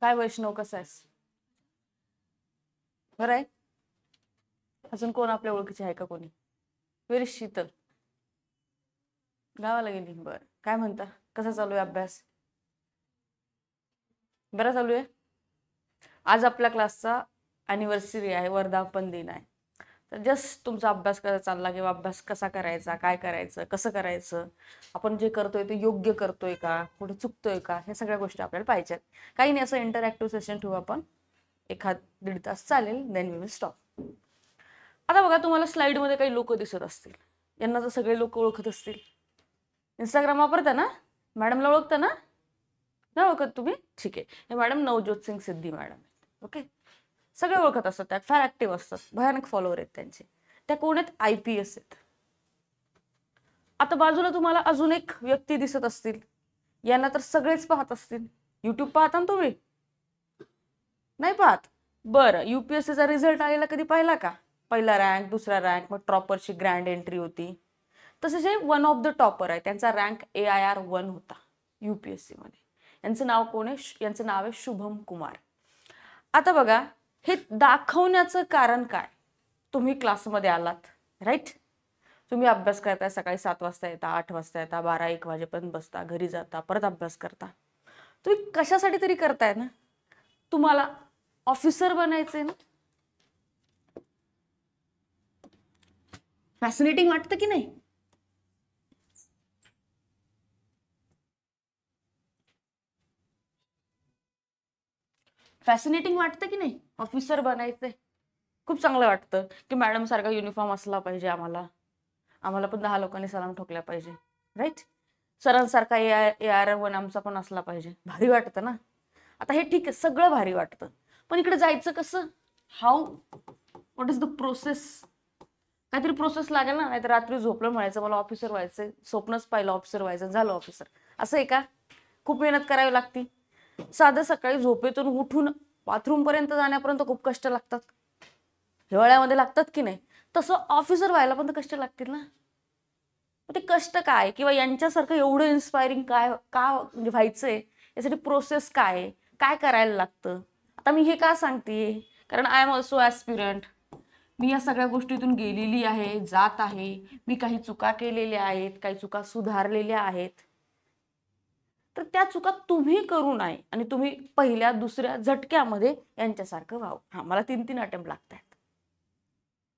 काय वैष्णव कसं आहेस बर आहे अजून कोण आपल्या ओळखीचे आहे का कोणी वेरी शीतल गावाला गेली बर काय म्हणता कसा चालू आहे अभ्यास बरा चालू आहे आज आपल्या क्लासचा अॅनिव्हर्सरी आहे वर्धापन दिन आहे तर जस्ट तुमचा अभ्यास कसा चालला किंवा अभ्यास कसा करायचा काय करायचं कसं करायचं आपण जे करतोय ते योग्य करतोय का कुठे चुकतोय का ह्या सगळ्या गोष्टी आपल्याला पाहिजेत काही नाही असं इंटरॅक्टिव्ह सेशन ठेवू आपण एखाद दीड तास चालेल देन वी विल स्टॉप आता बघा तुम्हाला स्लाईडमध्ये काही लोक दिसत असतील यांना तर सगळे लोक ओळखत असतील इंस्टाग्राम वापरता ना मॅडमला ओळखता ना नाही ओळखत तुम्ही ठीक आहे हे madam Navjot Singh Siddhi madam okay okay सगळे ओळखत असतात त्या फार ऍक्टिव्ह असतात भयानक फॉलोअर आहेत त्यांचे त्या कोण आहेत आय पी एस आहेत आता बाजूला तुम्हाला अजून एक व्यक्ती दिसत असतील यांना तर सगळेच पाहत असतील युट्यूब पाहता ना तुम्ही नाही पाहत बरं युपीएससीचा रिझल्ट आलेला कधी पाहिला का पहिला रँक दुसरा रँक मग टॉपरची ग्रँड एंट्री होती तसेच हे वन ऑफ द टॉपर आहे त्यांचा rank A I R one होता युपीएससीमध्ये यांचं नाव कोण आहे यांचं नाव आहे शुभम कुमार आता बघा हे दाखवण्याचं कारण काय तुम्ही क्लासमध्ये आलात राईट तुम्ही अभ्यास करता सकाळी सात वाजता येता आठ वाजता येता बारा एक वाजेपर्यंत बसता घरी जाता परत अभ्यास करता तुम्ही कशासाठी तरी करताय ना तुम्हाला ऑफिसर बनायचंय ना फॅसिनेटिंग वाटतं की नाही फॅसिनेटिंग वाटतं की नाही ऑफिसर बनायचंय खूप चांगलं वाटतं की मॅडम सारखा युनिफॉर्म असला पाहिजे आम्हाला आम्हाला पण दहा लोकांनी सलाम ठोकल्या पाहिजे राईट सरांसारखा ए आर वन आमचा पण असला पाहिजे भारी वाटतं ना आता हे ठीक आहे सगळं भारी वाटतं पण इकडे जायचं कसं how what is the process काहीतरी प्रोसेस लागेल ना नाहीतर रात्री झोपलं म्हणायचं मला ऑफिसर व्हायचं स्वप्नच पाहिलं ऑफिसर व्हायचं झालं ऑफिसर असं आहे का खूप मेहनत करावी लागती साधं सकाळी झोपेतून उठून बाथरूमपर्यंत जाण्यापर्यंत खूप कष्ट लागतात हिवाळ्यामध्ये लागतात की नाही तसं ऑफिसर व्हायला पण कष्ट लागतील ना ते कष्ट काय किंवा यांच्यासारखं एवढं इन्स्पायरिंग काय का म्हणजे व्हायचं यासाठी प्रोसेस काय काय करायला लागतं आता मी हे का सांगते कारण आय एम ऑल्सो ॲस्पिरंट मी या सगळ्या गोष्टीतून गेलेली आहे जात आहे मी काही चुका केलेल्या आहेत काही चुका सुधारलेल्या आहेत तर त्या चुका तुम्ही करू नये आणि तुम्ही पहिल्या दुसऱ्या झटक्यामध्ये यांच्यासारखं व्हावं हा मला तीन तीन अटेम्प्ट लागत आहेत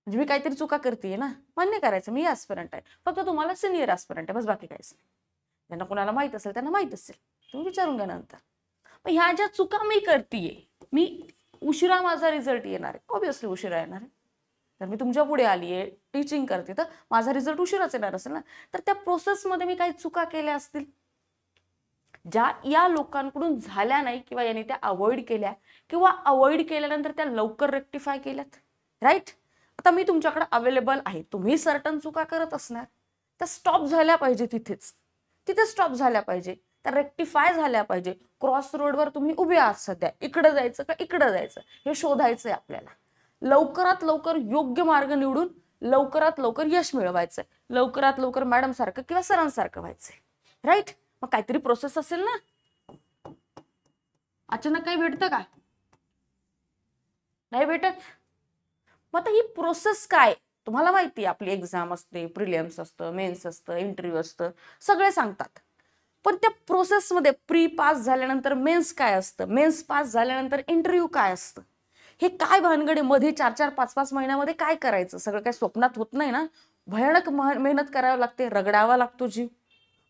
म्हणजे मी काहीतरी चुका करते ना मान्य करायचं मी ऍस्पिरंट आहे फक्त तुम्हाला सिनियर ऍस्पिरंट आहे बस बाकी काहीच नाही ज्यांना कोणाला माहीत असेल त्यांना माहीत असेल तुम्ही विचारून घ्या नंतर पण ह्या ज्या चुका मी करतेय मी उशिरा माझा रिझल्ट येणार आहे ऑब्विसली उशिरा येणार आहे तर मी तुमच्या पुढे आली आहे टीचिंग करते तर माझा रिझल्ट उशिराच येणार असेल ना तर त्या प्रोसेसमध्ये मी काही चुका केल्या असतील ज्या या लोकांकडून झाल्या नाही किंवा याने त्या अवॉइड केल्या किंवा अवॉइड केल्यानंतर त्या लवकर रेक्टिफाय केल्यात राईट आता मी तुमच्याकडे अवेलेबल आहे तुम्ही सर्टन चुका करत असणार त्या स्टॉप झाल्या पाहिजे तिथेच तिथे स्टॉप झाल्या पाहिजे त्या रेक्टिफाय झाल्या पाहिजे क्रॉस रोडवर तुम्ही उभे आहात सध्या इकडे जायचं का इकडं जायचं हे शोधायचंय आपल्याला लवकरात लवकर योग्य मार्ग निवडून लवकरात लवकर यश मिळवायचंय लवकरात लवकर मॅडम सारखं किंवा सरांसारखं व्हायचंय राईट मग काहीतरी प्रोसेस असेल ना अचानक काही भेटतं का नाही भेटत मग आता ही प्रोसेस काय तुम्हाला माहिती आपली एक्झाम असते प्रिलियम्स असतं मेन्स असतं इंटरव्ह्यू असतं सगळे सांगतात पण त्या प्रोसेसमध्ये प्री पास झाल्यानंतर मेन्स काय असतं मेन्स पास झाल्यानंतर इंटरव्ह्यू काय असतं हे काय भानगडे मध्ये चार चार पाच पाच महिन्यामध्ये काय करायचं सगळं काय स्वप्नात होत नाही ना भयानक मेहनत करावी लागते रगडावा लागतो जीव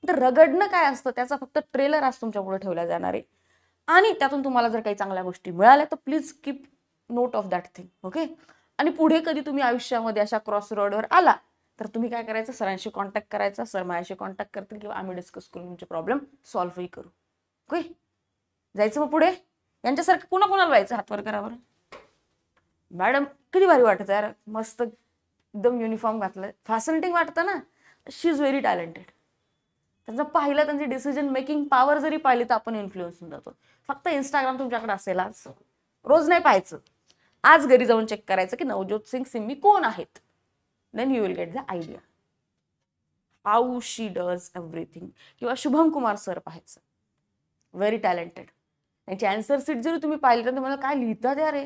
तर रगडणं काय असतं त्याचा फक्त ट्रेलर आज तुमच्या पुढे ठेवला जाणार आहे आणि त्यातून तुम्हाला जर काही चांगल्या गोष्टी मिळाल्या तर please keep note of that thing okay आणि पुढे कधी तुम्ही आयुष्यामध्ये अशा क्रॉस रोडवर आला तर तुम्ही काय करायचं सरांशी कॉन्टॅक्ट करायचा सर माझ्याशी कॉन्टॅक्ट करतील किंवा आम्ही डिस्कस करून तुमचे प्रॉब्लेम सॉल्व्हही करू ओके जायचं मग पुढे यांच्यासारखं कुणा कुणाला व्हायचं हातवर करावर मॅडम किती भारी वाटतं यार मस्त एकदम युनिफॉर्म घातलं फॅसिनेटिंग वाटतं ना शी इज व्हेरी टॅलेंटेड त्यांचं पाहिलं त्यांची डिसिजन मेकिंग पॉवर जरी पाहिली तर आपण इन्फ्लुएन्स होऊन जातो फक्त इंस्टाग्राम तुमच्याकडे असेल आज रोज नाही पाहायचं आज घरी जाऊन चेक करायचं की नवज्योत सिंग सिम्मी कोण आहेत then you will get the idea how she does everything किंवा शुभम कुमार सर पाहायचं व्हेरी टॅलेंटेड त्यांची अँसर सीट जरी तुम्ही पाहिली तर तुम्हाला काय लिहिता द्या रे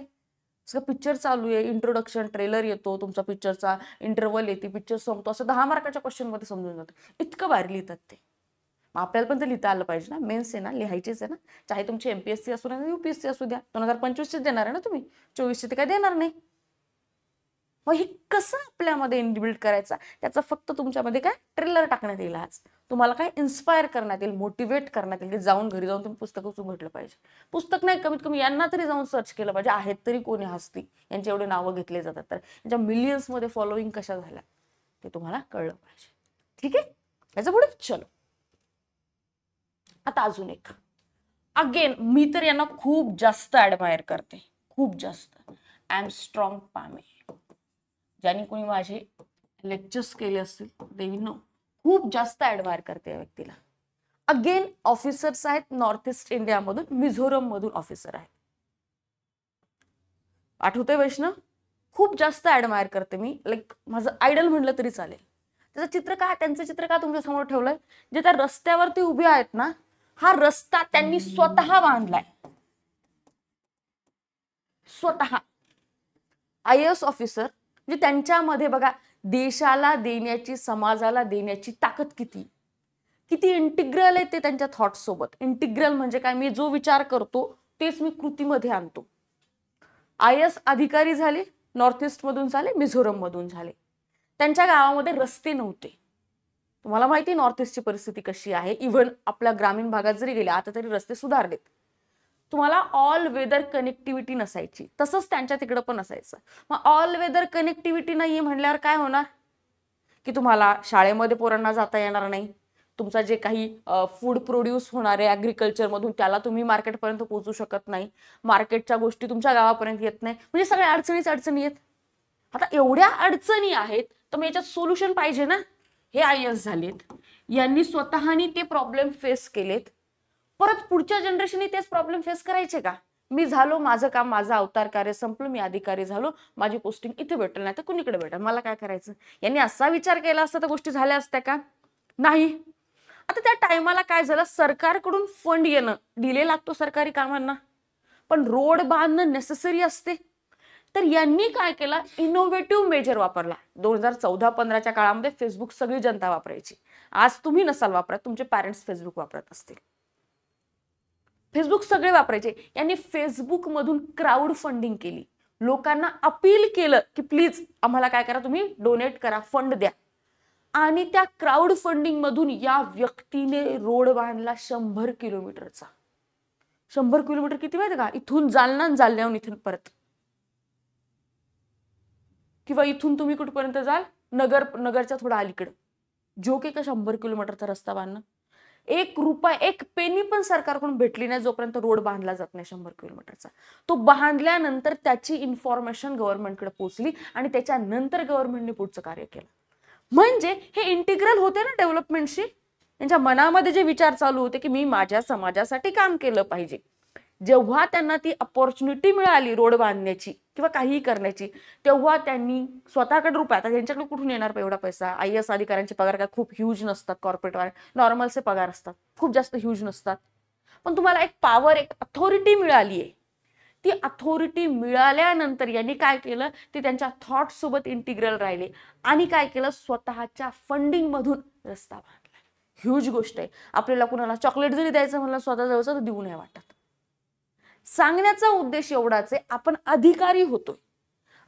सगळं पिक्चर चालू आहे इंट्रोडक्शन ट्रेलर येतो तुमचा पिक्चरचा इंटरवल येते पिक्चर संपतो असं दहा मार्काच्या क्वेश्चनमध्ये समजून जातं इतकं भारी लिहितात ते मग आपल्याला पण ते लिहिता आलं पाहिजे ना मेन्स आहे ना लिहायचीच आहे ना चाहे तुमची एमपीएससी असू ना यू असू द्या दोन हजार पंचवीसचीच देणार आहे ना तुम्ही चोवीसची ते काय देणार नाही मग हे कसं आपल्यामध्ये इनबिल्ड करायचा त्याचा फक्त तुमच्यामध्ये काय ट्रेलर टाकण्यात येईल आज तुम्हाला काय इन्स्पायर करण्यात येईल मोटिवेट करण्यात येईल की जाऊन घरी जाऊन तुम्ही पुस्तक उचलून पाहिजे पुस्तक नाही कमीत कमी यांना तरी जाऊन सर्च केलं पाहिजे आहेत तरी कोणी हस्ती यांचे एवढे नावं घेतले जातात तर यांच्या मिलियन्समध्ये फॉलोईंग कशा झाल्या ते तुम्हाला कळलं पाहिजे ठीक आहे याचं पुढे चलो आता अजून एक अगेन मी तर यांना खूप जास्त ॲडमायर करते खूप जास्त आय एम स्ट्रॉंग पामे ज्याने कोणी माझे लेक्चर्स केले असतील देवी खूप जास्त ॲडमायर करते या व्यक्तीला अगेन ऑफिसर्स आहेत नॉर्थ ईस्ट इंडियामधून मधून ऑफिसर आहेत आठवतोय वैष्णव खूप जास्त ॲडमायर करते मी लाईक माझं आयडल म्हटलं तरी चालेल त्याचं चित्र का त्यांचं चित्र का तुमच्या समोर ठेवलंय जे त्या रस्त्यावरती उभे आहेत ना हा रस्ता त्यांनी स्वतः बांधलाय स्वतः आय एस ऑफिसर म्हणजे त्यांच्यामध्ये बघा देशाला देण्याची समाजाला देण्याची ताकद किती किती इंटिग्रल आहे ते त्यांच्या थॉट सोबत इंटिग्रल म्हणजे काय मी जो विचार करतो तेच मी कृतीमध्ये आणतो आय एस अधिकारी झाले नॉर्थ मधून झाले मिझोरम मधून झाले त्यांच्या गावामध्ये रस्ते नव्हते तुम्हाला माहिती नॉर्थ ची परिस्थिती कशी आहे इव्हन आपल्या ग्रामीण भागात जरी गेल्या आता तरी रस्ते सुधारलेत तुम्हाला ऑल वेदर कनेक्टिव्हिटी नसायची तसंच त्यांच्या तिकडं पण असायचं मग ऑल वेदर कनेक्टिव्हिटी नाही म्हणल्यावर काय होणार की तुम्हाला शाळेमध्ये पोरांना जाता येणार नाही तुमचा जे काही फूड प्रोड्यूस होणारे ॲग्रिकल्चरमधून त्याला तुम्ही मार्केटपर्यंत पोहोचू शकत नाही मार्केटच्या गोष्टी तुमच्या गावापर्यंत येत नाही म्हणजे सगळ्या अडचणीच अडचणी आहेत आता एवढ्या अडचणी आहेत तर मग याच्यात सोल्युशन पाहिजे ना हे आय एस झालेत यांनी स्वतःनी ते प्रॉब्लेम फेस केलेत परत पुढच्या जनरेशनने तेच प्रॉब्लेम फेस करायचे का मी झालो माझं काम माझा अवतार कार्य संपलो मी अधिकारी झालो माझी पोस्टिंग इथे भेटल नाही तर कुणीकडे भेटेल मला काय करायचं यांनी असा विचार केला असता तर गोष्टी झाल्या असत्या का नाही आता त्या टायमाला काय झालं सरकारकडून फंड येणं डिले लागतो सरकारी कामांना पण रोड बांधणं नेसेसरी असते तर यांनी काय केला इनोव्हेटिव्ह मेजर वापरला दोन हजार चौदा पंधराच्या काळामध्ये फेसबुक सगळी जनता वापरायची आज तुम्ही नसाल वापरा तुमचे पॅरेंट्स फेसबुक वापरत असतील फेसबुक सगळे वापरायचे यांनी फेसबुक मधून क्राऊड फंडिंग केली लोकांना अपील केलं की प्लीज आम्हाला काय करा तुम्ही डोनेट करा फंड द्या आणि त्या क्राऊड फंडिंग मधून या व्यक्तीने रोड बांधला शंभर किलोमीटरचा शंभर किलोमीटर किती माहिती का इथून जालना जालन्याहून इथून परत किंवा इथून तुम्ही कुठपर्यंत जाल नगर नगरच्या थोडा अलीकडं जो की का शंभर किलोमीटरचा रस्ता बांधणं एक रुपया एक पेनी पण सरकारकडून भेटली नाही जोपर्यंत रोड बांधला जात नाही शंभर किलोमीटरचा तो बांधल्यानंतर त्याची इन्फॉर्मेशन गव्हर्नमेंटकडे पोहोचली आणि त्याच्यानंतर गव्हर्नमेंटने पुढचं कार्य केलं म्हणजे हे इंटिग्रल होते ना डेव्हलपमेंटशी त्यांच्या मनामध्ये जे विचार चालू होते की मी माझ्या समाजासाठी काम केलं पाहिजे जेव्हा त्यांना ती अपॉर्च्युनिटी मिळाली रोड बांधण्याची किंवा काहीही करण्याची तेव्हा त्यांनी स्वतःकडे रुपये आता त्यांच्याकडे कुठून येणार एवढा पैसा आय एस अधिकाऱ्यांचे पगार काय खूप ह्यूज नसतात कॉर्पोरेटवाले नॉर्मलचे पगार असतात खूप जास्त ह्यूज नसतात पण तुम्हाला एक पॉवर एक अथॉरिटी मिळाली आहे ती अथॉरिटी मिळाल्यानंतर यांनी काय केलं ते त्यांच्या थॉटसोबत इंटिग्रल राहिले आणि काय केलं स्वतःच्या फंडिंगमधून रस्ता बांधला ह्यूज गोष्ट आहे आपल्याला कुणाला चॉकलेट जरी द्यायचं म्हणलं स्वतः तर देऊ नये वाटत सांगण्याचा उद्देश एवढाच आहे आपण अधिकारी होतोय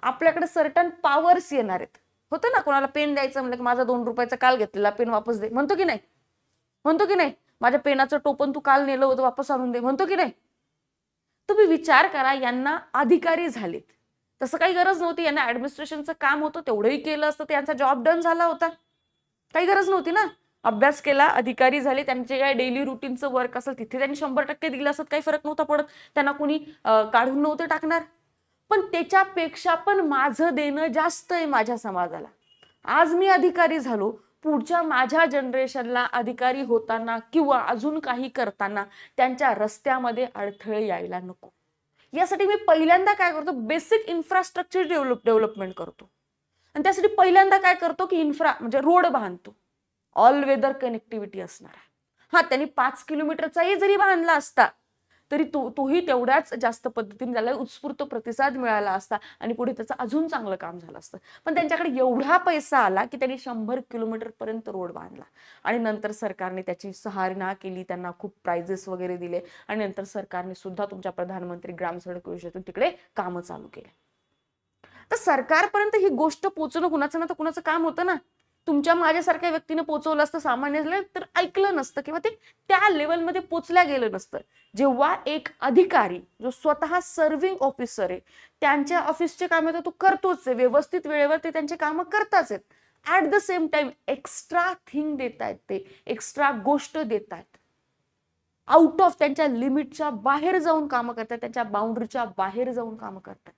आपल्याकडे सर्टन पॉवर्स येणार आहेत होतं ना कोणाला पेन द्यायचं म्हणजे की माझा दोन रुपयाचा काल घेतलेला पेन वापस दे म्हणतो की नाही म्हणतो की नाही माझ्या पेनाचं टोपन तू काल नेलं होतं वापस आणून दे म्हणतो की नाही तुम्ही विचार करा यांना अधिकारी झालेत तसं काही गरज नव्हती यांना ऍडमिनिस्ट्रेशनचं काम होतं तेवढंही केलं असतं त्यांचा जॉब डन झाला होता काही गरज नव्हती ना अभ्यास केला अधिकारी झाले त्यांचे काय डेली रुटीनचं वर्क असेल तिथे त्यांनी शंभर टक्के दिलं असत काही फरक नव्हता पडत त्यांना कुणी काढून नव्हते टाकणार पण त्याच्यापेक्षा पण माझं देणं जास्त आहे माझ्या समाजाला आज मी अधिकारी झालो पुढच्या माझ्या जनरेशनला अधिकारी होताना किंवा अजून काही करताना त्यांच्या रस्त्यामध्ये अडथळे यायला नको यासाठी मी पहिल्यांदा काय करतो बेसिक इन्फ्रास्ट्रक्चर डेव्हलप डेव्हलपमेंट करतो आणि त्यासाठी पहिल्यांदा काय करतो की इन्फ्रा म्हणजे रोड बांधतो ऑल वेदर कनेक्टिव्हिटी असणार आहे हा त्यांनी पाच किलोमीटरचाही जरी बांधला असता तरी तो तोही तेवढ्याच जास्त पद्धतीने त्याला उत्स्फूर्त प्रतिसाद मिळाला असता आणि पुढे त्याचं अजून चांगलं काम झालं असतं पण त्यांच्याकडे एवढा पैसा आला की त्यांनी शंभर पर्यंत रोड बांधला आणि नंतर सरकारने त्याची सहारणा केली त्यांना खूप प्राइजेस वगैरे दिले आणि नंतर सरकारने सुद्धा तुमच्या प्रधानमंत्री ग्राम सडक योजनेतून तिकडे कामं चालू केले तर सरकारपर्यंत ही गोष्ट पोचणं कुणाचं ना तर कुणाचं काम होतं ना तुमच्या माझ्यासारख्या व्यक्तीने पोचवलं असतं सामान्य तर ऐकलं नसतं किंवा ते त्या लेवलमध्ये पोचल्या गेलं नसतं जेव्हा एक अधिकारी जो स्वतः सर्व्हिंग ऑफिसर आहे त्यांच्या ऑफिसचे काम तर तो करतोच आहे व्यवस्थित वेळेवर ते त्यांचे काम करताच आहेत at the same time extra thing देत आहेत ते एक्स्ट्रा गोष्ट देत आहेत आउट ऑफ त्यांच्या लिमिटच्या बाहेर जाऊन काम करतात त्यांच्या बाउंड्रीच्या बाहेर जाऊन काम करतात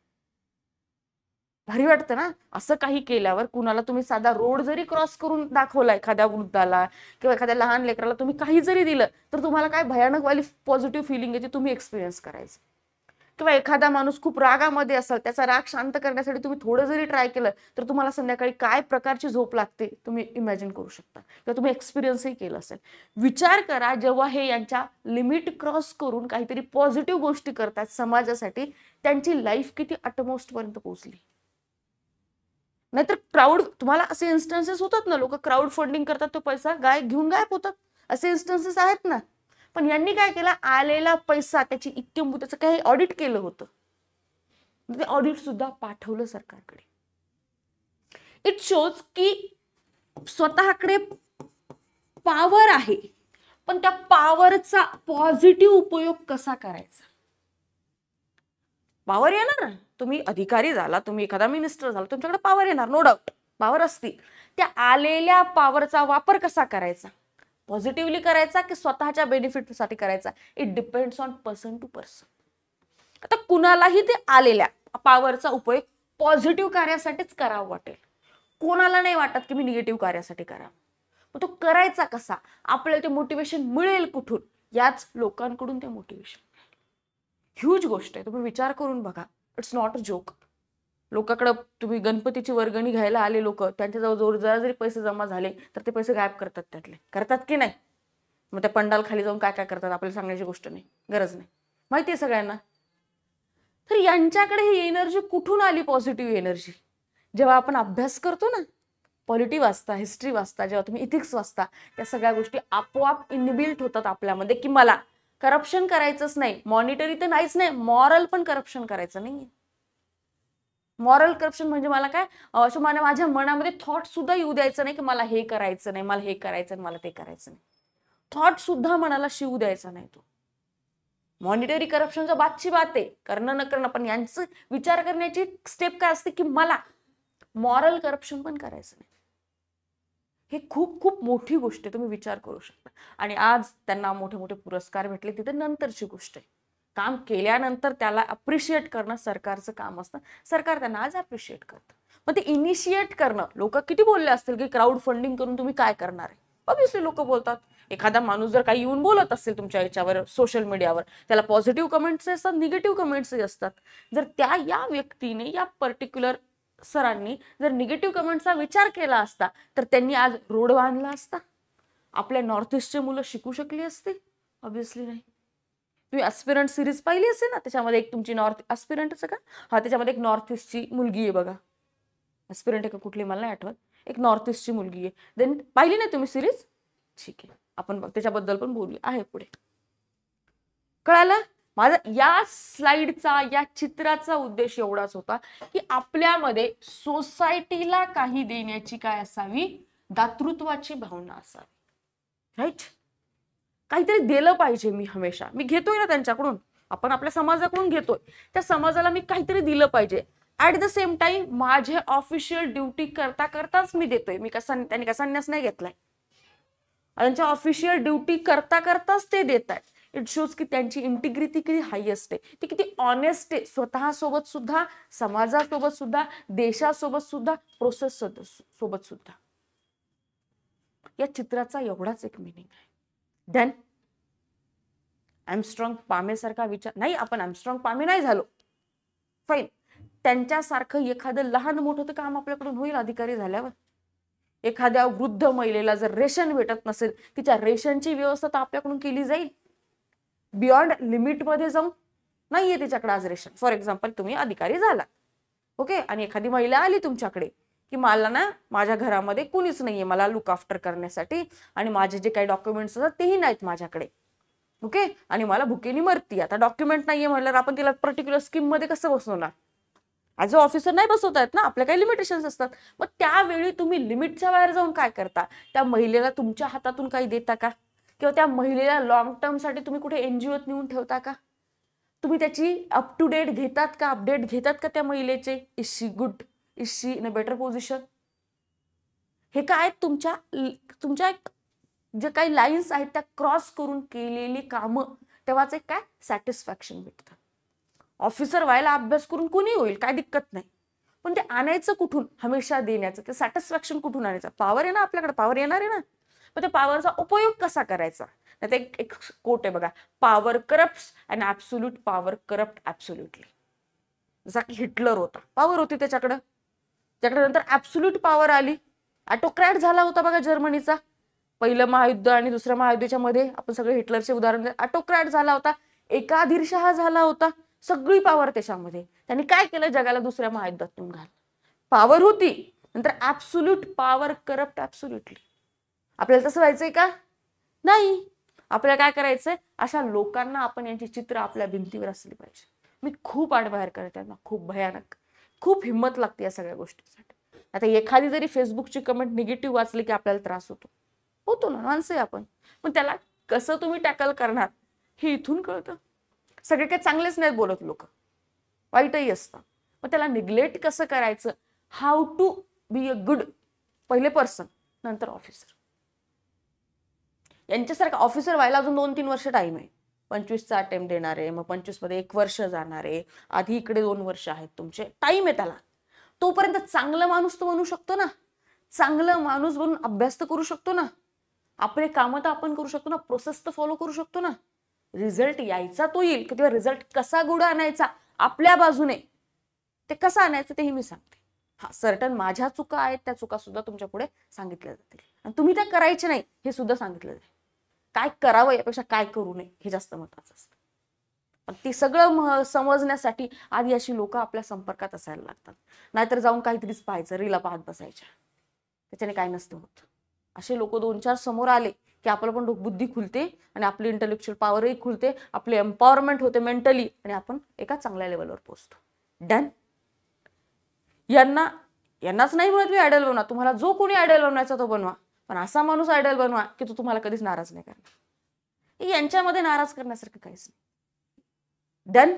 भारी वाटतं ना असं काही केल्यावर कुणाला तुम्ही साधा रोड जरी क्रॉस करून दाखवला एखाद्या वृद्धाला किंवा एखाद्या लहान लेकराला तुम्ही काही जरी दिलं तर तुम्हाला काय भयानक वाली पॉझिटिव्ह फिलिंग आहे ती तुम्ही एक्सपिरियन्स करायचं किंवा एखादा माणूस खूप रागामध्ये असेल त्याचा राग शांत करण्यासाठी तुम्ही थोडं जरी ट्राय केलं तर तुम्हाला संध्याकाळी काय प्रकारची झोप लागते तुम्ही इमॅजिन करू शकता किंवा तुम्ही एक्सपिरियन्सही केलं असेल विचार करा जेव्हा हे यांच्या लिमिट क्रॉस करून काहीतरी पॉझिटिव्ह गोष्टी करतात समाजासाठी त्यांची लाईफ किती अटमोस्ट पर्यंत पोहोचली नाहीतर क्राऊड तुम्हाला असे इन्स्टन्सेस होतात ना लोक क्राऊड फंडिंग करतात तो पैसा गाय घेऊन गायब होतात असे इन्स्टन्सेस आहेत ना पण यांनी काय केलं आलेला पैसा त्याची इतकं त्याचं काही ऑडिट केलं होतं ते ऑडिट सुद्धा पाठवलं सरकारकडे इट शोज की स्वतःकडे पॉवर आहे पण त्या पॉवरचा पॉझिटिव्ह उपयोग कसा करायचा पावर येणार तुम्ही अधिकारी झाला तुम्ही एखादा मिनिस्टर झाला तुमच्याकडे पावर येणार नो डाऊट पावर असतील त्या आलेल्या पावरचा वापर कसा करायचा पॉझिटिव्हली करायचा की स्वतःच्या बेनिफिटसाठी करायचा it depends on person to person आता कुणालाही ते आलेल्या पावरचा उपयोग पॉझिटिव्ह कार्यासाठीच करावा वाटेल कोणाला नाही वाटत की मी निगेटिव्ह कार्यासाठी करावं मग तो करायचा कसा आपल्याला ते मोटिवेशन मिळेल कुठून याच लोकांकडून ते मोटिवेशन ह्यूज गोष्ट आहे तुम्ही विचार करून बघा इट्स नॉट अ जोक लोकाकडं तुम्ही गणपतीची वर्गणी घ्यायला आले लोक त्यांच्याजवळ जोर जरा जरी पैसे जमा झाले तर ते पैसे गायब करतात त्यातले करतात की नाही मग त्या पंडाल खाली जाऊन काय काय करतात आपल्याला सांगण्याची गोष्ट नाही गरज नाही माहिती आहे सगळ्यांना तर यांच्याकडे ही एनर्जी कुठून आली पॉझिटिव्ह एनर्जी जेव्हा आपण अभ्यास करतो ना पॉलिटी वाचता हिस्ट्री वाचता जेव्हा तुम्ही इथिक्स वाचता त्या सगळ्या गोष्टी आपोआप इनबिल्ट होतात आपल्यामध्ये की मला करप्शन करायचंच नाही मॉनिटरी तर नाहीच नाही मॉरल पण करप्शन करायचं नाही मॉरल करप्शन म्हणजे मला काय असं मला माझ्या मनामध्ये थॉट सुद्धा येऊ द्यायचं नाही की मला हे करायचं नाही मला हे करायचं नाही मला ते करायचं नाही थॉट सुद्धा मनाला शिवू द्यायचा नाही तो मॉनिटरी करप्शनचा बातची बात आहे करणं न करणं पण यांचं विचार करण्याची स्टेप काय असते की मला मॉरल करप्शन पण करायचं नाही हे खूप खूप मोठी गोष्ट आहे तुम्ही विचार करू शकता आणि आज त्यांना मोठे मोठे पुरस्कार भेटले तिथे नंतरची गोष्ट आहे काम केल्यानंतर त्याला अप्रिशिएट करणं सरकारचं काम असतं सरकार त्यांना आज अप्रिशिएट करतं मग ते इनिशिएट करणं लोक किती बोलले असतील की क्राऊड फंडिंग करून तुम्ही काय करणार आहे ऑब्विसली लोक बोलतात एखादा माणूस जर काही येऊन बोलत असेल तुमच्या याच्यावर सोशल मीडियावर त्याला पॉझिटिव्ह कमेंट्सही असतात निगेटिव्ह कमेंट्सही असतात जर त्या या व्यक्तीने या पर्टिक्युलर सरांनी जर निगेटिव्ह कमेंटचा विचार केला असता तर त्यांनी आज रोड बांधला असता आपल्या नॉर्थ ईस्टचे मुलं शिकू शकली असते ऑब्विसली नाही तुम्ही अस्पिरंट सिरीज पाहिली असेल ना त्याच्यामध्ये एक तुमची नॉर्थ असं का हा त्याच्यामध्ये एक नॉर्थ ईस्टची मुलगी आहे बघा अस्पिरंट आहे का कुठली मला नाही आठवत एक नॉर्थ ईस्टची मुलगी आहे देन पाहिली नाही तुम्ही सिरीज ठीक आहे आपण बघ त्याच्याबद्दल पण बोलू आहे पुढे कळालं माझा या स्लाइडचा या चित्राचा उद्देश एवढाच होता की आपल्यामध्ये सोसायटीला काही देण्याची काय असावी दातृत्वाची भावना असावी राईट काहीतरी दिलं पाहिजे मी हमेशा मी घेतोय ना त्यांच्याकडून आपण आपल्या समाजाकडून घेतोय त्या समाजाला मी काहीतरी दिलं पाहिजे ऍट द सेम टाइम माझे ऑफिशियल ड्युटी करता करताच मी देतोय मी कसा त्यांनी कसा संन्यास नाही घेतलाय त्यांच्या ऑफिशियल ड्युटी करता करताच ते देत आहेत इट शोज की त्यांची इंटिग्रिटी किती हायएस्ट आहे ती किती ऑनेस्ट आहे स्वतःसोबत सुद्धा समाजासोबत सुद्धा देशासोबत सुद्धा प्रोसेस सोबत सुद्धा या चित्राचा एवढाच एक मिनिंग आहे देन ॲमस्ट्रॉंग पामेसारखा विचार नाही आपण ॲमस्ट्रॉंग पामे नाही झालो फाईन त्यांच्यासारखं एखादं लहान मोठं काम आपल्याकडून होईल अधिकारी झाल्यावर एखाद्या वृद्ध महिलेला जर रेशन भेटत नसेल तिच्या रेशनची व्यवस्था तर आपल्याकडून केली जाईल बियॉन्ड लिमिटमध्ये जाऊन नाहीये तिच्याकडे आज रेशन फॉर एक्झाम्पल तुम्ही अधिकारी झाला ओके आणि एखादी महिला आली तुमच्याकडे की मला ना माझ्या घरामध्ये कुणीच नाहीये मला लुक आफ्टर करण्यासाठी आणि माझे जे काही डॉक्युमेंट्स असतात तेही नाहीत माझ्याकडे ओके आणि मला भुकेनी मरती आता डॉक्युमेंट नाहीये म्हटल्यावर आपण तिला पर्टिक्युलर स्कीम मध्ये कसं बसवणार ऍज अ ऑफिसर नाही बसवता येत ना आपल्या काही लिमिटेशन्स असतात मग त्यावेळी तुम्ही लिमिटच्या बाहेर जाऊन काय करता त्या महिलेला तुमच्या हातातून काही देता का किंवा त्या महिलेला लॉंग टर्मसाठी तुम्ही कुठे एन जी ओत नेऊन ठेवता का तुम्ही त्याची अप टू डेट घेतात का अपडेट घेतात का त्या महिलेचे is she good is she in a better position हे काय तुमच्या तुमच्या एक जे काही लाईन्स आहेत त्या क्रॉस करून केलेली कामं तेव्हाच एक काय सॅटिस्फॅक्शन भेटतं ऑफिसर व्हायला अभ्यास करून कोणी होईल काय दिक्कत नाही पण ते आणायचं कुठून हमेशा देण्याचं ते सॅटिस्फॅक्शन कुठून आणायचं पॉवर आहे ना आपल्याकडे पॉवर येणार आहे ना पण त्या पॉवरचा उपयोग कसा करायचा ते एक कोट आहे बघा power corrupt and absolute power corrupt absolutely जसा की हिटलर होता पॉवर होती त्याच्याकडं त्याकडे नंतर ऍब्सोल्यूट पॉवर आली ऑटोक्रॅट झाला होता बघा जर्मनीचा पहिलं महायुद्ध आणि दुसऱ्या महायुद्धाच्या मध्ये आपण सगळे हिटलरचे उदाहरण ऑटोक्रॅट झाला होता एकाधीरशहा झाला होता सगळी पॉवर त्याच्यामध्ये त्यांनी काय केलं जगाला दुसऱ्या महायुद्धातून घाल पॉवर होती नंतर ऍब्सोल्यूट पॉवर करप्ट ऍब्सोल्युटली आपल्याला तसं व्हायचंय का नाही आपल्याला काय करायचंय अशा लोकांना आपण यांची चित्र आपल्या भिंतीवर असली पाहिजे मी खूप आडबाहेर करते त्यांना खूप भयानक खूप हिंमत लागते या सगळ्या गोष्टीसाठी आता एखादी जरी फेसबुकची कमेंट निगेटिव्ह वाचली की आपल्याला त्रास होतो होतो ना माणसं आपण पण त्याला कसं तुम्ही टॅकल करणार हे इथून कळतं सगळे काही चांगलेच नाहीत बोलत लोक वाईटही असतात मग त्याला निग्लेक्ट कसं करायचं how to be a good पहिले पर्सन नंतर ऑफिसर यांच्यासारखा ऑफिसर व्हायला अजून दोन तीन वर्ष टाईम आहे पंचवीसचा अटेम्प्ट देणार आहे मग मध्ये एक वर्ष जाणार आहे आधी इकडे दोन वर्ष आहेत तुमचे टाईम आहे त्याला तोपर्यंत चांगला माणूस तो बनू शकतो ना चांगला माणूस बनून अभ्यास तर करू शकतो ना आपले कामं तर आपण करू शकतो ना प्रोसेस तर फॉलो करू शकतो ना रिझल्ट यायचा तो येईल किंवा रिझल्ट कसा गुड आणायचा आपल्या बाजूने ते कसं आणायचं तेही मी सांगते हा सर्टन माझ्या चुका आहेत त्या चुका सुद्धा तुमच्या पुढे सांगितल्या जातील आणि तुम्ही त्या करायचे नाही हे सुद्धा सांगितलं जाईल काय करावं यापेक्षा काय करू नये हे जास्त महत्वाचं असतं पण ते सगळं समजण्यासाठी आधी अशी लोक आपल्या संपर्कात असायला लागतात नाहीतर जाऊन काहीतरीच पाहायचं रिला पाहत बसायच्या त्याच्याने काय नसतं होत असे लोक दोन चार समोर आले की आपलं पण बुद्धी खुलते आणि आपली इंटलेक्च्युअल पॉवरही खुलते आपले एम्पॉवरमेंट होते मेंटली आणि आपण एका चांगल्या लेवलवर पोहोचतो डन यांना यांनाच नाही म्हणत मी आयडल बनवा तुम्हाला जो कोणी आयडल बनवायचा तो बनवा पण असा माणूस आयडल बनवा की तो तुम्हाला कधीच नाराज नाही करणार यांच्यामध्ये नाराज करण्यासारखं काहीच नाही डन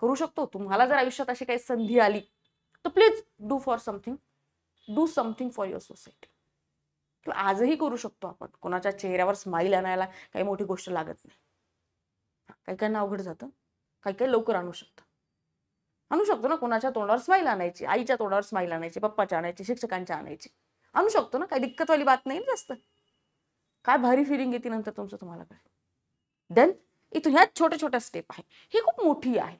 करू शकतो तुम्हाला जर आयुष्यात अशी काही संधी आली तर please do for something do something for your society किंवा आजही करू शकतो आपण कोणाच्या चेहऱ्यावर स्माईल आणायला काही मोठी गोष्ट लागत नाही काही काहींना अवघड जातं काही काही लवकर आणू शकतं आणू शकतो ना कोणाच्या तोंडावर स्माईल आणायची आईच्या तोंडावर स्माईल आणायची पप्पाच्या आणायची शिक्षकांच्या आणायची आणू शकतो ना काही वाली बात नाही जास्त काय भारी फिलिंग येते नंतर तुमचं तुम्हाला काय देन इथून ह्या छोट्या छोट्या स्टेप आहे ही खूप मोठी आहे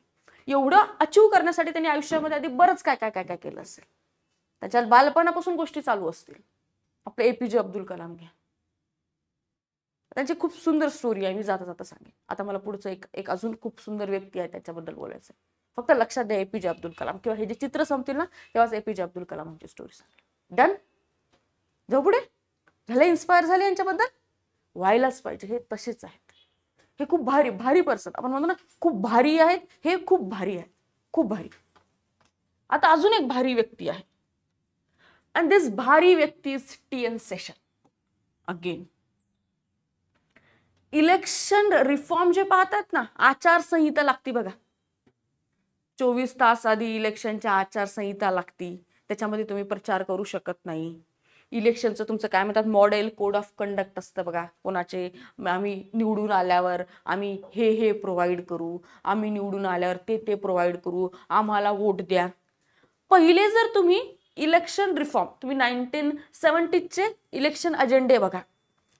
एवढं अचीव करण्यासाठी त्यांनी आयुष्यामध्ये आधी बरंच काय काय काय काय केलं असेल त्याच्यात बालपणापासून गोष्टी चालू असतील आपले एपीजे अब्दुल कलाम घ्या त्यांची खूप सुंदर स्टोरी आहे मी जाता जाता सांगेन आता मला पुढचं एक एक अजून खूप सुंदर व्यक्ती आहे त्याच्याबद्दल बोलायचं फक्त लक्षात द्या एपीजे अब्दुल कलाम किंवा हे जे चित्र संपतील ना तेव्हाच एपीजे अब्दुल कलामांची स्टोरी सांगेल डन जाऊ पुढे झाले इन्स्पायर झाले यांच्याबद्दल व्हायलाच पाहिजे हे तसेच आहेत हे खूप भारी भारी पर्सन आपण म्हणतो ना खूप भारी आहेत हे खूप भारी आहे खूप भारी आता अजून एक भारी व्यक्ती आहे अँड दिस भारी व्यक्ती is T N Seshan again election reform जे पाहतात ना आचारसंहिता लागती बघा चोवीस तास आधी इलेक्शनच्या आचारसंहिता लागती त्याच्यामध्ये तुम्ही प्रचार करू शकत नाही इलेक्शनचं तुमचं काय म्हणतात मॉडेल कोड ऑफ कंडक्ट असतं बघा कोणाचे आम्ही निवडून आल्यावर आम्ही हे हे प्रोव्हाइड करू आम्ही निवडून आल्यावर ते ते प्रोव्हाइड करू आम्हाला वोट द्या पहिले जर तुम्ही इलेक्शन रिफॉर्म तुम्ही नाईन्टीन सेवन्टीजचे इलेक्शन अजेंडे बघा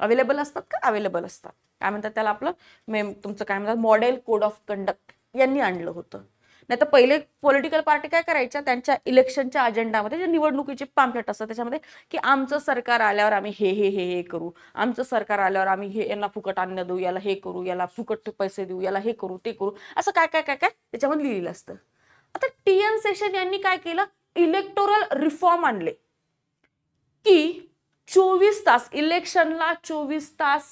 अवेलेबल असतात का अवेलेबल असतात काय म्हणतात त्याला आपलं मेम तुमचं काय म्हणतात मॉडेल कोड ऑफ कंडक्ट यांनी आणलं होतं नाही तर पहिले पॉलिटिकल पार्टी काय करायच्या त्यांच्या इलेक्शनच्या अजेंडामध्ये जे निवडणुकीचे पाम्पलेट असतात त्याच्यामध्ये की आमचं सरकार आल्यावर आम्ही हे हे हे हे करू आमचं सरकार आल्यावर आम्ही हे यांना फुकट अन्न देऊ याला हे करू याला फुकट पैसे देऊ याला हे करू ते करू असं काय काय काय काय त्याच्यामध्ये लिहिलेलं असतं आता टी एन सेशन यांनी काय केलं इलेक्टोरल रिफॉर्म आणले की चोवीस तास इलेक्शनला चोवीस तास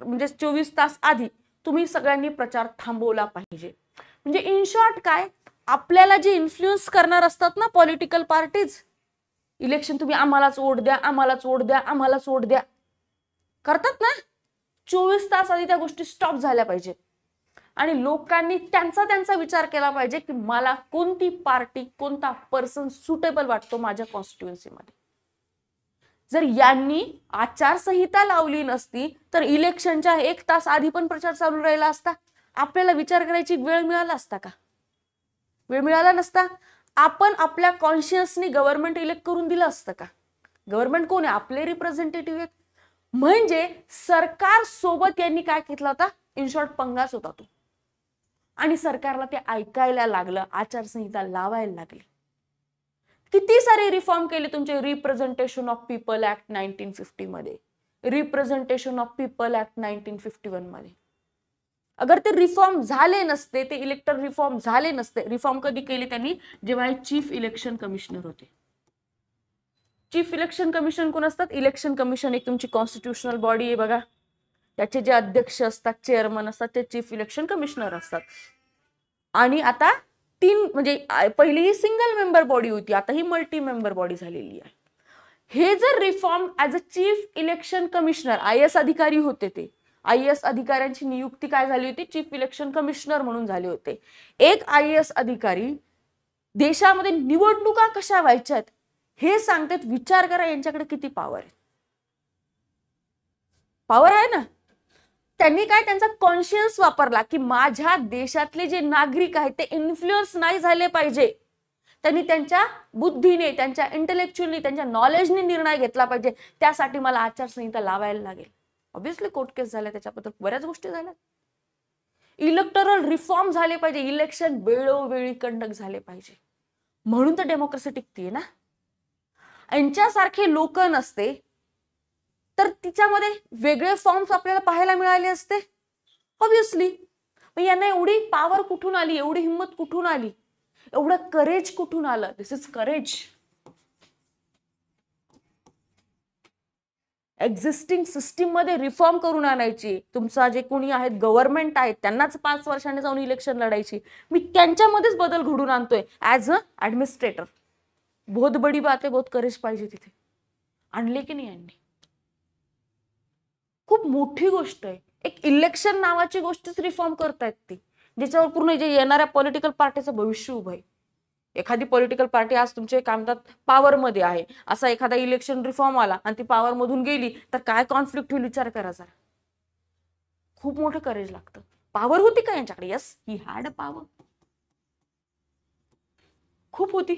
म्हणजे चोवीस तास आधी तुम्ही सगळ्यांनी प्रचार थांबवला पाहिजे म्हणजे इन शॉर्ट काय आपल्याला जे इन्फ्लुएन्स करणार असतात ना पॉलिटिकल पार्टीज इलेक्शन तुम्ही आम्हालाच वोट द्या आम्हालाच वोट द्या आम्हालाच वोट द्या करतात ना चोवीस तास आधी त्या गोष्टी स्टॉप झाल्या पाहिजे आणि लोकांनी त्यांचा त्यांचा विचार केला पाहिजे की मला कोणती पार्टी कोणता पर्सन सुटेबल वाटतो माझ्या कॉन्स्टिट्युएन्सीमध्ये जर यांनी आचारसंहिता लावली नसती तर इलेक्शनच्या एक तास आधी पण प्रचार चालू राहिला असता आपल्याला विचार करायची वेळ मिळाला असता का वेळ मिळाला नसता आपण आपल्या कॉन्शियसने गव्हर्नमेंट इलेक्ट करून दिलं असतं का गव्हर्नमेंट कोण आहे आपले रिप्रेझेंटेटिव्ह आहेत म्हणजे सरकार सोबत यांनी काय घेतला होता इन शॉर्ट पंगाच होता तो आणि सरकारला ते ऐकायला लागलं आचारसंहिता लावायला लागली किती सारे रिफॉर्म केले तुमचे representation of people act nineteen fifty मध्ये representation of people act nineteen fifty one मध्ये अगर ते रिफॉर्म झाले नसते ते इलेक्टर रिफॉर्म झाले नसते रिफॉर्म कधी केले त्यांनी जेव्हा चीफ इलेक्शन कमिशनर होते चीफ इलेक्शन कमिशन कोण असतात इलेक्शन कमिशन एक तुमची कॉन्स्टिट्युशनल बॉडी आहे बघा त्याचे जे अध्यक्ष असतात चेअरमन असतात ते चीफ इलेक्शन कमिशनर असतात आणि आता तीन म्हणजे पहिली ही सिंगल मेंबर बॉडी होती आता ही मल्टी मेंबर बॉडी झालेली आहे हे जर reform as a chief election commissioner I अधिकारी होते ते आय एस अधिकाऱ्यांची नियुक्ती काय झाली होती चीफ इलेक्शन कमिशनर म्हणून झाले होते एक आय एस अधिकारी देशामध्ये निवडणुका कशा व्हायच्यात हे सांगतात विचार करा यांच्याकडे किती पॉवर आहे पॉवर आहे ना त्यांनी काय त्यांचा कॉन्शियन्स वापरला की माझ्या देशातले जे नागरिक आहेत ते इन्फ्लुअन्स नाही झाले पाहिजे त्यांनी त्यांच्या बुद्धीने त्यांच्या इंटेलेक्च्युअली त्यांच्या नॉलेजने निर्णय घेतला पाहिजे त्यासाठी मला आचारसंहिता लावायला लागेल ऑब्विसली कोर्ट केस झाल्या त्याच्याबद्दल बऱ्याच गोष्टी झाल्या इलेक्टरल रिफॉर्म झाले पाहिजे इलेक्शन वेळोवेळी कंडक्ट झाले पाहिजे म्हणून तर डेमोक्रेसी टिकतीये ना यांच्यासारखे लोक नसते तर तिच्यामध्ये वेगळे फॉर्म्स आपल्याला पाहायला मिळाले असते ऑब्विसली मग यांना एवढी पॉवर कुठून आली एवढी हिंमत कुठून आली एवढं करेज कुठून आलं this is courage existing system मध्ये रिफॉर्म करून आणायची तुमचा जे कोणी आहेत गव्हर्नमेंट आहेत त्यांनाच पाच वर्षांनी जाऊन इलेक्शन लढायची मी त्यांच्यामध्येच बदल घडून आणतोय ॲज अ ॲडमिनिस्ट्रेटर बहुत बडी बात आहे बहुत करेज पाहिजे तिथे आणले की नाही आणली खूप मोठी गोष्ट आहे एक इलेक्शन नावाची गोष्टच रिफॉर्म करतायत ती ज्याच्यावर पूर्ण जे येणाऱ्या पॉलिटिकल पार्टीचं भविष्य उभं आहे एखादी पॉलिटिकल पार्टी आज तुमचे काय म्हणतात पॉवरमध्ये आहे असा एखादा इलेक्शन रिफॉर्म आला आणि ती पॉवरमधून गेली तर काय कॉन्फ्लिक्ट होईल विचार करा जरा खूप मोठं करेज लागतं पॉवर होती का यांच्याकडे यस ही हॅड पॉवर खूप होती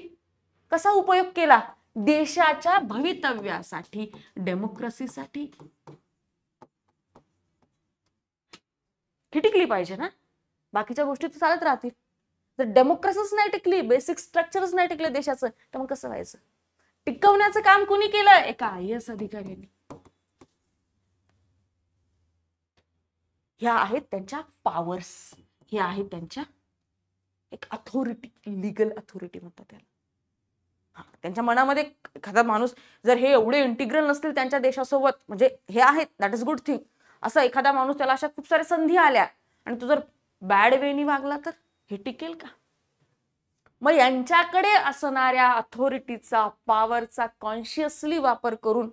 कसा उपयोग केला देशाच्या भवितव्यासाठी डेमोक्रेसीसाठी ही टिकली पाहिजे ना बाकीच्या गोष्टी तर चालत राहतील जर डेमोक्रेसीच नाही टिकली बेसिक स्ट्रक्चरच नाही टिकले देशाचं तर मग कसं व्हायचं टिकवण्याचं काम कोणी केलं एका आय एस अधिकाऱ्यांनी ह्या आहेत त्यांच्या पॉवर्स ह्या आहेत त्यांच्या एक अथॉरिटी लिगल अथॉरिटी म्हणतात त्याला त्यांच्या मनामध्ये एखादा माणूस जर हे एवढे इंटिग्रल नसतील त्यांच्या देशासोबत म्हणजे हे आहेत दॅट इज गुड थिंग असं एखादा माणूस त्याला अशा खूप साऱ्या संधी आल्या आणि तो जर बॅड वेनी वागला तर हे टिकेल का मग यांच्याकडे असणाऱ्या अथॉरिटीचा पॉवरचा कॉन्शियसली वापर करून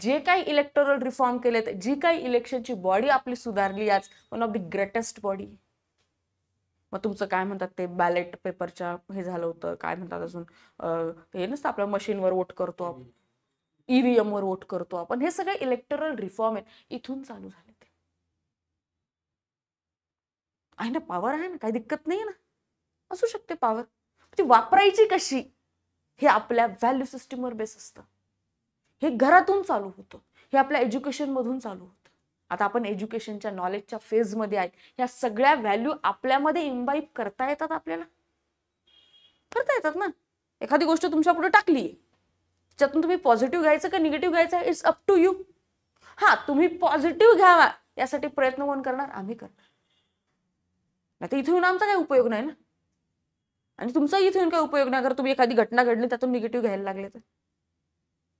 जे काही इलेक्टोरल रिफॉर्म केलेत जी काही इलेक्शनची बॉडी आपली सुधारली आज one of the greatest body मग तुमचं काय म्हणतात ते बॅलेट पेपरच्या हे झालं होतं काय म्हणतात अजून हे नसतं आपल्या मशीनवर वोट करतो आपण ईव्हीएमवर e वोट करतो आपण हे सगळे इलेक्टोरल रिफॉर्म आहेत इथून चालू झालं आहे ना पावर आहे ना काही दिक्कत नाही ना असू शकते पावर ती वापरायची कशी हे आपल्या व्हॅल्यू सिस्टीमवर बेस असतं हे घरातून चालू होतं हे आपल्या मधून चालू होतं आता आपण एज्युकेशनच्या नॉलेजच्या फेजमध्ये आहेत ह्या सगळ्या व्हॅल्यू आपल्यामध्ये इम्बाईब करता येतात आपल्याला करता येतात ना एखादी गोष्ट तुमच्या पुढे टाकली आहे त्याच्यातून तुम्ही पॉझिटिव्ह घ्यायचं का निगेटिव्ह घ्यायचं इट्स अप टू यू हा तुम्ही पॉझिटिव्ह घ्यावा यासाठी प्रयत्न कोण करणार आम्ही करणार आता तर इथे येऊन आमचा काही उपयोग नाही ना आणि तुमचा इथे काही उपयोग नाही अगर तुम्ही एखादी घटना घडली त्यातून निगेटिव्ह घ्यायला लागले तर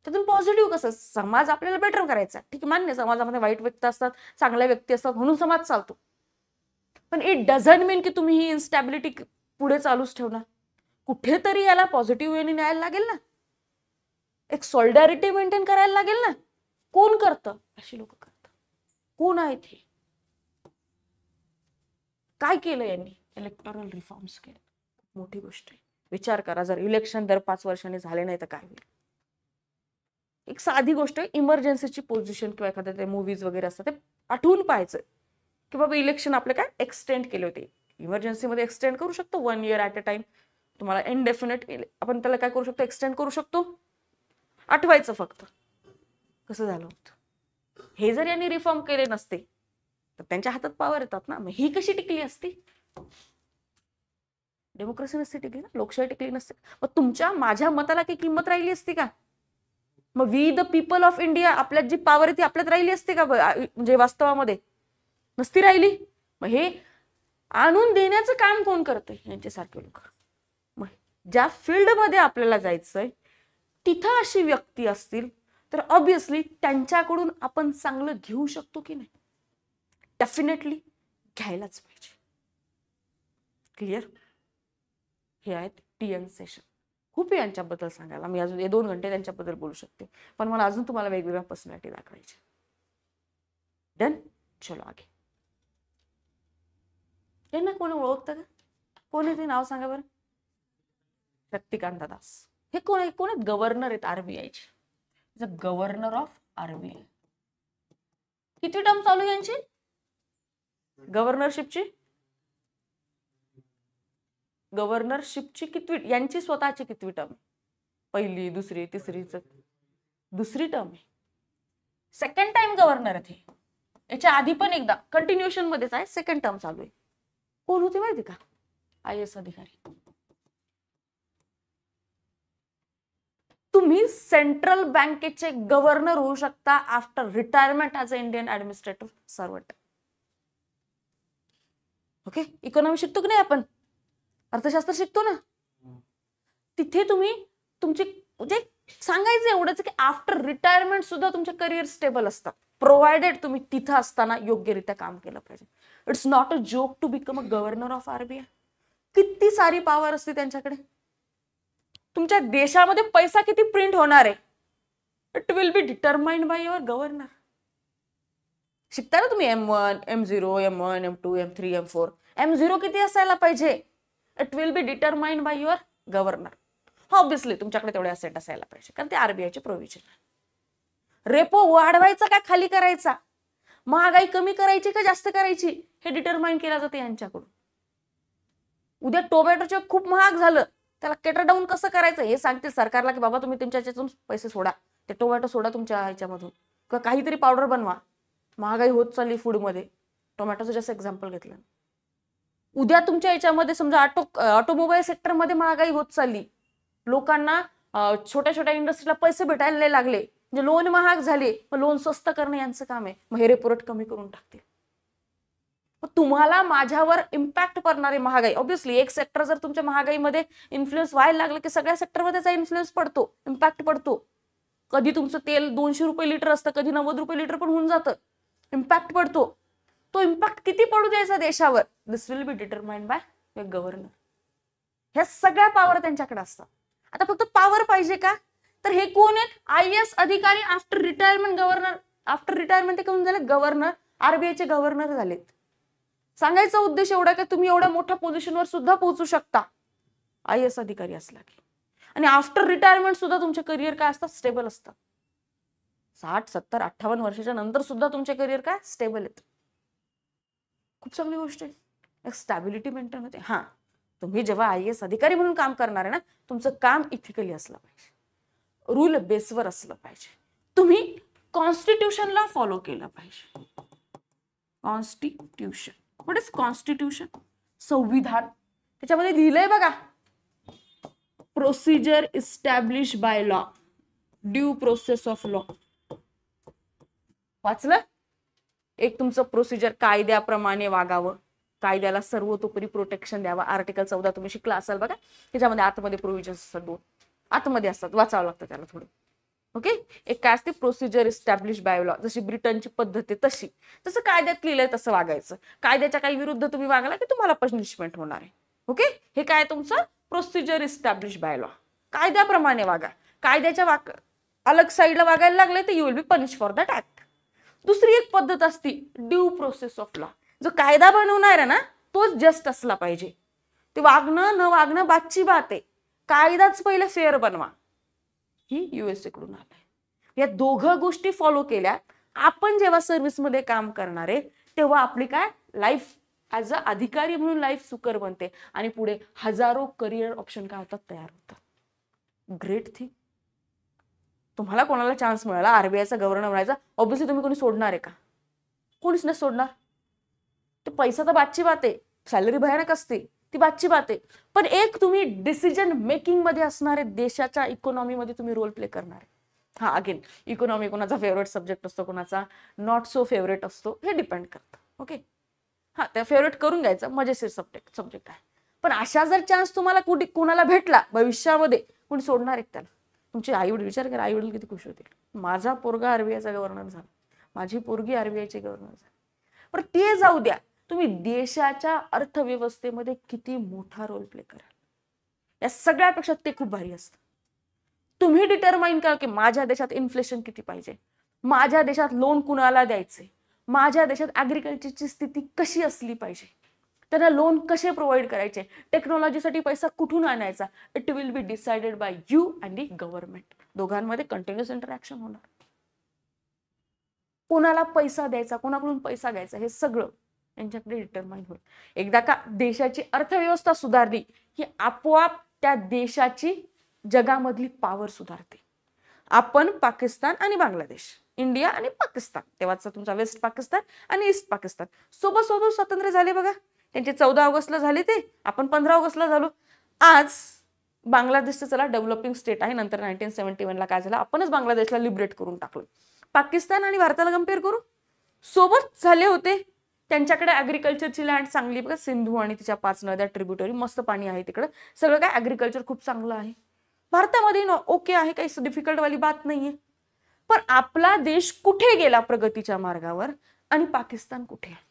त्यातून पॉझिटिव्ह कसं समाज आपल्याला बेटर करायचा ठीक मान्य समाजामध्ये वाईट व्यक्ती असतात चांगल्या व्यक्ती असतात म्हणून समाज चालतो पण इट डझन मीन की तुम्ही ही इन्स्टॅबिलिटी पुढे चालूच ठेवणार कुठेतरी याला पॉझिटिव्ह वेने न्यायला लागेल ना एक सॉलिडॅरिटी मेंटेन करायला लागेल ना कोण करतं अशी लोक करतात कोण आहेत हे काय केलं यांनी इलेक्टोरल रिफॉर्म्स केले मोठी गोष्ट आहे विचार करा जर इलेक्शन दर पाच वर्षांनी झाले नाही तर काय होईल एक साधी गोष्ट इमर्जन्सीची पोझिशन किंवा एखाद्या ते मूवीज वगैरे असतात ते आठवून पाहायचं की बाबा इलेक्शन आपले काय एक्सटेंड केले होते इमर्जन्सीमध्ये एक्सटेंड करू शकतो one year at a time तुम्हाला इनडेफिनेट आपण त्याला काय करू शकतो एक्सटेंड करू शकतो आठवायचं फक्त कसं झालं होतं हे जर यांनी रिफॉर्म केले नसते तर त्यांच्या हातात पावर येतात ना मग ही कशी टिकली असती डेमोक्रेसी नसती टिकली ना लोकशाही टिकली नसते मग तुमच्या माझ्या मताला काही किंमत राहिली असती का मग we the people of India आपल्यात जी पावर आहे ती आपल्यात राहिली असते का म्हणजे वास्तवामध्ये नसती राहिली मग हे आणून देण्याचं काम कोण करते यांच्यासारखे लोक मग ज्या फील्डमध्ये आपल्याला जायचंय तिथं अशी व्यक्ती असतील तर ऑब्विसली त्यांच्याकडून आपण चांगलं घेऊ शकतो की नाही डेफिनेटली घ्यायलाच पाहिजे क्लिअर हे आहेत टी एन सेशन खूप यांच्याबद्दल सांगायला मी अजून दोन घंटे त्यांच्याबद्दल बोलू शकते पण मला अजून तुम्हाला वेगवेगळ्या पर्सनॅलिटी दाखवायची डन चलो आगे यांना कोणी ओळखतं का कोणी ते नाव सांगा बरं शक्तिकांत दास हे कोण आहे कोण आहेत गव्हर्नर आहेत आरबीआयचे गव्हर्नर ऑफ आरबीआय किती टर्म चालू यांची गव्हर्नरशिपची गव्हर्नरशिपची कितवी यांची स्वतःची कितवी टर्म पहिली दुसरी तिसरीच दुसरी टर्म आहे सेकंड टाइम गव्हर्नर आहे याच्या आधी पण एकदा कंटिन्युएशन मध्येच आहे सेकंड टर्म चालू आहे कोण होते माहिती का आय एस अधिकारी तुम्ही सेंट्रल बँकेचे गव्हर्नर होऊ शकता after retirement as a Indian administrative servant okay economy शिकतो की नाही आपण अर्थशास्त्र शिकतो ना तिथे तुम्ही तुमचे म्हणजे सांगायचं एवढंच की आफ्टर रिटायरमेंट सुद्धा तुमचे करिअर स्टेबल असतात प्रोव्हायडेड तुम्ही तिथं असताना योग्यरित्या काम केलं पाहिजे it's not a joke to become a governor of RBI किती सारी पॉवर असते त्यांच्याकडे तुमच्या देशामध्ये पैसा किती प्रिंट होणार आहे it will be determined by your governor शिकता ना तुम्ही M one M zero M one M two M three M four M zero किती असायला पाहिजे it will be determined by your governor हा ऑब्विसली तुमच्याकडे तेवढे असेट असायला पाहिजे कारण ते आरबीआयचे प्रोव्हिजन आहे रेपो वाढवायचा का खाली करायचा महागाई कमी करायची का जास्त करायची हे डिटरमाइन केलं जातं यांच्याकडून उद्या टोमॅटोचे खूप महाग झालं त्याला केटर डाऊन कसं करायचं हे सांगतील सरकारला की बाबा तुम्ही तुमच्या पैसे सोडा ते टोमॅटो सोडा तुमच्या ह्याच्यामधून किंवा काहीतरी पावडर बनवा महागाई होत चालली फूडमध्ये टोमॅटोचं जास्त एक्झाम्पल घेतलं उद्या तुमच्या याच्यामध्ये समजा ऑटो ऑटोमोबाईल सेक्टरमध्ये महागाई होत चालली लोकांना छोट्या छोट्या इंडस्ट्रीला पैसे भेटायला लागले म्हणजे लोन महाग झाले मग लोन स्वस्त करणे यांचं काम आहे मग हे रेपोरेट कमी करून टाकतील तुम्हाला माझ्यावर इम्पॅक्ट करणारे महागाई ऑब्व्हियसली एक सेक्टर जर तुमच्या महागाईमध्ये इन्फ्लुएन्स व्हायला लागलं की सगळ्या सेक्टरमध्ये त्याचा इन्फ्लुएन्स पडतो इम्पॅक्ट पडतो कधी तुमचं तेल दोनशे रुपये लिटर असतं कधी नव्वद रुपये लिटर पण होऊन जातं इम्पॅक्ट पडतो तो इम्पॅक्ट किती पडू द्यायचा देशावर this will be determined by your governor ह्या सगळ्या पॉवर त्यांच्याकडे असतात आता फक्त पॉवर पाहिजे का तर हे कोण आहेत आय एस अधिकारी after retirement governor after retirement ते कोण झाले गव्हर्नर चे गव्हर्नर झालेत सांगायचा उद्देश एवढा की तुम्ही एवढ्या मोठ्या पोझिशनवर सुद्धा पोहोचू शकता आय अधिकारी असला की आणि आफ्टर रिटायरमेंट सुद्धा तुमचे करिअर काय असतात स्टेबल असतात साठ सत्तर अठ्ठावन्न वर्षाच्या नंतर सुद्धा तुमचे करिअर काय स्टेबल आहेत खूप चांगली गोष्ट आहे एक स्टॅबिलिटी मेंटेन होते हां तुम्ही जेव्हा आय एस अधिकारी म्हणून काम करणार आहे ना तुमचं काम इथिकली असलं पाहिजे रूल बेसवर असलं पाहिजे तुम्ही कॉन्स्टिट्यूशनला फॉलो केलं पाहिजे कॉन्स्टिट्यूशन वॉट इज कॉन्स्टिट्यूशन संविधान त्याच्यामध्ये लिहिलंय बघा procedure established by law due process of law वाचलं एक तुमचं प्रोसिजर कायद्याप्रमाणे वागावं कायद्याला सर्वतोपरी प्रोटेक्शन द्यावं आर्टिकल चौदा तुम्ही शिकला असाल बघा त्याच्यामध्ये आतमध्ये प्रोव्हिजन असतात दोन आतमध्ये असतात वाचावं लागतं त्याला थोडं ओके एक काय असते प्रोसिजर इस्टॅब्लिश बाय लॉ जशी ब्रिटनची पद्धत आहे तशी तसं कायद्यात लिहिलंय तसं वागायचं कायद्याच्या काही विरुद्ध तुम्ही वागला की तुम्हाला पनिशमेंट होणार आहे ओके हे काय तुमचं प्रोसिजर इस्टॅब्लिश बाय लॉ कायद्याप्रमाणे वागा कायद्याच्या वाक अलग साईडला वागायला लागले तर you will be punish for that act दुसरी एक पद्धत असती ड्यू प्रोसेस ऑफ लॉ जो कायदा बनवणार आहे ना तोच जस्ट असला पाहिजे ते वागणं न वागणं बातची बात आहे कायदाच पहिले फेअर बनवा ही युएसए कडून आलाय या दोघ गोष्टी फॉलो केल्या आपण जेव्हा सर्व्हिसमध्ये काम करणार आहे तेव्हा आपली काय लाईफ ऍज अ अधिकारी म्हणून लाईफ सुकर बनते आणि पुढे हजारो करिअर ऑप्शन काय होतात तयार होतात ग्रेट थिंग तुम्हाला कोणाला चान्स मिळाला आरबीआयचा गव्हर्नर म्हणायचा ऑब्व्हियसली तुम्ही कोणी सोडणार आहे का कोणीच नाही सोडणार ते पैसा तर बातची बात आहे सॅलरी भयानक असते ती बातची बात आहे पण एक तुम्ही डिसिजन मेकिंगमध्ये असणारे देशाच्या इकॉनॉमीमध्ये तुम्ही रोल प्ले करणार आहे हा अगेन इकॉनॉमी कोणाचा फेवरेट सब्जेक्ट असतो कोणाचा नॉट सो फेवरेट असतो हे डिपेंड करतं ओके हा त्या फेवरेट करून घ्यायचं मजेशीर सब्जेक्ट सब्जेक्ट आहे पण अशा जर चान्स तुम्हाला कुठे कोणाला भेटला भविष्यामध्ये कोणी सोडणार आहे त्याला तुमचे वडील विचार करा वडील किती खुश होतील माझा पोरगा आरबीआयचा गव्हर्नर झाला माझी पोरगी आरबीआयचे गव्हर्नर झाली पण ते जाऊ द्या तुम्ही देशाच्या अर्थव्यवस्थेमध्ये किती मोठा रोल प्ले कराल या सगळ्यापेक्षा ते खूप भारी असतं तुम्ही डिटरमाइन करा की माझ्या देशात इन्फ्लेशन किती पाहिजे माझ्या देशात लोन कुणाला द्यायचे माझ्या देशात ॲग्रिकल्चरची स्थिती कशी असली पाहिजे त्यांना लोन कसे प्रोव्हाइड करायचे टेक्नॉलॉजीसाठी पैसा कुठून आणायचा it will be decided by you and the government दोघांमध्ये कंटिन्युअस इंटरॅक्शन होणार कोणाला पैसा द्यायचा कोणाकडून पैसा घ्यायचा हे सगळं यांच्याकडे डिटरमाइन होईल एकदा का देशाची अर्थव्यवस्था सुधारली की आपोआप त्या देशाची जगामधली पॉवर सुधारते आपण पाकिस्तान आणि बांगलादेश इंडिया आणि पाकिस्तान तेव्हाचा तुमचा वेस्ट पाकिस्तान आणि ईस्ट पाकिस्तान सोबत सोबत स्वतंत्र झाले बघा त्यांचे चौदा ऑगस्टला झाले ते आपण पंधरा ऑगस्टला झालो आज बांगलादेशचं चला डेव्हलपिंग स्टेट आहे नंतर नाईन्टीन सेव्हन्टी वनला काय झालं आपणच बांगलादेशला लिबरेट करून टाकलं पाकिस्तान आणि भारताला कम्पेअर करू सोबत झाले होते त्यांच्याकडे ॲग्रिकल्चरची लँड चांगली बघा सिंधू आणि तिच्या पाच नद्या ट्रिब्युटरी मस्त पाणी आहे तिकडं सगळं काय ॲग्रिकल्चर खूप चांगलं आहे भारतामध्ये ओके आहे काही डिफिकल्टवाली बात नाही पण आपला देश कुठे गेला प्रगतीच्या मार्गावर आणि पाकिस्तान कुठे आहे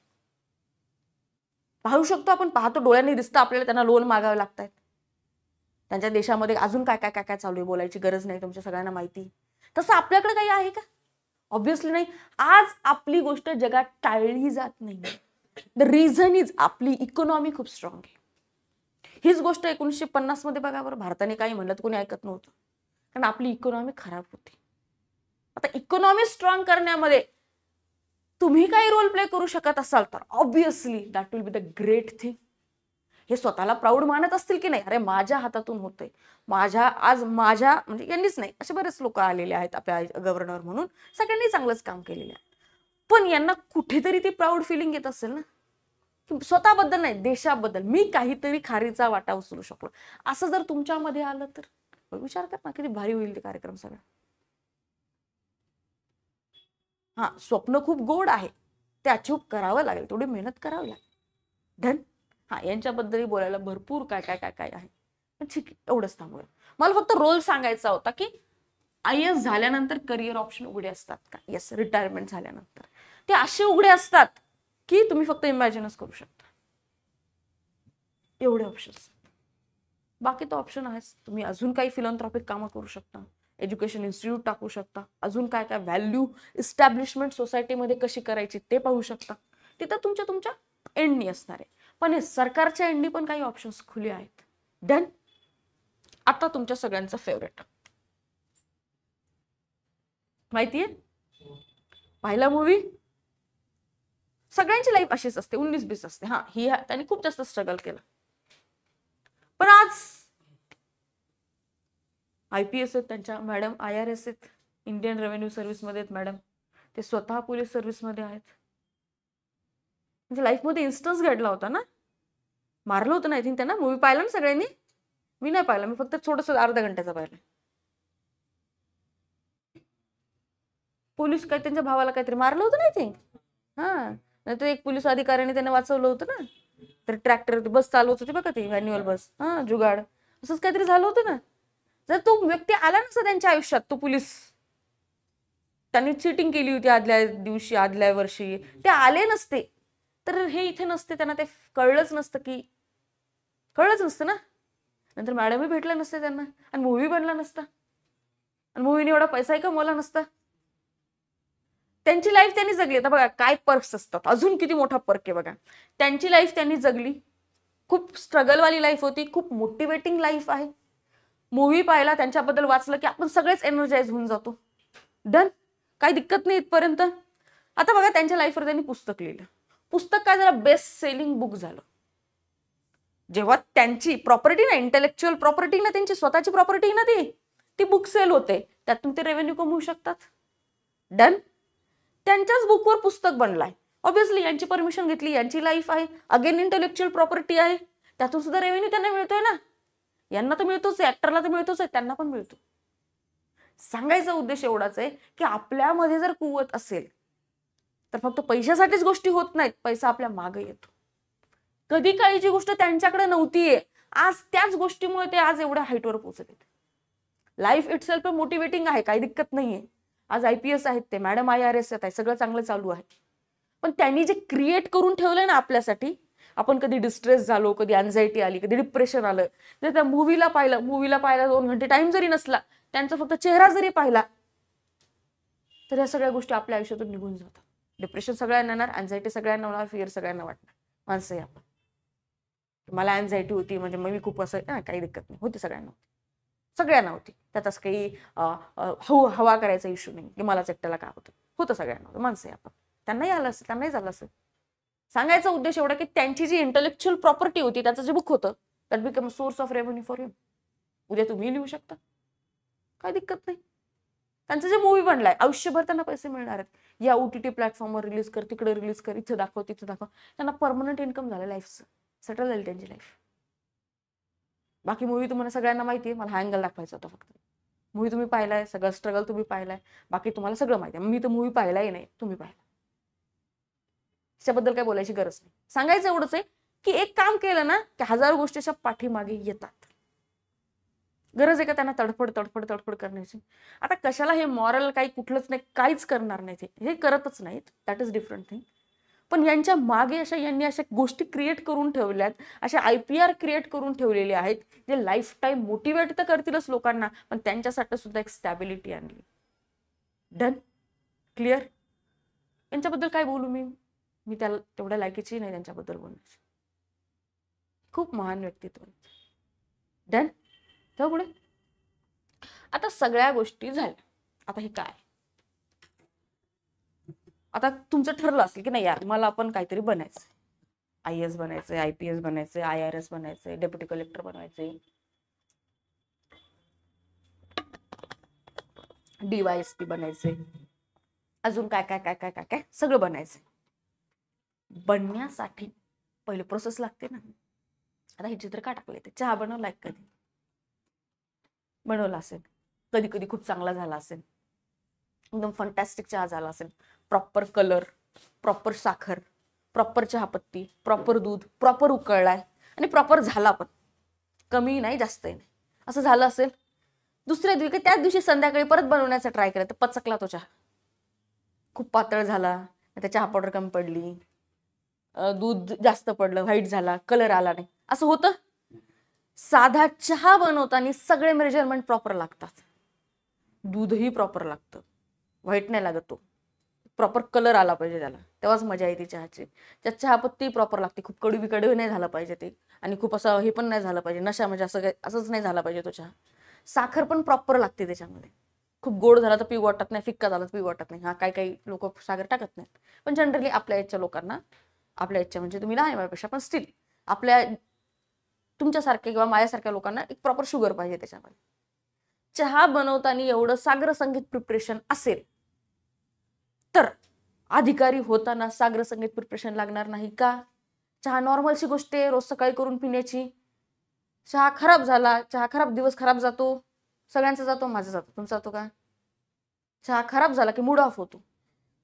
पाहू शकतो आपण पाहतो डोळ्यांनी दिसतं आपल्याला त्यांना लोन मागावं लागत त्यांच्या देशामध्ये अजून काय काय काय काय चालू आहे बोलायची गरज नाही तुमच्या सगळ्यांना माहिती तसं आपल्याकडे काही आहे का ऑब्विसली नाही आज आपली गोष्ट जगात टाळली जात नाही द रिझन इज आपली इकॉनॉमी खूप स्ट्रॉंग आहे हीच गोष्ट एकोणीसशे मध्ये बघा बरं भारताने काही म्हणलं कोणी ऐकत नव्हतं कारण आपली इकॉनॉमी खराब होती आता इकॉनॉमी स्ट्रॉंग करण्यामध्ये तुम्ही काही रोल प्ले करू शकत असाल तर obviously that will be the great thing हे स्वतःला प्राऊड मानत असतील की नाही अरे माझ्या हातातून होते माझ्या आज माझ्या म्हणजे यांनीच नाही असे बरेच लोक आलेले आहेत आपल्या गव्हर्नर म्हणून सगळ्यांनी चांगलंच काम केलेले आहे पण यांना कुठेतरी ती प्राऊड फिलिंग येत असेल ना स्वतःबद्दल नाही देशाबद्दल मी काहीतरी खारीचा वाटा उचलू शकलो असं जर तुमच्यामध्ये आलं तर विचार कर ना किती भारी होईल ते कार्यक्रम सगळा हा स्वप्न खूप गोड आहे ते अचीव करावं लागेल थोडी मेहनत करावी लागेल धन हा यांच्याबद्दल बोलायला भरपूर काय काय काय काय आहे पण ठीक एवढंच थांबूया मला फक्त रोल सांगायचा होता की आय एस झाल्यानंतर करिअर ऑप्शन उघडे असतात का येस रिटायरमेंट झाल्यानंतर ते असे उघडे असतात की तुम्ही फक्त इमॅजिनच करू शकता एवढे ऑप्शन्स बाकी तो ऑप्शन आहेच तुम्ही अजून काही फिलॉन्थ्रॉपिक कामं करू शकता एज्युकेशन इन्स्टिट्यूट टाकू शकता अजून काय काय व्हॅल्यू इस्टॅब्लिशमेंट सोसायटीमध्ये कशी करायची ते पाहू शकता तिथं तुमच्या तुमच्या एंडनी असणार आहे पण हे सरकारच्या एंडनी पण काही ऑप्शन्स खुले आहेत देन आता तुमच्या सगळ्यांचं फेवरेट माहितीये पाहिला मूवी सगळ्यांची लाईफ अशीच असते उन्नीस बीस असते हा ही त्यांनी खूप जास्त स्ट्रगल केलं पण आज आय पी एस आहेत त्यांच्या मॅडम आय आर एस आहेत इंडियन रेव्हेन्यू सर्व्हिसमध्ये आहेत मॅडम ते स्वतः पोलीस सर्व्हिसमध्ये आहेत म्हणजे लाईफमध्ये इन्स्टन्स घडला होता ना मारलं होतं ना आय थिंक त्यांना मूवी पाहिला ना सगळ्यांनी मी नाही पाहिला मी फक्त थोडंसं अर्धा घंट्याचा पाहिलं पोलीस काही त्यांच्या भावाला काहीतरी मारलं होतं ना आय थिंक हा नाही तर एक पोलीस अधिकाऱ्याने त्यांना वाचवलं होतं ना तर ट्रॅक्टर बस चालवत होती बघा ती मॅन्युअल बस हा जुगाड असंच काहीतरी झालं होतं ना जर तो व्यक्ती आला नसता त्यांच्या आयुष्यात तो पोलीस त्यांनी चिटिंग केली होती आदल्या दिवशी आदल्या वर्षी ते आले नसते तर हे इथे नसते त्यांना ते कळलंच नसतं की कळलंच नसतं ना नंतर मॅडमही भेटलं नसते त्यांना आणि मूवी बनला नसता आणि मूवीने एवढा पैसाही कमवला नसता त्यांची लाईफ त्यांनी जगली आता बघा काय पर्क्स असतात अजून किती मोठा पर्क आहे बघा त्यांची लाईफ त्यांनी जगली खूप स्ट्रगलवाली लाईफ होती खूप मोटिवेटिंग लाईफ आहे मूवी पाहिला त्यांच्याबद्दल वाचलं की आपण सगळेच एनर्जाईज होऊन जातो डन काही दिक्कत नाही इथपर्यंत आता बघा त्यांच्या लाईफवर त्यांनी पुस्तक लिहिलं पुस्तक काय जरा बेस्ट सेलिंग बुक झालं जेव्हा त्यांची प्रॉपर्टी ना इंटेलेक्च्युअल प्रॉपर्टी ना त्यांची स्वतःची प्रॉपर्टी ना ती ती बुक सेल होते त्यातून ते रेव्हेन्यू कमवू शकतात डन त्यांच्याच बुकवर पुस्तक बनलाय ऑब्विसली यांची परमिशन घेतली यांची लाईफ आहे अगेन इंटेलेक्च्युअल प्रॉपर्टी आहे त्यातून सुद्धा रेव्हेन्यू त्यांना मिळतोय ना यांना तर मिळतोच आहे ऍक्टरला तर मिळतोच आहे त्यांना पण मिळतो सांगायचा उद्देश एवढाच आहे की आपल्यामध्ये जर कुवत असेल तर फक्त पैशासाठीच गोष्टी होत नाहीत पैसा आपल्या मागे येतो कधी काही जी गोष्ट त्यांच्याकडे नव्हतीये आज त्याच गोष्टीमुळे ते आज एवढ्या हाईटवर पोहोचत आहेत लाईफ इट सेल्फ मोटिवेटिंग आहे काही दिक्कत नाहीये आज आय पी एस आहेत ते मॅडम आय आर एस आहेत सगळं चांगलं चालू आहे पण त्यांनी जे क्रिएट करून ठेवलंय ना आपल्यासाठी आपण कधी डिस्ट्रेस झालो कधी अँझायटी आली कधी डिप्रेशन आलं जर त्या मूवीला पाहिलं मूवीला पाहिला दोन घंटे टाइम जरी नसला त्यांचा फक्त चेहरा जरी पाहिला तर ह्या सगळ्या गोष्टी आपल्या आयुष्यातून निघून जातात डिप्रेशन सगळ्यांना येणार अँझायटी सगळ्यांना होणार फिअर सगळ्यांना वाटणार माणसं आपण मला अँझायटी होती म्हणजे मग मी खूप असं ना काही दिक्कत नाही होती सगळ्यांना होती सगळ्यांना होती त्यात असं काही हव हवा करायचा इश्यू नाही की मलाच एकट्याला का होतं होतं सगळ्यांना होतं माणसं आपण त्यांनाही आलं असेल त्यांनाही झालं असेल सांगायचा उद्देश एवढा की त्यांची जी इंटलेक्च्युअल प्रॉपर्टी होती त्यांचं जे बुक होतं that become source of revenue for you उद्या तुम्ही लिहू शकता काय दिक्कत नाही त्यांचं जे मूवी बनलाय आयुष्यभर त्यांना पैसे मिळणार आहेत या ओ टी टी प्लॅटफॉर्मवर रिलीज कर तिकडे रिलीज कर इथं दाखव तिथं दाखव त्यांना परमनंट इन्कम झालं लाईफचं सेटल झाली त्यांची लाईफ बाकी मूवी तुम्हाला सगळ्यांना माहिती आहे मला हा अँगल दाखवायचा होता फक्त मूवी तुम्ही पाहिलाय सगळं स्ट्रगल तुम्ही पाहिलाय बाकी तुम्हाला सगळं माहिती आहे मी तर मूवी पाहिलाही नाही तुम्ही पाहिला त्याच्याबद्दल काय बोलायची गरज नाही सांगायचं एवढंच आहे की एक काम केलं ना की हजारो गोष्टीच्या पाठीमागे येतात गरज आहे का त्यांना तडफड तडफड तडफड करण्याची आता कशाला हे मॉरल काही कुठलंच नाही काहीच करणार नाही हे करतच नाहीत दॅट इज डिफरंट थिंग पण यांच्या मागे अशा यांनी अशा गोष्टी क्रिएट करून ठेवल्यात अशा आय पी आर क्रिएट करून ठेवलेल्या आहेत जे लाईफ टाईम मोटिवेट तर करतीलच लोकांना पण त्यांच्यासाठी सुद्धा एक स्टॅबिलिटी आणली डन क्लिअर यांच्याबद्दल काय बोलू मी मी त्याला तेवढ्या लायकीची नाही त्यांच्याबद्दल बोलण्याची खूप महान व्यक्तित्व डन तर पुढे आता सगळ्या गोष्टी झाल्या आता हे काय आता तुमचं ठरलं असेल की नाही यार मला आपण काहीतरी बनायचं आय एस बनायचंय आय पी एस बनायचंय आय आर एस बनायचंय डेप्युटी कलेक्टर बनायचे डीवायएसपी बनायचे अजून काय काय काय काय काय काय सगळं बनायचंय बनण्यासाठी पहिलं प्रोसेस लागते ना आता हे चित्र का टाकले ते चहा बनवलाय कधी बनवला असेल कधी कधी खूप चांगला झाला असेल एकदम फंटॅस्टिक चहा झाला असेल प्रॉपर कलर प्रॉपर साखर प्रॉपर चहापत्ती प्रॉपर दूध प्रॉपर उकळलाय आणि प्रॉपर झाला पण कमी नाही जास्त नाही असं झालं असेल दुसऱ्या दिवशी त्याच दिवशी संध्याकाळी परत बनवण्याचा ट्राय केला तर पचकला तो चहा खूप पातळ झाला त्या चहा पावडर कमी पडली दूध जास्त पडलं व्हाईट झाला कलर आला नाही असं होतं साधा चहा बनवताना सगळे मेजरमेंट प्रॉपर लागतात दूधही प्रॉपर लागतं व्हाईट नाही लागत तो प्रॉपर कलर आला पाहिजे त्याला तेव्हाच मजा येते चहाची त्यात चहापत्ती प्रॉपर लागते खूप कडू बिकडू नाही झाला पाहिजे ते आणि खूप असं हे पण नाही झालं पाहिजे नशा म्हणजे असं काही असंच नाही झाला पाहिजे तो चहा साखर पण प्रॉपर लागते त्याच्यामध्ये खूप गोड झाला तर पी वाटत नाही फिक्का झाला तर पी वाटत नाही हा काही काही लोक साखर टाकत नाहीत पण जनरली आपल्या याच्या लोकांना आपल्या इच्छा म्हणजे तुम्ही लहान वयापेक्षा पण स्टील आपल्या तुमच्यासारख्या किंवा माझ्यासारख्या लोकांना एक प्रॉपर शुगर पाहिजे त्याच्यामध्ये चहा बनवताना एवढं सागर संगीत प्रिपरेशन असेल तर अधिकारी होताना सागर संगीत प्रिपरेशन लागणार नाही का चहा नॉर्मलची गोष्ट आहे रोज सकाळी करून पिण्याची चहा खराब झाला चहा खराब दिवस खराब जातो सगळ्यांचा जातो माझा जातो तुमचा जातो का चहा खराब झाला की मूड ऑफ होतो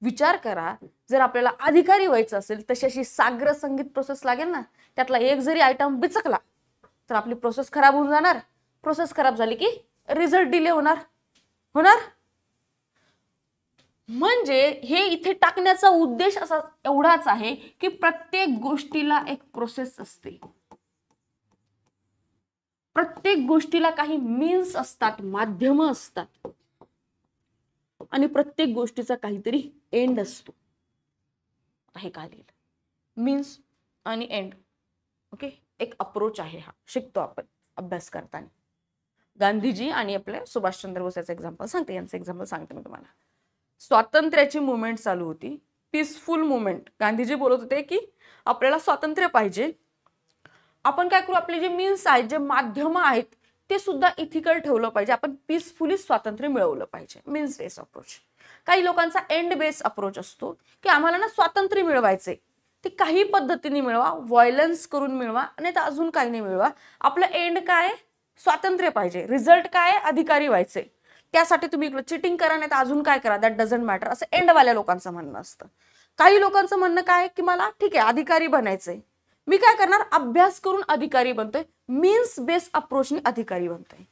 विचार करा जर आपल्याला अधिकारी व्हायचं असेल तशी अशी साग्र संगीत प्रोसेस लागेल ना त्यातला एक जरी आयटम बिचकला तर आपली प्रोसेस खराब होऊन जाणार प्रोसेस खराब झाली की रिझल्ट डिले होणार होणार म्हणजे हे इथे टाकण्याचा उद्देश असा एवढाच आहे की प्रत्येक गोष्टीला एक प्रोसेस असते प्रत्येक गोष्टीला काही मीन्स असतात माध्यम असतात आणि प्रत्येक गोष्टीचा काहीतरी एंड असतो हे का मीन्स आणि एंड ओके एक अप्रोच आहे हा शिकतो आपण अभ्यास करताना गांधीजी आणि आपल्या सुभाषचंद्र बोस याचं एक्झाम्पल सांगते यांचं एक्झाम्पल सांगते मी तुम्हाला स्वातंत्र्याची मुवमेंट चालू होती पीसफुल मुवमेंट गांधीजी बोलत होते की आपल्याला स्वातंत्र्य पाहिजे आपण काय करू आपले जे मीन्स आहेत जे माध्यम आहेत ते सुद्धा इथिकल ठेवलं पाहिजे आपण पीसफुली स्वातंत्र्य मिळवलं पाहिजे मीन्स बेस अप्रोच काही लोकांचा एंड बेस अप्रोच असतो की आम्हाला ना स्वातंत्र्य मिळवायचे ते काही पद्धतीने मिळवा व्हायलन्स करून मिळवा आणि तर अजून काही नाही मिळवा आपलं एंड काय स्वातंत्र्य पाहिजे रिझल्ट काय अधिकारी व्हायचे त्यासाठी तुम्ही इकडं चिटिंग करा नाही तर अजून काय करा दॅट डझंट मॅटर असं एंडवाल्या लोकांचं म्हणणं असतं काही लोकांचं म्हणणं काय की मला ठीक आहे अधिकारी बनायचंय मी काय करणार अभ्यास करून अधिकारी बनतोय मीन्स बेस अप्रोचने अधिकारी बनतोय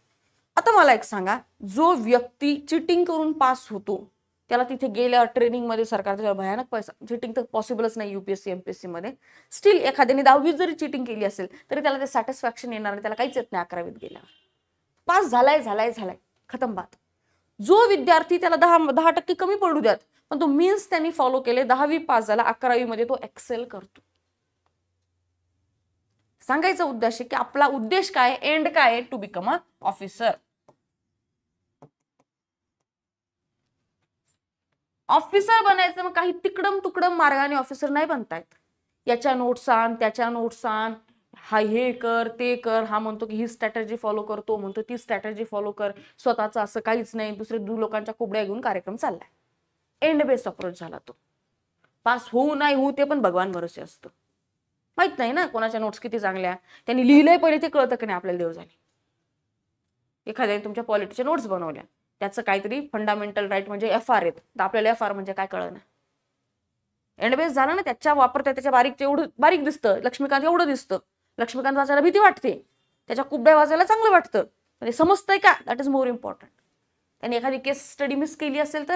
आता मला एक सांगा जो व्यक्ती चिटिंग करून पास होतो त्याला तिथे गेल्या ट्रेनिंगमध्ये सरकारचा भयानक पैसा चिटिंग तर पॉसिबलच नाही युपीएससी एमपीएससी मध्ये स्टील एखाद्याने दहावीत जरी चिटिंग केली असेल तरी त्याला ते सॅटिस्फॅक्शन येणार नाही त्याला काहीच येत नाही अकरावीत गेल्यावर पास झालाय झालाय झालाय खतम बात जो विद्यार्थी त्याला दहा दहा टक्के कमी पडू द्यात पण तो मीन्स त्यांनी फॉलो केले दहावी पास झाला अकरावीमध्ये तो एक्सेल करतो सांगायचा उद्देश की आपला उद्देश काय एंड काय to become a officer officer बनायचं मग काही तिकडम तुकडम मार्गाने ऑफिसर नाही बनतायत याच्या नोट्स आण त्याच्या नोट्स आण हा हे कर ते कर हा म्हणतो की ही स्ट्रॅटर्जी फॉलो करतो म्हणतो ती स्ट्रॅटर्जी फॉलो कर स्वतःचं असं काहीच नाही दुसरे दु लोकांच्या कोबड्या घेऊन कार्यक्रम चाललाय एंड बेस अप्रोच झाला तो पास होऊ नाही होऊ ते पण भगवान भरोसे असतं माहित नाही ना कोणाच्या नोट्स किती चांगल्या त्यांनी लिहिलंय पहिले ते कळतं की नाही आपल्याला देव झाली एखाद्याने तुमच्या पॉलिटीच्या नोट्स बनवल्या त्याचं काहीतरी फंडामेंटल राईट म्हणजे एफ आर आहेत तर आपल्याला एफ आर म्हणजे काय कळलं एंडबेस झाला ना त्याच्या त्या त्याच्या बारीक एवढं बारीक दिसतं लक्ष्मीकांत एवढं दिसतं लक्ष्मीकांत वाचायला भीती वाटते त्याच्या कुबड्या वाचायला चांगलं वाटतं म्हणजे समजतंय का दॅट इज मोर इम्पॉर्टंट त्यांनी एखादी केस स्टडी मिस केली असेल तर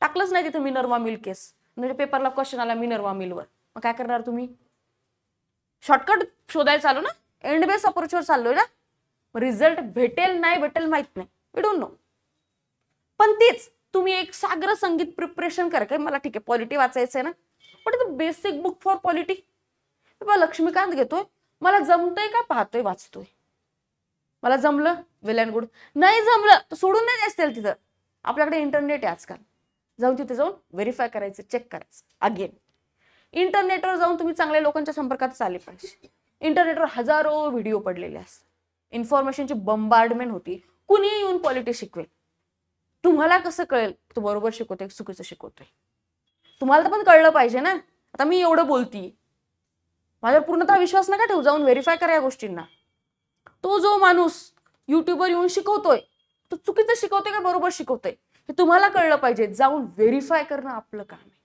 टाकलंच नाही तिथं मिनरवा मिल केस म्हणजे पेपरला क्वेश्चन आला मिनरवा मिलवर मग काय करणार तुम्ही शॉर्टकट शोधायला चालू ना एंड बेस अप्रोचवर चाललोय ना रिझल्ट भेटेल नाही भेटेल माहित नाही वी डोंट नो पण तीच तुम्ही एक सागर संगीत प्रिपरेशन करा काय मला ठीक आहे पॉलिटी वाचायचं आहे ना पण बेसिक बुक फॉर पॉलिटी बाबा लक्ष्मीकांत घेतोय मला जमतोय का पाहतोय वाचतोय मला जमलं वेल अँड गुड नाही जमलं तर सोडून नाही असतील तिथं आपल्याकडे इंटरनेट आहे आजकाल जाऊन तिथे जाऊन व्हेरीफाय करायचं चेक करायचं अगेन इंटरनेटवर जाऊन तुम्ही चांगल्या लोकांच्या संपर्कात आले पाहिजे इंटरनेटवर हजारो व्हिडिओ पडलेले असतात इन्फॉर्मेशनची बंबार्डमेंट होती कुणी येऊन पॉलिटिक्स शिकवेल तुम्हाला कसं कळेल तो बरोबर शिकवते चुकीचं शिकवतोय तुम्हाला तर पण कळलं पाहिजे ना आता मी एवढं बोलती माझ्यावर पूर्णतः विश्वास नका ठेवू जाऊन व्हेरीफाय करा या गोष्टींना तो जो माणूस युट्यूबवर येऊन शिकवतोय तो चुकीचं शिकवतोय का बरोबर शिकवतोय हे तुम्हाला कळलं पाहिजे जाऊन व्हेरीफाय करणं आपलं काम आहे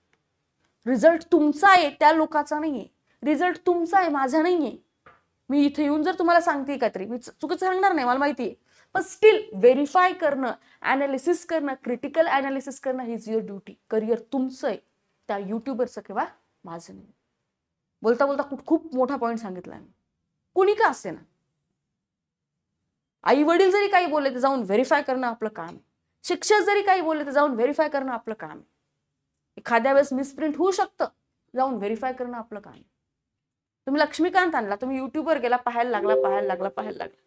रिझल्ट तुमचा आहे त्या लोकाचा नाही आहे रिझल्ट तुमचा आहे माझा नाही आहे मी इथे येऊन जर तुम्हाला सांगते काहीतरी मी चुकीचं सांगणार नाही मला माहिती आहे पण स्टील व्हेरीफाय करणं अनालिसिस करणं क्रिटिकल अनालिसिस करणं हीज युअर ड्युटी करिअर तुमचं आहे त्या युट्यूबरचं किंवा माझं नाही बोलता बोलता खूप खूप मोठा पॉईंट सांगितला मी कुणी का असते ना आई वडील जरी काही बोलले तर जाऊन व्हेरीफाय करणं आपलं काम आहे शिक्षक जरी काही बोलले तर जाऊन व्हेरीफाय करणं आपलं काम आहे एखाद्या वेळेस मिसप्रिंट होऊ शकतं जाऊन व्हेरीफाय करणं आपलं काम तुम्ही लक्ष्मीकांत आणला तुम्ही युट्यूबवर गेला पाहायला लागला पाहायला लागला पाहायला लागला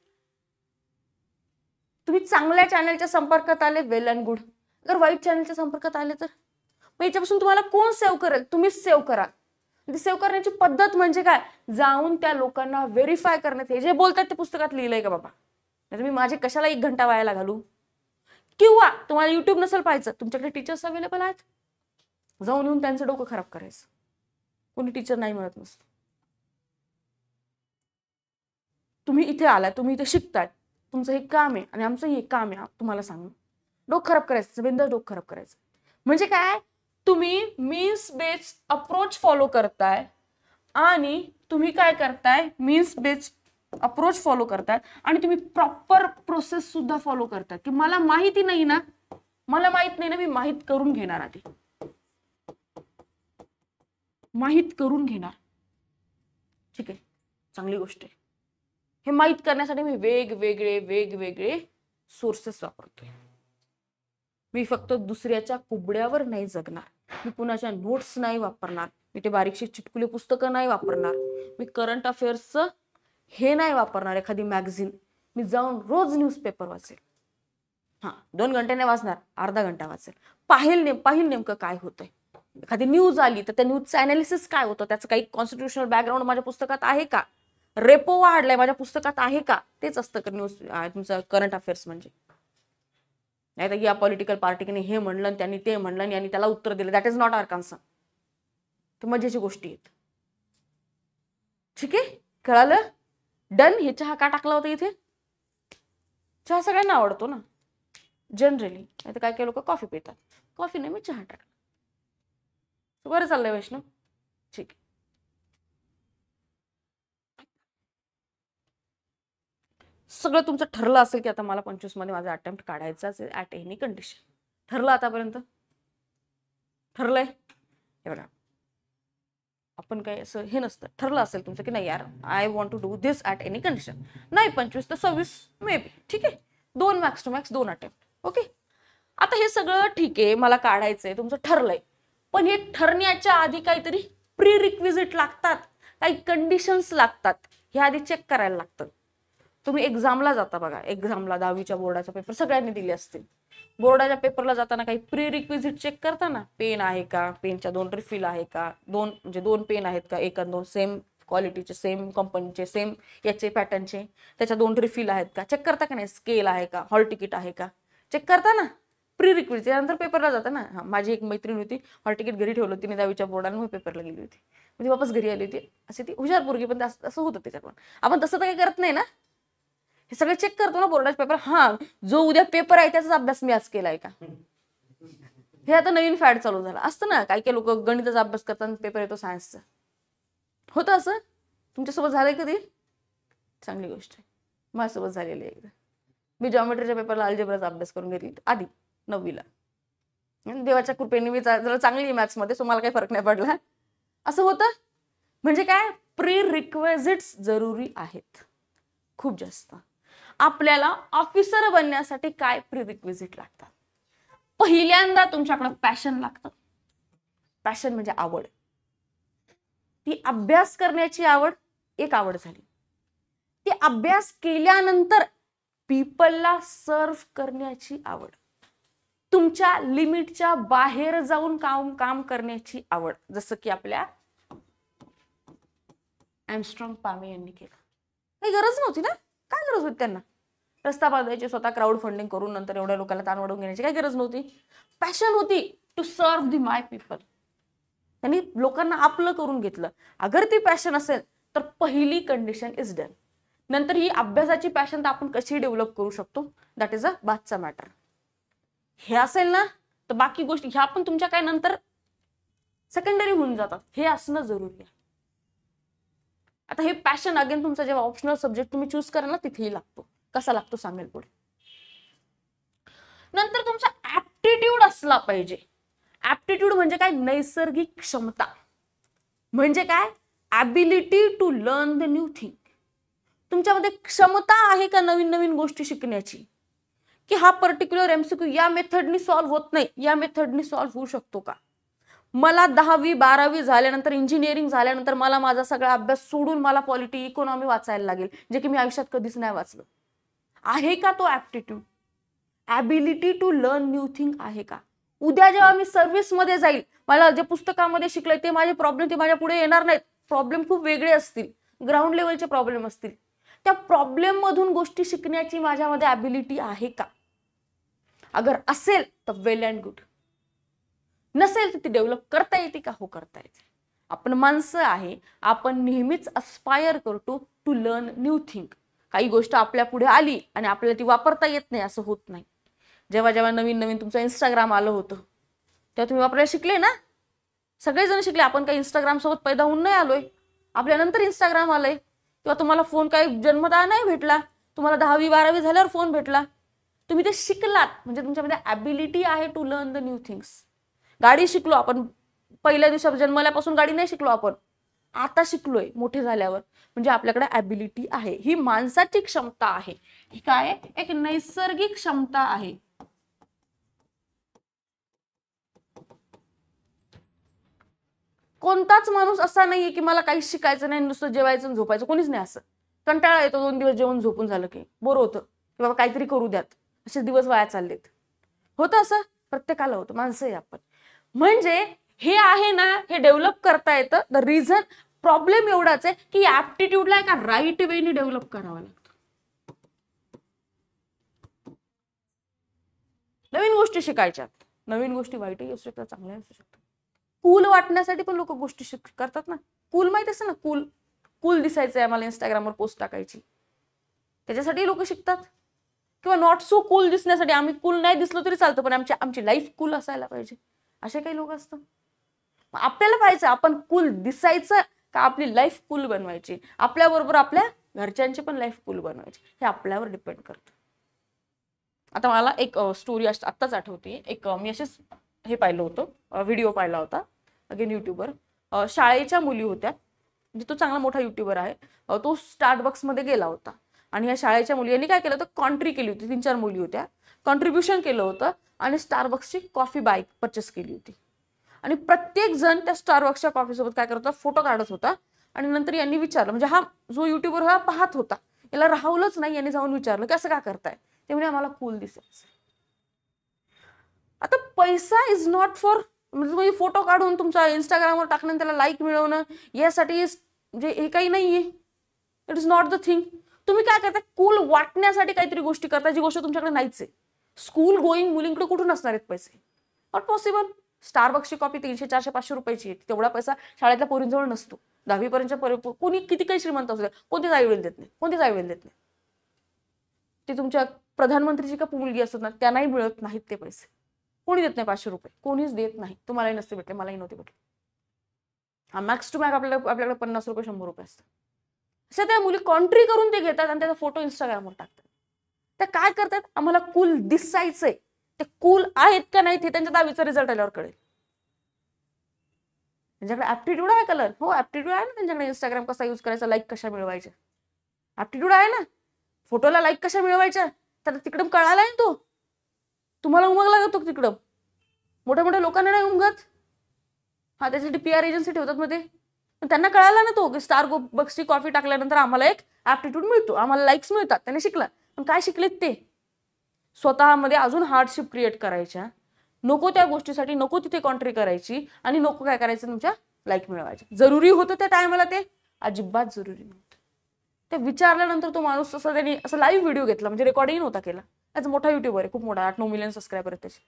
तुम्ही चांगल्या चॅनलच्या संपर्कात आले वेल अँड गुड जर वाईट चॅनलच्या संपर्कात आले तर मग याच्यापासून तुम्हाला कोण सेव्ह करेल तुम्हीच सेव्ह करा सेव्ह करण्याची पद्धत म्हणजे काय जाऊन त्या लोकांना व्हेरीफाय करण्यात हे जे बोलतात ते पुस्तकात लिहिलंय का बाबा नाही मी माझे कशाला एक घंटा वायाला घालू किंवा तुम्हाला युट्यूब नसेल पाहायचं तुमच्याकडे टीचर्स अवेलेबल आहेत जाऊन येऊन त्यांचं डोकं खराब करायचं कोणी टीचर नाही मिळत नसत तुम्ही इथे आलाय तुम्ही इथे शिकताय तुमचं हे काम आहे आणि आमचं हे काम आहे तुम्हाला सांगणं डोकं खराब करायचं बिंदास डोकं खराब करायचं म्हणजे काय तुम्ही मीन्स बेस्ड अप्रोच फॉलो करताय आणि तुम्ही काय करताय मीन्स बेस्ड अप्रोच फॉलो करताय आणि तुम्ही प्रॉपर प्रोसेस सुद्धा फॉलो करताय की मला माहिती नाही ना मला माहित नाही ना मी माहीत करून घेणार आधी माहीत करून घेणार ठीक आहे चांगली गोष्ट आहे हे माहीत करण्यासाठी मी वेगवेगळे वेगवेगळे सोर्सेस वापरतोय मी फक्त दुसऱ्याच्या कुबड्यावर नाही जगणार मी कुणाच्या नोट्स नाही वापरणार मी ते बारीकशी चिटकुले पुस्तकं नाही वापरणार मी करंट अफेअर्सच हे नाही वापरणार एखादी मॅगझिन मी जाऊन रोज न्यूजपेपर वाचेल हां दोन घंटे नाही वाचणार अर्धा घंटा वाचेल पाहिल नेम पाहिल नेमकं काय होतंय एखादी न्यूज आली तर त्या न्यूजचं अनालिसिस काय होतं त्याचं काही कॉन्स्टिट्युशनल बॅकग्राऊंड माझ्या पुस्तकात आहे का रेपो वाढलाय माझ्या पुस्तकात आहे का तेच असतं न्यूज तुमचं करंट अफेअर्स म्हणजे नाही तर या पॉलिटिकल पार्टीने हे म्हणलं त्यांनी ते म्हणलं आणि त्याला उत्तर दिलं that is not our concern तर मजेची गोष्टी आहेत ठीक आहे कळालं डन हे चहा का टाकला होता इथे चहा सगळ्यांना आवडतो ना जनरली नाही तर काय काय लोक कॉफी पितात कॉफी नाही मी चहा टाकला बरं चाललंय वैष्णव ठीक आहे सगळं तुमचं ठरलं असेल की आता मला पंचवीस मध्ये माझा अटेम्प्ट काढायचा आहे ॲट एनी कंडिशन ठरलं आतापर्यंत ठरलंय हे बघा आपण काय असं हे नसतं ठरलं असेल तुमचं की नाही यार I want to do this at any condition नाही पंचवीस तर सव्वीस मे बी ठीक आहे दोन मॅक्स टू मॅक्स दोन अटेम्प्ट ओके आता हे सगळं ठीक आहे मला काढायचंय तुमचं ठरलंय पण हे ठरण्याच्या आधी काहीतरी प्री रिक्विजिट लागतात काही कंडिशन्स लागतात हे आधी चेक करायला लागतात तुम्ही एक्झामला जाता बघा एक्झामला दहावीच्या बोर्डाचा पेपर सगळ्यांनी दिले असतील बोर्डाच्या पेपरला जाताना काही प्री रिक्विजिट चेक करताना पेन आहे का पेनच्या दोन रिफिल आहे का दोन म्हणजे दोन पेन आहेत का एक दोन सेम क्वालिटीचे सेम कंपनीचे सेम याचे पॅटर्नचे त्याच्या दोन रिफिल आहेत का चेक करता का नाही स्केल आहे का हॉल तिकीट आहे का चेक करता ना प्री रिक्वेस्ट त्यानंतर पेपरला जातं ना हां माझी एक मैत्रीण होती मला तिकीट घरी ठेवलं तिने दहावीच्या बोर्डाने मग पेपरला गेली होती मग म्हणजे वापस घरी आली होती असे ती हुशार पोरगी पण असं होतं त्याच्यात आपण तसं तर काही करत नाही ना हे सगळे चेक करतो ना बोर्डाचा पेपर हां जो उद्या पेपर आहे त्याचाच अभ्यास मी आज केला का हे आता नवीन फॅड चालू झाला असतं ना काही काही लोक गणिताचा अभ्यास करतात पेपर येतो सायन्सचा होतं असं तुमच्यासोबत झालंय कधी चांगली गोष्ट आहे माझ्यासोबत झालेली आहे एकदा मी जॉमेट्रीच्या पेपरला अल्जेब्राचा अभ्यास करून घेतली आधी नववीला देवाच्या कृपेने मी जरा चांगली मध्ये सो मला काही फरक नाही पडला असं होतं म्हणजे काय प्री रिक्वेजिट जरुरी आहेत खूप जास्त आपल्याला ऑफिसर बनण्यासाठी काय प्री रिक्विजिट लागतात पहिल्यांदा तुमच्याकडं पॅशन लागतं पॅशन म्हणजे आवड ती अभ्यास करण्याची आवड एक आवड झाली ती अभ्यास केल्यानंतर पीपलला सर्व करण्याची आवड तुमच्या लिमिटच्या बाहेर जाऊन काम काम करण्याची आवड जसं की आपल्या एमस्ट्रॉंग पामे यांनी केलं काही गरज नव्हती ना काय गरज होती त्यांना रस्ता बांधायची स्वतः क्राऊड फंडिंग करून नंतर एवढ्या लोकांना ताण वाढवून घेण्याची काही गरज नव्हती पॅशन होती to serve the my people त्यांनी लोकांना आपलं करून घेतलं अगर ती पॅशन असेल तर पहिली कंडिशन इज डन नंतर ही अभ्यासाची पॅशन तर आपण कशी डेव्हलप करू शकतो दॅट इज अ बादचा मॅटर हे असेल ना तर बाकी गोष्टी ह्या पण तुमच्या काय नंतर सेकंडरी होऊन जातात हे असणं जरुरी आहे आता हे पॅशन अगेन तुमचा जेव्हा ऑप्शनल सब्जेक्ट तुम्ही चूज करा ना तिथेही लागतो कसा लागतो सांगेल पुढे नंतर तुमचा ऍप्टिट्यूड असला पाहिजे ऍप्टिट्यूड म्हणजे काय नैसर्गिक क्षमता म्हणजे काय ability to learn the new thing तुमच्यामध्ये क्षमता आहे का नवीन नवीन गोष्टी शिकण्याची की हा पर्टिक्युलर एमसीक्यू या मेथडनी सॉल्व्ह होत नाही या मेथडनी सॉल्व्ह होऊ शकतो का मला दहावी बारावी झाल्यानंतर इंजिनिअरिंग झाल्यानंतर मला माझा सगळा अभ्यास सोडून मला पॉलिटी इकॉनॉमी वाचायला लागेल जे की मी आयुष्यात कधीच नाही वाचलं आहे का तो aptitude ability to learn new thing आहे का उद्या जेव्हा मी सर्व्हिसमध्ये जाईल मला जे पुस्तकामध्ये शिकलंय ते माझे प्रॉब्लेम ते माझ्या पुढे येणार नाहीत प्रॉब्लेम खूप वेगळे असतील ग्राउंड लेवलचे प्रॉब्लेम असतील त्या प्रॉब्लेम मधून गोष्टी शिकण्याची माझ्यामध्ये ॲबिलिटी आहे का अगर असेल तर वेल अँड गुड नसेल तर ती डेव्हलप करता येते का हो करता येते आपण माणसं आहे आपण नेहमीच अस्पायर करतो टू लर्न न्यू थिंग काही गोष्ट आपल्या पुढे आली आणि आपल्याला ती वापरता येत नाही असं होत नाही जेव्हा जेव्हा नवीन नवीन तुमचं इंस्टाग्राम आलं होतं तेव्हा तुम्ही वापरायला शिकले ना सगळेजण शिकले आपण काही इंस्टाग्रामसोबत पैदा होऊन नाही आलोय आपल्यानंतर इंस्टाग्राम आलंय किंवा तुम्हाला फोन काही जन्मदा नाही भेटला तुम्हाला दहावी बारावी झाल्यावर फोन भेटला तुम्ही ते शिकलात म्हणजे तुमच्यामध्ये ॲबिलिटी आहे to learn the new things गाडी शिकलो आपण पहिल्या दिवसा जन्मल्यापासून गाडी नाही शिकलो आपण आता शिकलोय मोठे झाल्यावर म्हणजे आपल्याकडे ॲबिलिटी आहे ही माणसाची क्षमता आहे ही काय एक नैसर्गिक क्षमता आहे कोणताच माणूस असा नाहीये की मला काहीच शिकायचं नाही नुसतं जेवायचं आणि झोपायचं कोणीच नाही असं कंटाळा येतो दोन दिवस जेवण झोपून झालं की बरं होतं की बाबा काहीतरी करू द्यात असे दिवस वाया चाललेत होतं असं प्रत्येकाला होतं माणसं आहे आपण म्हणजे हे आहे ना हे डेव्हलप करता येतं द रिझन प्रॉब्लेम एवढाच आहे की ऍप्टिट्यूडला एका राईट वेने डेव्हलप करावा लागतो नवीन गोष्टी शिकायच्यात नवीन गोष्टी वाईटही असू शकतात चांगल्याही असू शकतात कूल वाटण्यासाठी पण लोक गोष्टी शिक करतात ना कूल माहित असेल ना कूल कूल दिसायचं आहे मला इंस्टाग्रामवर पोस्ट टाकायची त्याच्यासाठी लोक शिकतात किंवा नॉट सो कूल दिसण्यासाठी आम्ही कूल नाही दिसलो तरी चालतं पण आमची आमची लाईफ कूल असायला पाहिजे असे काही लोक असतात आपल्याला पाहिजे आपण कूल दिसायचं का आपली लाईफ कूल बनवायची आपल्याबरोबर आपल्या घरच्यांची पण लाईफ कूल बनवायची हे आपल्यावर डिपेंड करतं आता मला एक स्टोरी आत्ताच आठवते एक मी असेच हे पाहिलं होतं व्हिडिओ पाहिला होता अगेन युट्यूबर शाळेच्या मुली होत्या म्हणजे तो चांगला मोठा युट्यूबर आहे तो स्टार्टबक्समध्ये गेला होता आणि या शाळेच्या मुली यांनी काय केलं होतं कॉन्ट्री केली होती तीन चार मुली होत्या कॉन्ट्रीब्युशन केलं होतं आणि स्टारबक्सची कॉफी बाईक परचेस केली होती आणि प्रत्येक जण त्या स्टारबक्सच्या कॉफीसोबत काय करत होता फोटो काढत होता आणि नंतर यांनी विचारलं म्हणजे हा जो युट्यूबर हा पाहत होता याला राहवलंच नाही यांनी जाऊन विचारलं की असं का करताय ते म्हणजे आम्हाला कूल दिसायचं आता पैसा इज नॉट फॉर म्हणजे तुम्ही फोटो काढून तुमच्या इंस्टाग्रामवर टाकणं त्याला लाईक मिळवणं यासाठी म्हणजे हे काही नाही आहे it is not the thing तुम्ही काय करता कूल वाटण्यासाठी काहीतरी गोष्टी करता जी गोष्ट तुमच्याकडे नाहीच आहे स्कूल गोईंग मुलींकडे कुठून असणार आहेत पैसे नॉट पॉसिबल स्टारबक्सची कॉपी तीनशे चारशे पाचशे रुपयाची आहे तेवढा पैसा शाळेतल्या पोरींजवळ नसतो दहावीपर्यंतच्या कोणी किती काही श्रीमंत असू द्या कोणतीच वेळ देत नाही कोणतीच वेळ देत नाही ते तुमच्या प्रधानमंत्रीची का मुलगी असतात ना त्यांनाही मिळत नाहीत ते पैसे कोणी देत नाही पाचशे रुपये कोणीच देत नाही तुम्हालाही नसते भेटले मलाही नव्हते भेटले मॅक्स टू मॅक आपल्याला आपल्याकडे पन्नास रुपये शंभर रुपये असतात असं त्या मुली कॉन्ट्री करून ते घेतात आणि त्याचा फोटो इंस्टाग्रामवर टाकतात त्या काय करतात आम्हाला कूल दिसायचंय ते कूल आहेत का नाहीत हे त्यांच्या दहावीचा रिझल्ट आल्यावर कळेल त्यांच्याकडे ऍप्टिट्यूड आहे कलर हो ऍप्टिट्यूड आहे ना त्यांच्याकडे इंस्टाग्राम कसा यूज करायचा लाईक कशा मिळवायच्या ऍप्टिट्यूड आहे ना फोटोला लाईक कशा मिळवायच्या तर तिकडून कळाला आहे तो तुम्हाला उमग लागतो तिकडं मोठ्या मोठ्या लोकांना नाही उमगत हा त्याच्यासाठी पी आर एजन्सी ठेवतात मध्ये पण त्यांना कळायला ना तो की स्टार गो बक्सची कॉफी टाकल्यानंतर आम्हाला एक ॲप्टिट्यूड मिळतो आम्हाला लाईक्स मिळतात त्यांनी शिकला पण काय शिकलेत ते स्वतःमध्ये अजून हार्डशिप क्रिएट करायच्या नको त्या गोष्टीसाठी नको तिथे कॉन्ट्री करायची आणि नको काय करायचं तुमच्या लाईक मिळवायच्या जरुरी होतं त्या टायमाला ते अजिबात जरुरी नव्हतं ते विचारल्यानंतर तो माणूस असा त्यांनी असं लाईव्ह व्हिडिओ घेतला म्हणजे रेकॉर्डिंग नव्हता केला एज मोठा युट्यूबर आहे खूप मोठा आठ नऊ मिलियन सबस्क्रायबर आहे त्याचे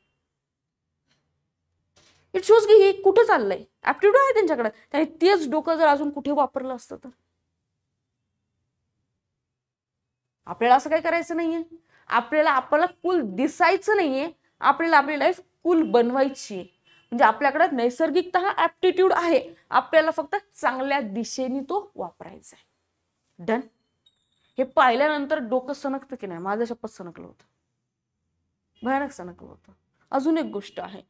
इट शोज की हे कुठे चाललंय ऍप्टिट्यूड आहे त्यांच्याकडे त्याने तेच डोकं जर अजून कुठे वापरलं असतं तर आपल्याला असं काही करायचं नाहीये आपल्याला आपल्याला कुल दिसायचं नाहीये आपल्याला आपली लाईफ कुल बनवायची म्हणजे आपल्याकडे नैसर्गिकत ऍप्टिट्यूड आहे आपल्याला फक्त चांगल्या दिशेने तो वापरायचा आहे डन हे पाहिल्यानंतर डोकं सनकतं की नाही माझं शपथ सनकलं होतं भयानक सण होतं अजून एक गोष्ट आहे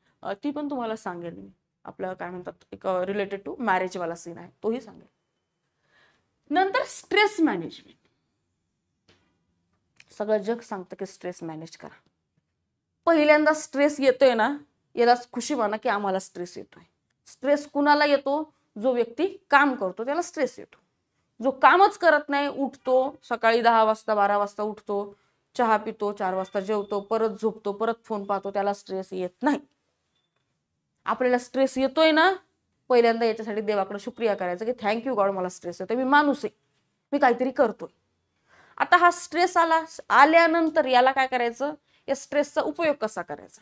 ती पण तुम्हाला सांगेल मी आपलं काय म्हणतात एक रिलेटेड टू मॅरेजवाला सीन आहे तोही सांगेल नंतर स्ट्रेस मॅनेजमेंट सगळं जग सांगतं की स्ट्रेस मॅनेज करा पहिल्यांदा स्ट्रेस येतोय ना याला खुशी माना की आम्हाला स्ट्रेस येतोय स्ट्रेस कुणाला येतो जो व्यक्ती काम करतो त्याला स्ट्रेस येतो जो कामच करत नाही उठतो सकाळी दहा वाजता बारा वाजता उठतो चहा पितो चार वाजता जेवतो परत झोपतो परत फोन पाहतो त्याला स्ट्रेस येत नाही आपल्याला स्ट्रेस येतोय ना पहिल्यांदा याच्यासाठी देवाकडे शुक्रिया करायचं की थँक्यू गॉड मला स्ट्रेस येतो मी माणूस आहे मी काहीतरी करतोय आता हा स्ट्रेस आला आल्यानंतर याला काय करायचं या स्ट्रेसचा उपयोग कसा करायचा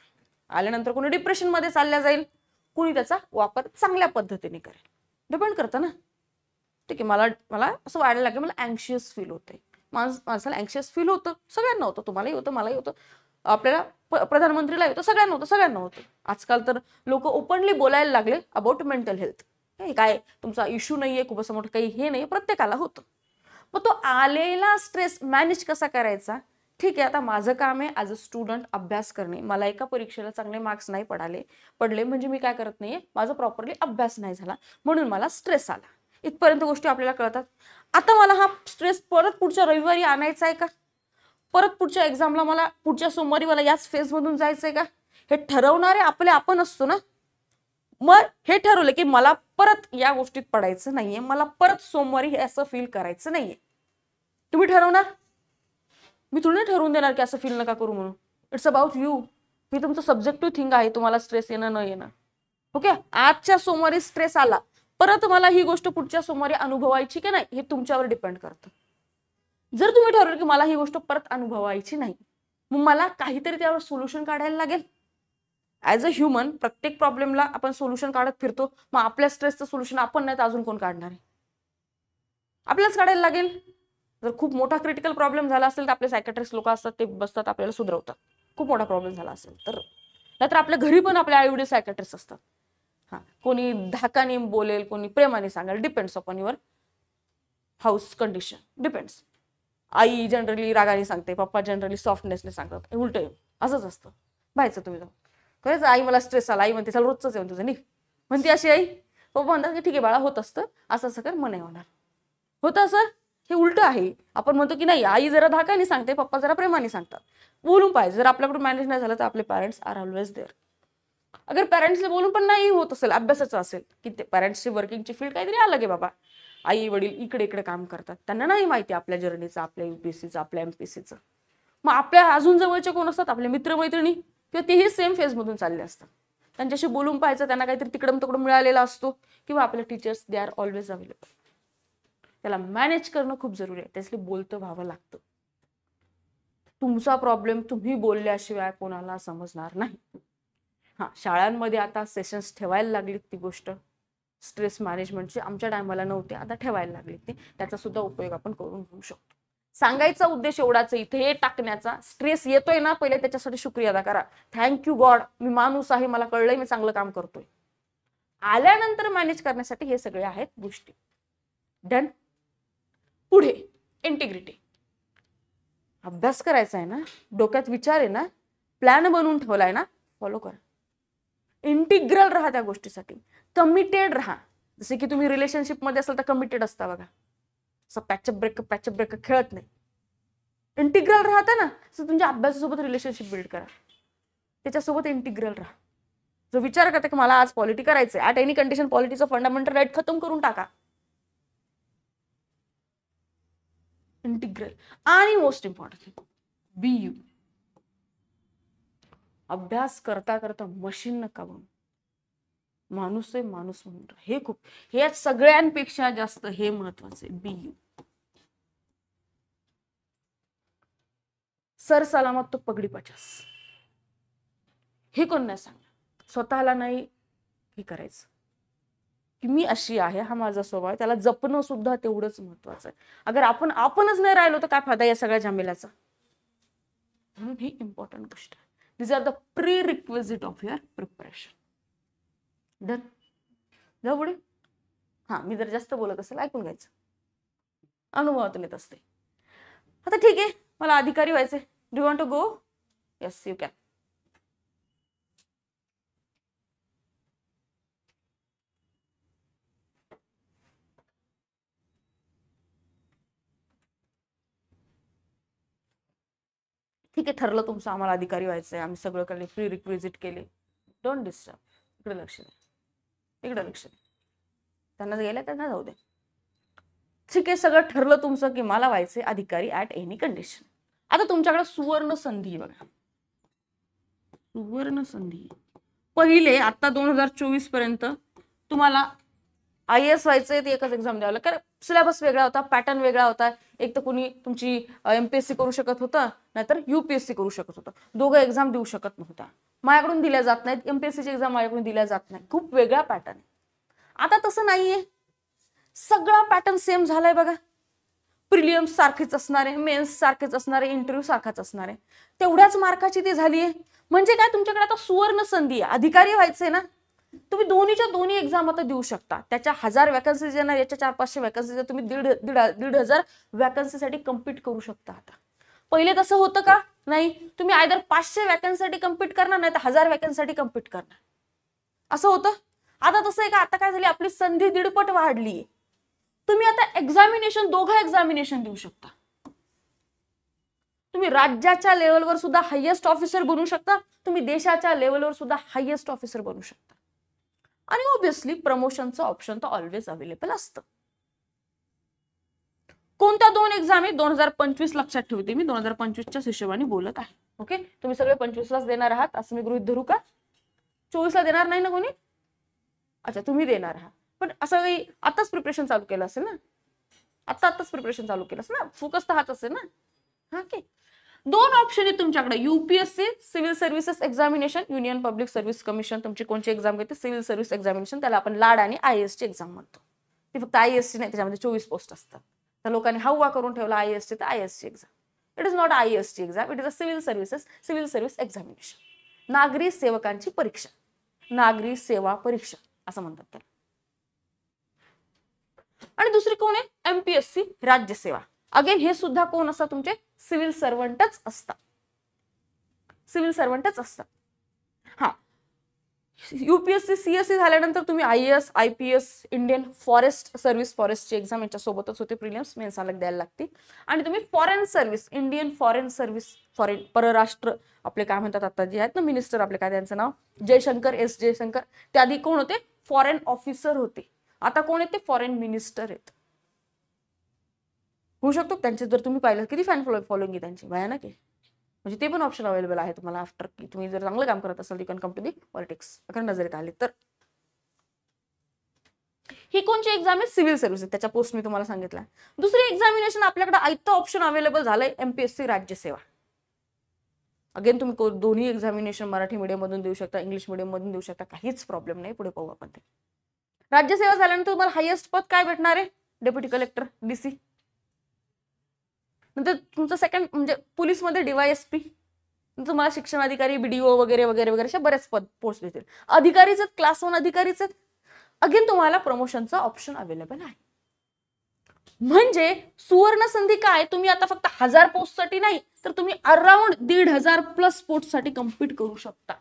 आल्यानंतर कोणी डिप्रेशन मध्ये चालल्या जाईल कोणी त्याचा वापर चांगल्या पद्धतीने करेल डिपेंड करतं ना ठीक आहे मला मला असं वाटायला लागेल मला अँशियस फील होते माणूस माणसाला अँक्शियस फील होतं सगळ्यांना होतं तुम्हालाही होतं मलाही होतं आपल्याला प्रधानमंत्रीला होतं सगळ्यांना होतं सगळ्यांना होतं आजकाल तर लोक ओपनली बोलायला लागले अबाउट मेंटल हेल्थ काय तुमचा इश्यू नाही आहे खूपच मोठं काही हे नाही प्रत्येकाला होतं मग तो आलेला स्ट्रेस मॅनेज कसा करायचा ठीक आहे आता माझं काम आहे ॲज अ स्टुडंट अभ्यास करणे मला एका परीक्षेला चांगले मार्क्स नाही पडाले पडले म्हणजे मी काय करत नाहीये माझा प्रॉपरली अभ्यास नाही झाला म्हणून मला स्ट्रेस आला इथपर्यंत गोष्टी आपल्याला कळतात आता मला हा स्ट्रेस परत पुढच्या रविवारी आणायचा आहे का परत पुढच्या एक्झामला मला पुढच्या सोमवारी मला याच फेजमधून जायचं आहे का हे ठरवणारे आपले आपण असतो ना मग हे ठरवलं की मला परत या गोष्टीत पडायचं नाहीये मला परत सोमवारी हे असं फील करायचं नाहीये तुम्ही ठरवणार मी थोडी ठरवून देणार की असं फील नका करू म्हणून इट्स अबाउट यू मी तुमचं सब्जेक्टिव्ह थिंग आहे तुम्हाला स्ट्रेस येणं न येणं ओके आजच्या सोमवारी स्ट्रेस आला परत मला ही गोष्ट पुढच्या सोमवारी अनुभवायची की नाही हे तुमच्यावर डिपेंड करतं जर तुम्ही ठरवलं की मला ही गोष्ट परत अनुभवायची नाही मग मला काहीतरी त्यावर सोल्युशन काढायला लागेल ऍज अ ह्युमन प्रत्येक प्रॉब्लेमला आपण सोल्युशन काढत फिरतो मग आपल्या स्ट्रेसचं सोल्युशन आपण नाही तर अजून कोण काढणार आहे आपल्यालाच काढायला लागेल जर खूप मोठा क्रिटिकल प्रॉब्लेम झाला असेल तर आपले सायकॅट्रिस्ट लोक असतात ते बसतात आपल्याला सुधरवतात खूप मोठा प्रॉब्लेम झाला असेल तर नाहीतर आपल्या घरी पण आपल्या आईवडील सायकॅट्रिस्ट असतात कोणी धाकाने बोलेल कोणी प्रेमाने सांगेल depends upon your house condition depends आई जनरली रागाने सांगते पप्पा जनरली सॉफ्टनेसने सांगतात उलट असंच असतं व्हायचं तुम्ही जाऊ खरंच आई मला स्ट्रेस आला आई म्हणते चल रोजच येऊन तुझं नाही म्हणते अशी आई पप्पा हो, म्हणतात की ठीक आहे बाळा होत असतं असं असं कर मनाय होणार होतं असं हे उलट आहे आपण म्हणतो की नाही आई जरा धाकाने सांगते पप्पा जरा प्रेमाने सांगतात बोलून पाहिजे जर आपल्याकडून मॅनेज नाही झालं तर आपले पॅरेंट्स आर ऑलवेज देअर अगर पेरेंट्सला बोलून पण नाही होत असेल अभ्यासाचं असेल की ते पॅरेंट्सची वर्किंगची फील्ड काहीतरी अलग आहे बाबा आई वडील इकडे इकडे काम करतात त्यांना नाही माहिती आपल्या जर्नीचं आपल्या युपीएससीचं आपल्या एमपीएससीचं मग आपल्या अजून जवळचे कोण असतात आपले मित्रमैत्रिणी किंवा तेही सेम फेजमधून चालले असतात त्यांच्याशी बोलून पाहायचं त्यांना काहीतरी तिकडं तिकडं मिळालेला असतो किंवा आपल्या teachers they are always available त्याला मॅनेज करणं खूप जरुरी आहे त्यासाठी बोलतं व्हावं लागतं तुमचा प्रॉब्लेम तुम्ही बोलल्याशिवाय कोणाला समजणार नाही हां शाळांमध्ये आता सेशन्स ठेवायला लागलीत ती गोष्ट स्ट्रेस मॅनेजमेंटची आमच्या टायमाला नव्हती आता ठेवायला लागलीत ती त्याचा सुद्धा उपयोग आपण करून घेऊ शकतो सांगायचा उद्देश एवढाच इथे हे टाकण्याचा स्ट्रेस येतोय ना पहिले त्याच्यासाठी शुक्रिया अदा करा थँक्यू गॉड मी माणूस आहे मला कळलंय मी चांगलं काम करतोय आल्यानंतर मॅनेज करण्यासाठी हे सगळे आहेत गोष्टी डन पुढे इंटिग्रिटी अभ्यास करायचा आहे ना डोक्यात विचार आहे ना प्लॅन बनवून ठेवलाय ना फॉलो करा इंटिग्रल राहा त्या गोष्टीसाठी कमिटेड राहा जसे की तुम्ही रिलेशनशिप मध्ये असाल तर कमिटेड असता बघा असं पॅचअप ब्रेकअप पॅचअप ब्रेकअप खेळत नाही इंटिग्रल राहता ना तर तुमच्या अभ्यासासोबत रिलेशनशिप बिल्ड करा त्याच्यासोबत इंटिग्रल राहा जो विचार करता की मला आज पॉलिटी करायचं ॲट एनी कंडिशन पॉलिटीचं फंडामेंटल राईट खतम करून टाका इंटिग्रल आणि मोस्ट इम्पॉर्टंट बी यू अभ्यास करता करता मशीन नका बनू माणूस आहे माणूस म्हणून हे खूप हे सगळ्यांपेक्षा जास्त हे महत्वाचं आहे बी यू सर सलामत तो पगडी पचास हे कोण नाही सांग स्वतःला नाही हे करायचं की मी अशी आहे हा माझा स्वभाव त्याला जपणं सुद्धा तेवढंच महत्वाचं आहे अगर आपण आपणच नाही राहिलो तर काय फायदा या सगळ्या झमेलाचा म्हणून ही इम्पॉर्टंट गोष्ट आहे These are the prerequisite of your preparation. Done? जाऊ पुढे हां मी जर जास्त बोलत असेल ऐकून घ्यायचं अनुभवातून येत असते आता ठीक आहे मला अधिकारी व्हायचे do want to go yes you can ठीक आहे ठरलं तुमचं आम्हाला अधिकारी व्हायचं आम्ही सगळं केले प्री रिक्विजिट केले डोंट डिस्टर्ब इकडे लक्ष द्या इकडे लक्ष द्या त्यांना गेलं त्यांना जाऊ दे ठीक आहे सगळं ठरलं तुमचं की मला व्हायचंय अधिकारी ऍट एनी कंडिशन आता तुमच्याकडे सुवर्ण संधी बघा सुवर्ण संधी पहिले आता दोन हजार चोवीस पर्यंत तुम्हाला आय एस व्हायचंय ते एकच एक्झाम द्यावं कारण सिलेबस वेगळा होता पॅटर्न वेगळा होता एक तर कुणी तुमची एमपीएससी करू शकत होतं नाहीतर युपीएससी करू शकत होतं दोघं एक्झाम देऊ शकत नव्हत्या माझ्याकडून दिल्या जात नाहीत एमपीएससीची एक्झाम माझ्याकडून दिल्या जात नाही खूप वेगळा पॅटर्न आता तसं नाहीये सगळा पॅटर्न सेम झालाय बघा प्रिलियम्स सारखेच असणार आहे मेन्स सारखेच असणार आहे इंटरव्ह्यू सारखाच असणार आहे तेवढ्याच मार्काची ती झाली आहे म्हणजे काय तुमच्याकडे आता सुवर्ण संधी आहे अधिकारी व्हायचे ना तुम्ही दोन्हीच्या दोन्ही एक्झाम आता देऊ शकता त्याच्या हजार वॅकन्सीज येणार याच्या चार पाचशे वॅकन्सीज तुम्ही दीड दीड दीड हजार वॅकन्सीसाठी कम्पीट करू शकता आता पहिले तसं होतं का नाही तुम्ही आयदर पाचशे वॅकन्सीसाठी कम्पीट करणार नाही तर हजार वॅकन्सीसाठी कम्पीट करणार असं होतं आता तसं आहे का आता काय झाली आपली संधी दीडपट वाढली तुम्ही आता एक्झामिनेशन दोघं एक्झामिनेशन देऊ शकता तुम्ही राज्याच्या लेवलवर सुद्धा हायेस्ट ऑफिसर बनू शकता तुम्ही देशाच्या लेवलवर सुद्धा हायेस्ट ऑफिसर बनू शकता आणि ऑब्विसली प्रमोशनचं ऑप्शन तर ऑलवेज अवेलेबल असतं कोणत्या दोन एक्झाम आहे दोन हजार पंचवीस लक्षात ठेवते मी दोन हजार पंचवीसच्या हिशोबाने बोलत आहे ओके तुम्ही सगळे पंचवीसलाच देणार आहात असं मी गृहित धरू का चोवीसला देणार नाही ना कोणी अच्छा तुम्ही देणार आहात पण असं काही आताच प्रिपरेशन चालू केलं असेल ना आता आताच प्रिपरेशन चालू केलं असेल ना फोकस तर हाच असेल ना हा की दोन ऑप्शन आहेत तुमच्याकडे UPSC civil services examination union public service commission तुमची कोणची एक्झाम घेते सिव्हिल सर्व्हिस एक्झामिनेशन त्याला आपण लाड आणि आय एस एक्झाम म्हणतो ती फक्त आय एस ची नाही त्याच्यामध्ये चोवीस पोस्ट असतात तर लोकांनी हव्वा करून ठेवला आय एस टी तर I S T exam it is not I S T exam it is a civil services civil service examination नागरी सेवकांची परीक्षा नागरी सेवा परीक्षा असं म्हणतात त्याला आणि दुसरी कोण आहे एमपीएससी राज्यसेवा अगेन हे सुद्धा कोण असतात तुमचे सिव्हिल सर्वंटच असतात सिव्हिल सर्वंटच असतात यूपीएससी सीएससी सी एस झाल्यानंतर तुम्ही I S I P S Indian forest service फॉरेस्टची एक्झाम याच्यासोबतच होते प्रिलियम्स मेन्स अलग द्यायला लागते आणि तुम्ही foreign service Indian foreign service foreign परराष्ट्र आपले काय म्हणतात आता जे आहेत ना मिनिस्टर आपले काय त्यांचं नाव जयशंकर एस जयशंकर त्याआधी कोण होते फॉरेन ऑफिसर होते आता कोण आहेत ते फॉरेन मिनिस्टर आहेत होऊ शकतो त्यांचे जर तुम्ही पाहिलं किती फॅन फॉलोइंग आहे त्यांची भयानक आहे म्हणजे ते पण ऑप्शन अवेलेबल आहे तुम्हाला आफ्टर की तुम्ही जर चांगलं काम करत असाल you come to the politics अकरा नजरेत आले तर ही कोणची एक्झाम आहे सिव्हिल सर्व्हिसेस त्याच्या पोस्ट मी तुम्हाला सांगितलं दुसरी एक्झामिनेशन आपल्याकडे आयता ऑप्शन अवेलेबल झालंय एमपीएससी राज्यसेवा अगेन तुम्ही दोन्ही एक्झामिनेशन मराठी मीडियम मधून देऊ शकता इंग्लिश मीडियम मधून देऊ शकता काहीच प्रॉब्लेम नाही पुढे पाहू आपण ते राज्यसेवा झाल्यानंतर तुम्हाला हायेस्ट पद काय भेटणार आहे डेप्युटी कलेक्टर डीसी नंतर तुमचं सेकंड म्हणजे पोलीस मध्ये डीवायएसपी तुम्हाला शिक्षण अधिकारी बीडीओ वगैरे वगैरे वगैरे अशा बऱ्याच पद पोस्ट देतील अधिकारीच आहेत क्लास वन अधिकारीच आहेत अगेन तुम्हाला प्रमोशनचा ऑप्शन अवेलेबल आहे म्हणजे सुवर्ण संधी काय तुम्ही आता फक्त हजार साठी नाही तर तुम्ही अराउंड दीड हजार प्लस साठी कम्पीट करू शकता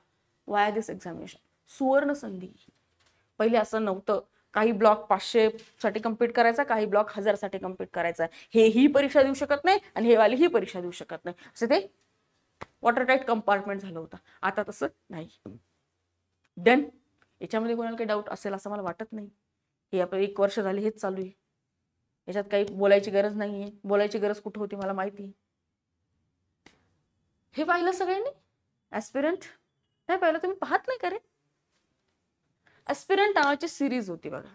वाय दिस एक्झामिनेशन सुवर्ण संधी पहिले असं नव्हतं काही ब्लॉक पाचशे साठी कम्प्लीट करायचा काही ब्लॉक साठी कम्प्लीट करायचा हे ही परीक्षा देऊ शकत नाही आणि हे वाली ही परीक्षा देऊ शकत नाही असं ते वॉटर टाईट कंपार्टमेंट झालं होतं आता तसं नाही देन याच्यामध्ये कोणाला काही डाऊट असेल असं मला वाटत नाही हे आपलं एक वर्ष झाले हेच चालू आहे याच्यात काही बोलायची गरज नाही आहे बोलायची गरज कुठं होती मला माहिती हे पाहिलं सगळ्यांनी ॲस्पिरंट नाही पाहिलं तुम्ही पाहत नाही का रे अस्पिरंट नावाची सिरीज होती बघा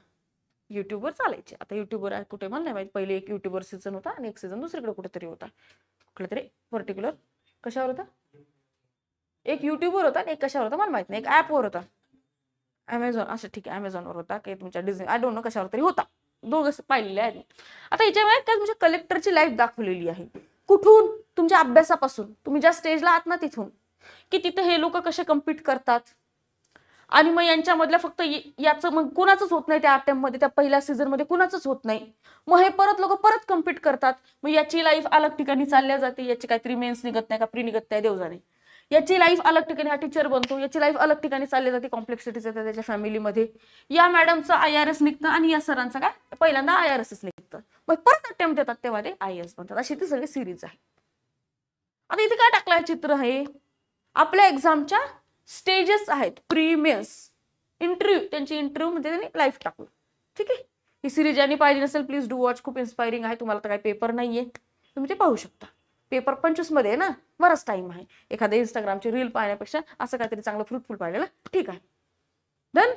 युट्यूबवर चालायची आता युट्यूबवर कुठे मला नाही माहिती पहिले एक युट्यूबवर सीझन होता आणि एक सीझन दुसरीकडे कुठेतरी होता कुठला तरी पर्टिक्युलर कशावर होता एक युट्यूबवर होता आणि एक कशावर होता मला माहित नाही एक ऍपवर होता ॲमेझॉन असं ठीक आहे ॲमेझॉनवर होता काही तुमच्या डिझनी आय डोंट नो कशावर तरी होता दोघ पाहिलेले आहेत आता याच्यामुळे काय तुमच्या कलेक्टरची लाईफ दाखवलेली आहे कुठून तुमच्या अभ्यासापासून तुम्ही ज्या स्टेजला आहात ना तिथून की तिथं हे लोक कसे कम्पीट करतात आणि मग यांच्यामधल्या फक्त याचं मग कुणाच होत नाही त्या मध्ये त्या पहिल्या मध्ये कुणाचंच होत नाही मग हे परत लोक परत कम्पीट करतात मग याची लाईफ अलग ठिकाणी चालल्या जाते याची काहीतरी मेन्स निघत नाही का प्री निघत नाही देवजाने याची लाईफ अलग ठिकाणी हा टीचर बनतो याची लाईफ अलग ठिकाणी चालली जाते कॉम्प्लेक्सिटीज येतात त्याच्या फॅमिलीमध्ये या मॅडमचं आय आर एस निघतं आणि या सरांचं काय पहिल्यांदा आय आर एस निघतं मग परत अटेम्प्ट देतात तेव्हा ते आय एस बनतात अशी ती सगळी सिरीज आहे आता इथे काय टाकलाय चित्र आहे आपल्या एक्झामच्या स्टेजेस आहेत प्रीमियस इंटरव्ह्यू त्यांची मध्ये त्यांनी लाईफ टाकलं ठीक आहे ही सिरीज ज्यांनी पाहिजे नसेल प्लीज डू वॉच खूप इन्स्पायरिंग आहे तुम्हाला तर काही पेपर नाहीये तुम्ही ते पाहू शकता पेपर पंचवीस मध्ये ना बराच टाइम आहे एखाद्या इंस्टाग्रामची रील पाहण्यापेक्षा असं काहीतरी चांगलं फ्रुटफुल पाहिलेलं ठीक आहे डन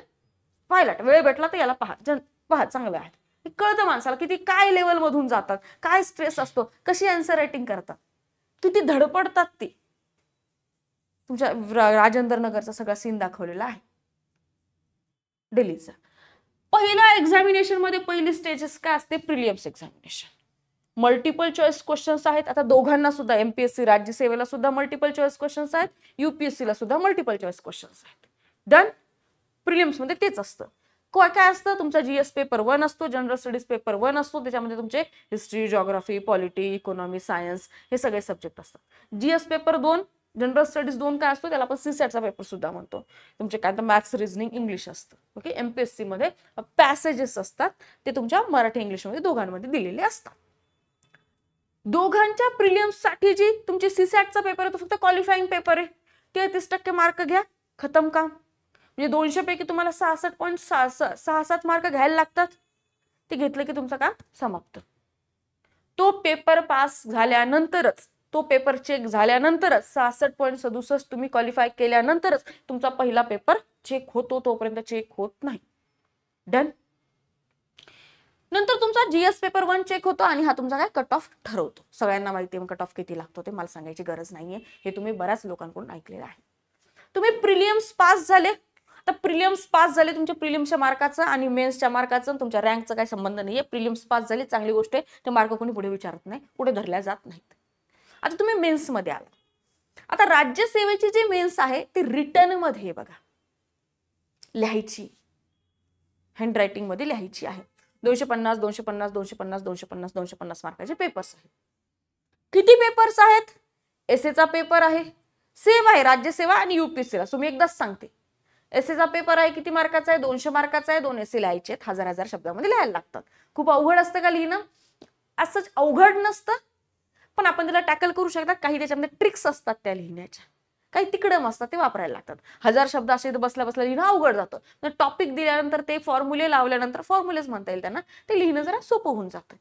पाहिला वेळ भेटला तर याला पहा जन पहा चांगलं आहे कळतं माणसाला किती काय लेवलमधून जातात काय स्ट्रेस असतो कशी अँसर रायटिंग करतात किती धडपडतात ती तुमच्या नगरचा सगळा सीन दाखवलेला आहे दिल्लीचा पहिला एक्झामिनेशनमध्ये पहिली स्टेजेस काय असते prelims examination multiple choice questions आहेत आता दोघांना सुद्धा एमपीएससी राज्यसेवेला सुद्धा मल्टिपल चॉईस क्वेश्चन्स आहेत ला सुद्धा मल्टिपल चॉईस क्वेश्चन्स आहेत डन प्रिलियम्समध्ये तेच असतं काय काय असतं तुमचा जीएस पेपर वन असतो जनरल स्टडीज पेपर वन असतो त्याच्यामध्ये तुमचे history geography polity economy science हे सगळे सब्जेक्ट असतात जीएस पेपर दोन जनरल स्टडीज दोन काय असतो त्याला आपण सीसॅटचा e पेपर सुद्धा म्हणतो तुमचे काय तर मॅथ्स रिझनिंग इंग्लिश असतं ओके एमपीएससी मध्ये पॅसेजेस असतात ते तुमच्या मराठी इंग्लिशमध्ये दोघांमध्ये दिलेले असतात दोघांच्या प्रिलियम्ससाठी जी तुमची सीसॅटचा e पेपर आहे तो फक्त क्वालिफाईंग पेपर आहे तेहतीस टक्के मार्क घ्या खतम काम म्हणजे दोनशे पैकी तुम्हाला सहासष्ट पॉईंट सहा सहा सात मार्क घ्यायला लागतात ते घेतलं की तुमचं काम समाप्त तो पेपर पास झाल्यानंतरच तो पेपर चेक झाल्यानंतरच सहासष्ट पॉईंट सदुसष्ट तुम्ही क्वालिफाय केल्यानंतरच तुमचा पहिला पेपर चेक होतो तोपर्यंत चेक होत नाही डन नंतर तुमचा जीएस पेपर वन चेक होतो आणि हा तुमचा काय कट ऑफ ठरवतो सगळ्यांना माहिती आहे कट ऑफ किती लागतो ते मला सांगायची गरज नाहीये हे तुम्ही बऱ्याच लोकांकडून ऐकलेलं आहे तुम्ही प्रिलियम्स पास झाले तर प्रिलियम्स पास झाले तुमच्या प्रिलियम्सच्या मार्काचं आणि मेन्सच्या मार्काचं तुमच्या रँकचा काही संबंध नाहीये प्रिलियम्स पास झाले चांगली गोष्ट आहे ते मार्क कोणी पुढे विचारत नाही पुढे धरल्या जात नाहीत आता तुम्ही मध्ये आला आता राज्यसेवेची जी मेन्स आहे ती रिटर्नमध्ये बघा लिहायची हँडरायटिंगमध्ये लिहायची आहे दोनशे पन्नास दोनशे पन्नास दोनशे पन्नास दोनशे पन्नास दोनशे पन्नास मार्काचे पेपर्स आहेत किती पेपर्स आहेत एस एचा पेपर आहे सेम आहे राज्यसेवा आणि युपीएससीला सो मी एकदाच सांगते एस एचा पेपर आहे किती मार्काचा आहे दोनशे मार्काचा आहे दोन एस ए लिहायचे हजार हजार शब्दामध्ये लिहायला लागतात खूप अवघड असतं का लिहिणं असंच अवघड नसतं पण आपण त्याला टॅकल करू शकता काही त्याच्यामध्ये ट्रिक्स असतात त्या लिहिण्याच्या काही तिकडं असतात ते वापरायला लागतात हजार शब्द असे बसल्या बसल्या लिहिणं अवघड जातं टॉपिक दिल्यानंतर ते फॉर्म्युले लावल्यानंतर फॉर्म्युलेच म्हणता येईल त्यांना ते लिहिणं जरा सोपं होऊन जातं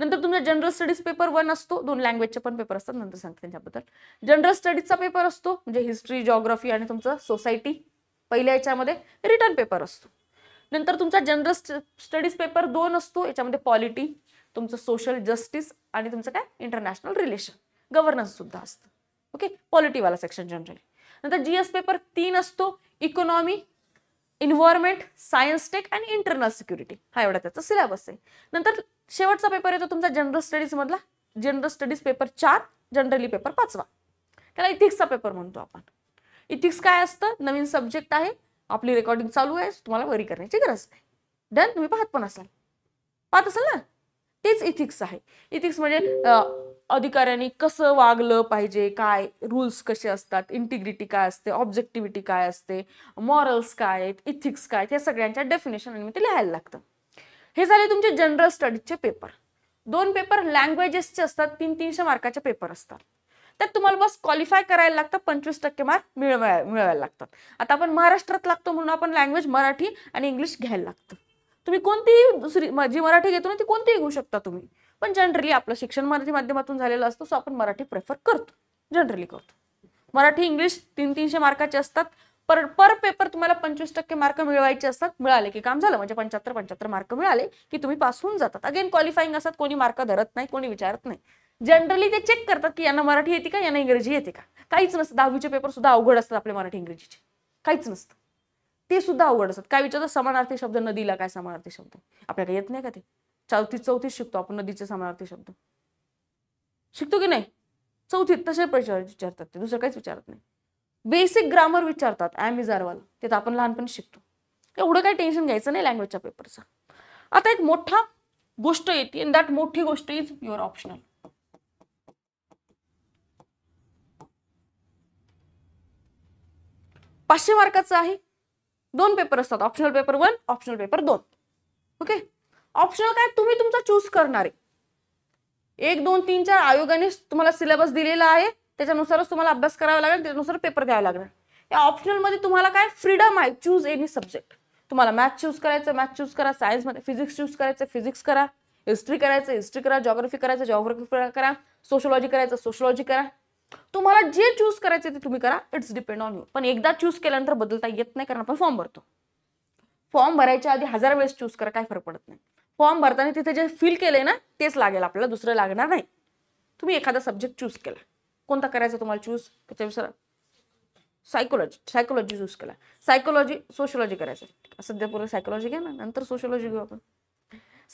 नंतर तुमचा जनरल स्टडीज पेपर वन असतो दोन लँग्वेजचे पण पेपर असतात नंतर सांगते त्यांच्याबद्दल जनरल स्टडीजचा पेपर असतो म्हणजे हिस्ट्री जॉग्रफी आणि तुमचं सोसायटी पहिल्या याच्यामध्ये रिटर्न पेपर असतो नंतर तुमचा जनरल स्टडीज पेपर दोन असतो याच्यामध्ये पॉलिटी तुमचं सोशल जस्टिस आणि तुमचं काय इंटरनॅशनल रिलेशन गव्हर्नन्स सुद्धा असतं ओके पॉलिटीवाला सेक्शन जनरली नंतर जी एस पेपर तीन असतो इकॉनॉमी इन्व्हायरमेंट सायन्स टेक आणि इंटरनल सिक्युरिटी हा एवढा त्याचा सिलेबस आहे नंतर शेवटचा पेपर येतो तुमचा जनरल स्टडीजमधला जनरल स्टडीज पेपर चार जनरली पेपर पाचवा त्याला इथिक्सचा पेपर म्हणतो आपण इथिक्स काय असतं नवीन सब्जेक्ट आहे आपली रेकॉर्डिंग चालू आहे तुम्हाला वरी करण्याची गरज नाही डन तुम्ही पाहत पण असाल पाहत असाल ना तेच इथिक्स आहे इथिक्स म्हणजे अधिकाऱ्यांनी कसं वागलं पाहिजे काय रूल्स कसे असतात इंटिग्रिटी काय असते ऑब्जेक्टिव्हिटी काय असते मॉरल्स काय आहेत इथिक्स काय त्या सगळ्यांच्या डेफिनेशन आणि लिहायला लागतं हे झाले तुमचे जनरल स्टडीजचे पेपर दोन पेपर लँग्वेजेसचे असतात तीन तीनशे मार्काचे पेपर असतात त्यात तुम्हाला बस क्वालिफाय करायला लागतं पंचवीस टक्के मार्क मिळवाय मिळवायला लागतात आता आपण महाराष्ट्रात लागतो म्हणून आपण लँग्वेज मराठी आणि इंग्लिश घ्यायला लागतं तुम्ही कोणतीही दुसरी जी मराठी घेतो ना ती कोणतीही घेऊ शकता तुम्ही पण जनरली आपलं शिक्षण मराठी माध्यमातून झालेलं असतं सो आपण मराठी प्रेफर करतो जनरली करतो मराठी इंग्लिश तीन तीनशे मार्काचे असतात पर पर पेपर तुम्हाला पंचवीस टक्के मार्क मिळवायचे असतात मिळाले की काम झालं म्हणजे पंच्याहत्तर पंच्याहत्तर मार्क मिळाले की तुम्ही पास होऊन जातात अगेन क्वालिफाईंग असतात कोणी मार्क धरत नाही कोणी विचारत नाही जनरली ते चेक करतात की यांना मराठी येते का यांना इंग्रजी येते का काहीच नसतं दहावीचे पेपर सुद्धा अवघड असतात आपले मराठी इंग्रजीचे काहीच नसतं ते सुद्धा अवघड असतात काय विचारतात समानार्थी शब्द नदीला काय समानार्थी शब्द आपल्याला येत नाही का ते चौथी चौथीत शिकतो आपण नदीचे समानार्थी शब्द शिकतो की नाही चौथीत तसे प्रचार विचारतात ते दुसरं काहीच विचारत नाही बेसिक ग्रामर विचारतात ॲम इजारवाल ते तर आपण लहानपणी शिकतो एवढं काही टेन्शन घ्यायचं नाही लँग्वेजच्या पेपरचा आता एक मोठा गोष्ट येते इन दॅट मोठी गोष्ट इज युअर ऑप्शनल पाचशे मार्काचं आहे दोन पेपर असतात optional paper one optional paper दोन ओके ऑप्शनल काय तुम्ही तुमचा चूज करणार आहे एक दोन तीन चार आयोगाने तुम्हाला सिलेबस दिलेला आहे त्याच्यानुसारच तुम्हाला अभ्यास करावा लागेल त्यानुसार पेपर घ्यावा लागणार या ऑप्शनलमध्ये तुम्हाला काय फ्रीडम आहे चूज एनी सब्जेक्ट तुम्हाला मॅथ्स चूज करायचं मॅथ्स चूज करा सायन्समध्ये फिजिक्स चूज करायचं फिजिक्स करा हिस्ट्री करायचं हिस्ट्री करा जॉग्रफी करायचं जॉग्रफी करा सोशोलॉजी करायचं सोशोलॉजी करा तुम्हाला जे चूज करायचे ते तुम्ही करा इट्स डिपेंड ऑन यू पण एकदा चूज केल्यानंतर बदलता येत नाही कारण आपण फॉर्म भरतो फॉर्म भरायच्या आधी हजार वेळेस चूज करा काय फरक पडत नाही फॉर्म भरताना तिथे जे फिल केले ना तेच लागेल आपल्याला दुसरं लागणार नाही तुम्ही एखादा सब्जेक्ट चूज केला कोणता करायचा तुम्हाला चूज त्याच्यानुसार सायकोलॉजी सायकोलॉजी चूज केला सायकोलॉजी सोशोलॉजी करायचं सध्या पूर्ण सायकोलॉजी घ्या ना नंतर सोशोलॉजी घेऊ आपण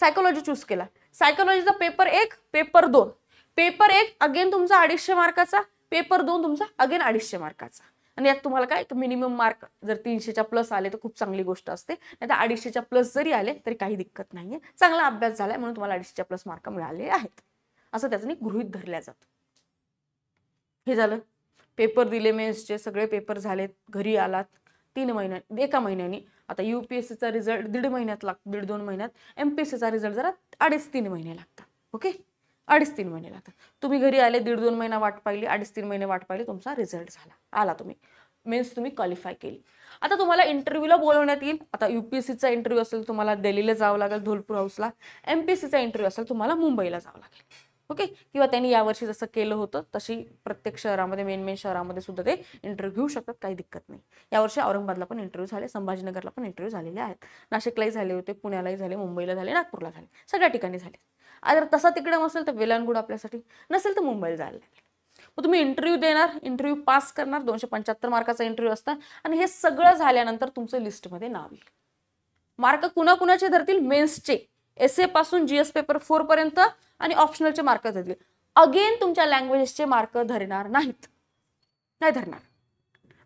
सायकोलॉजी चूज केला सायकोलॉजीचा पेपर एक पेपर दोन पेपर एक अगेन तुमचा अडीचशे मार्काचा पेपर दोन तुमचा अगेन अडीचशे मार्काचा आणि यात तुम्हाला काय मिनिमम मार्क जर तीनशेच्या प्लस आले तर खूप चांगली गोष्ट असते नाही तर अडीचशेच्या प्लस जरी आले तरी काही दिक्कत नाहीये चांगला अभ्यास झाला म्हणून तुम्हाला अडीचशेच्या प्लस मार्क मिळाले आहेत असं त्याचं गृहित धरल्या जात हे झालं पेपर दिले मेन्सचे सगळे पेपर झालेत घरी आलात तीन महिन्या एका महिन्यानी आता युपीएससीचा रिझल्ट दीड महिन्यात लाग दीड दोन महिन्यात एमपीएससीचा पी रिझल्ट जरा अडीच तीन महिने लागतात ओके अडीच तीन महिने लागतात तुम्ही घरी आले दीड दोन महिना वाट पाहिली अडीच तीन महिने वाट पाहिली तुमचा रिझल्ट झाला आला तुम्ही मीन्स तुम्ही क्वालिफाय केली आता तुम्हाला इंटरव्ह्यूला बोलवण्यात येईल आता यू पी एस सीचा इंटरव्ह्यू असेल तुम्हाला दिल्लीला जावं लागेल धोलपूर हाऊसला एम पी एस सीचा इंटरव्ह्यू असेल तुम्हाला मुंबईला जावं लागेल ओके किंवा त्यांनी यावर्षी जसं केलं होतं तशी प्रत्येक शहरामध्ये मेन मेन शहरामध्ये सुद्धा ते इंटरव्ह्यू घेऊ शकतात काही दिक्कत नाही यावर्षी औरंगाबादला पण इंटरव्ह्यू झाले संभाजीनगरला पण इंटरव्ह्यू झालेले आहेत नाशिकलाही झाले होते पुण्यालाही झाले मुंबईला झाले नागपूरला झाले सगळ्या ठिकाणी झाले जर तसा तिकडे नसेल तर वेलनगुड आपल्यासाठी नसेल तर मुंबईला जायला लागेल मग तुम्ही इंटरव्ह्यू देणार इंटरव्ह्यू पास करणार दोनशे पंच्याहत्तर मार्काचा इंटरव्ह्यू असता आणि हे सगळं झाल्यानंतर तुमचं लिस्टमध्ये नाव येईल मार्क कुणाकुणाचे धरतील मेन्सचे एस ए पासून जीएस पेपर फोर पर्यंत आणि ऑप्शनलचे मार्क धरतील अगेन तुमच्या लँग्वेजेसचे मार्क धरणार नाहीत नाही धरणार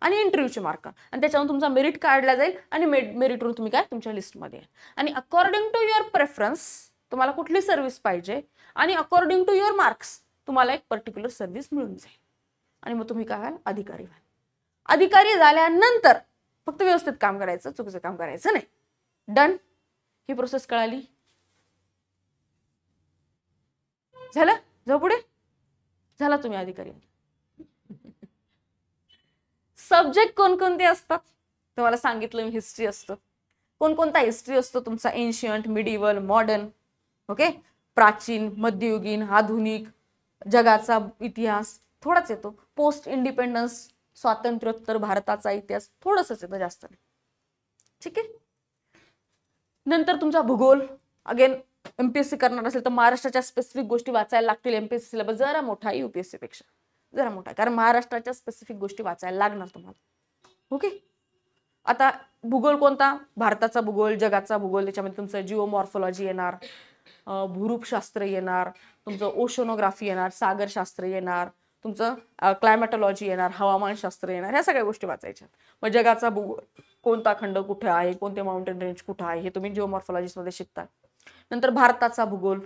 आणि इंटरव्ह्यूचे मार्क आणि त्याच्यावरून तुमचा मेरिट काढला जाईल आणि मेरिटवरून तुम्ही काय तुमच्या लिस्टमध्ये आणि अकॉर्डिंग टू युअर प्रेफरन्स तुम्हाला कुठली सर्व्हिस पाहिजे आणि अकॉर्डिंग टू युअर मार्क्स तुम्हाला एक पर्टिक्युलर सर्व्हिस मिळून जाईल आणि मग तुम्ही काय व्हाल अधिकारी व्हाल अधिकारी झाल्यानंतर फक्त व्यवस्थित काम करायचं चुकीचं काम करायचं नाही डन ही प्रोसेस कळाली झालं जाऊ पुढे झाला तुम्ही अधिकारी सब्जेक्ट कोणकोणते असतात तुम्हाला सांगितलं मी हिस्ट्री असतो कोणकोणता हिस्ट्री असतो तुमचा एन्शियंट मिडिवल मॉडर्न ओके प्राचीन मध्ययुगीन आधुनिक जगाचा इतिहास थोडाच येतो पोस्ट इंडिपेंडन्स स्वातंत्र्योत्तर भारताचा इतिहास थोडसच येतं जास्त ठीक आहे नंतर तुमचा भूगोल अगेन एमपीएससी करणार असेल तर महाराष्ट्राच्या स्पेसिफिक गोष्टी वाचायला लागतील एमपीएससी सिलेबस जरा मोठा आहे युपीएससी पेक्षा जरा मोठा कारण महाराष्ट्राच्या स्पेसिफिक गोष्टी वाचायला लागणार तुम्हाला ओके आता भूगोल कोणता भारताचा भूगोल जगाचा भूगोल त्याच्यामध्ये तुमचं जिओमॉर्फॉलॉजी येणार भूरूपशास्त्र येणार तुमचं ओशनोग्राफी येणार सागरशास्त्र येणार तुमचं क्लायमॅटॉलॉजी येणार हवामानशास्त्र येणार ह्या सगळ्या गोष्टी वाचायच्या मग जगाचा भूगोल कोणता खंड कुठे आहे कोणते माउंटेन रेंज कुठं आहे हे तुम्ही जिओमॉर्फॉलॉजीमध्ये शिकता नंतर भारताचा भूगोल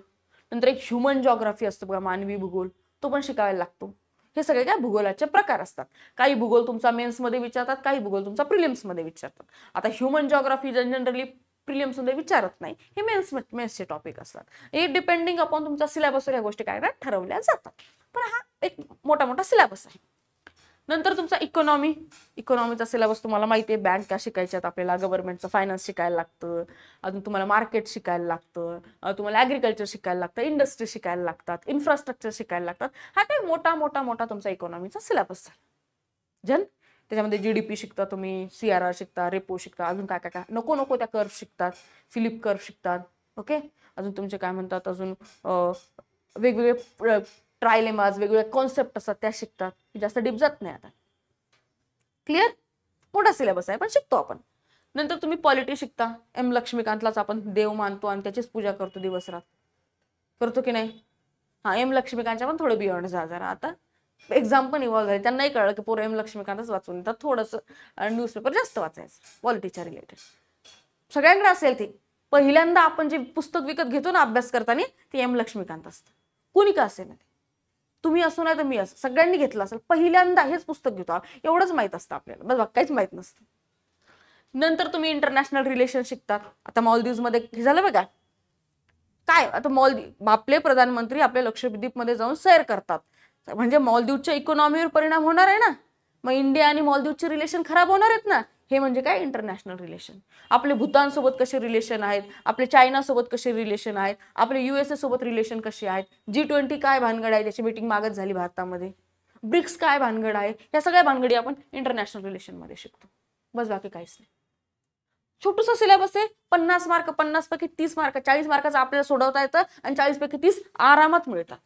नंतर एक ह्युमन जॉग्राफी असतो बघा मानवी भूगोल तो पण शिकायला लागतो हे सगळे काय भूगोलाचे प्रकार असतात काही भूगोल तुमचा मेन्समध्ये विचारतात काही भूगोल तुमचा प्रिलिम्समध्ये विचारतात आता ह्युमन जॉग्राफी जनरली प्रिलियम्समध्ये विचारत नाही हे मेन्स मेन्सचे टॉपिक असतात हे डिपेंडिंग अपॉन तुमचा सिलेबसवर या गोष्टी काय ठरवल्या जातात पण हा एक मोठा मोठा सिलेबस आहे नंतर तुमचा इकॉनॉमी इकॉनॉमीचा सिलेबस तुम्हाला माहिती आहे बँक काय शिकायच्यात आपल्याला गव्हर्नमेंटचं फायनान्स शिकायला लागतं अजून तुम्हाला मार्केट शिकायला लागतं तुम्हाला ॲग्रिकल्चर शिकायला लागतं इंडस्ट्री शिकायला लागतात इन्फ्रास्ट्रक्चर शिकायला लागतात हा काय मोठा मोठा मोठा तुमचा इकॉनॉमीचा सिलेबस आहे जन त्याच्यामध्ये जी डी पी शिकता तुम्ही सी आर आर शिकता रेपो शिकता अजून काय काय काय नको नको त्या कर्व शिकतात फिलिप कर्व शिकतात ओके अजून तुमचे काय म्हणतात अजून वेगवेगळे ट्रायलेमाज वेगवेगळे कॉन्सेप्ट असतात त्या शिकतात जास्त डीप जात नाही आता क्लिअर मोठा सिलेबस आहे पण शिकतो आपण नंतर तुम्ही पॉलिटी शिकता एम लक्ष्मीकांतलाच आपण देव मानतो आणि त्याचीच पूजा करतो दिवसरात करतो की नाही हा एम लक्ष्मीकांतच्या पण थोडं बियॉन्ड जा जरा आता एक्झाम्पल पण इव्हॉल्व झाली त्यांनाही कळलं की पोरं एम लक्ष्मीकांतच वाचून येतात थोडंसं न्यूजपेपर जास्त वाचायचं पॉलिटिक्सच्या रिलेटेड सगळ्यांकडे असेल ते पहिल्यांदा आपण जे पुस्तक विकत घेतो ना अभ्यास करताना ते एम लक्ष्मीकांत असतं कुणी का असेल तुम्ही असो नाही तर मी असं सगळ्यांनी घेतलं असेल पहिल्यांदा हेच पुस्तक घेतो एवढंच माहीत असतं आपल्याला बस काहीच माहीत नसतं नंतर तुम्ही इंटरनॅशनल रिलेशन शिकतात आता मॉलदीवमध्ये हे झालं बघा काय आता मॉलदीव आपले प्रधानमंत्री आपल्या लक्षद्वीपमध्ये जाऊन सैर करतात म्हणजे मॉलदीवच्या इकॉनॉमीवर परिणाम होणार आहे ना मग इंडिया आणि मॉलदीवचे रिलेशन खराब होणार आहेत ना हे म्हणजे काय इंटरनॅशनल रिलेशन आपले भूतानसोबत कसे रिलेशन आहेत आपले चायनासोबत कसे रिलेशन आहेत आपले युएसए सोबत रिलेशन कसे आहेत जी ट्वेंटी काय भानगड आहे त्याची मिटिंग मागत झाली भारतामध्ये ब्रिक्स काय भानगड आहे या सगळ्या भानगडी आपण इंटरनॅशनल रिलेशनमध्ये शिकतो बस बाकी काहीच नाही छोटूसा सिलेबस आहे पन्नास मार्क पन्नास पैकी तीस मार्क चाळीस मार्काचं आपल्याला सोडवता येतं आणि चाळीस पैकी तीस आरामात मिळतात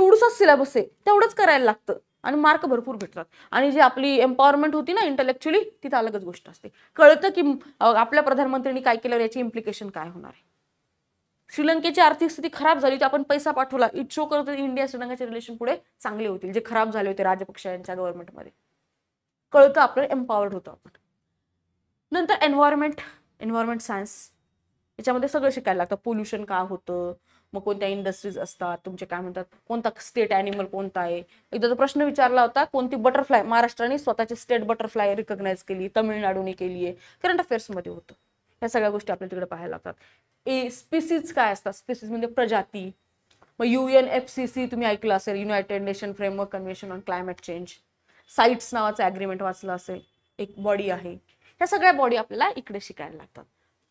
एवढंच सिलेबस आहे तेवढंच करायला लागतं आणि मार्क भरपूर भेटतात आणि जी आपली एम्पॉवरमेंट होती ना इंटलेक्च्युअली ती अलगच गोष्ट असते कळतं की आपल्या प्रधानमंत्र्यांनी काय केलं याची इम्प्लिकेशन काय होणार आहे श्रीलंकेची आर्थिक स्थिती खराब झाली तर आपण पैसा पाठवला इट शो करतो इंडिया श्रीलंकाचे रिलेशन पुढे चांगले होतील जे खराब झाले होते राजपक्ष यांच्या गव्हर्नमेंटमध्ये कळतं आपलं एम्पॉवर्ड होतं आपण नंतर एन्व्हायरमेंट एन्व्हायरमेंट सायन्स याच्यामध्ये सगळं शिकायला लागतं पोल्युशन का होतं मग कोणत्या इंडस्ट्रीज असतात तुमचे काय म्हणतात कोणता स्टेट अॅनिमल कोणता आहे एकदा तो प्रश्न विचारला होता कोणती बटरफ्लाय महाराष्ट्राने स्वतःची स्टेट बटरफ्लाय रिकग्नाईज केली तमिळनाडूने केली आहे करंट अफेअर्समध्ये होतं ह्या सगळ्या गोष्टी आपल्याला तिकडे पाहायला लागतात ए स्पेसीज काय असतात स्पीसीज म्हणजे प्रजाती मग U N F C C तुम्ही ऐकलं असेल United nation framework convention on climate change CITES नावाचं अग्रीमेंट वाचलं असेल एक बॉडी आहे ह्या सगळ्या बॉडी आपल्याला इकडे शिकायला लागतात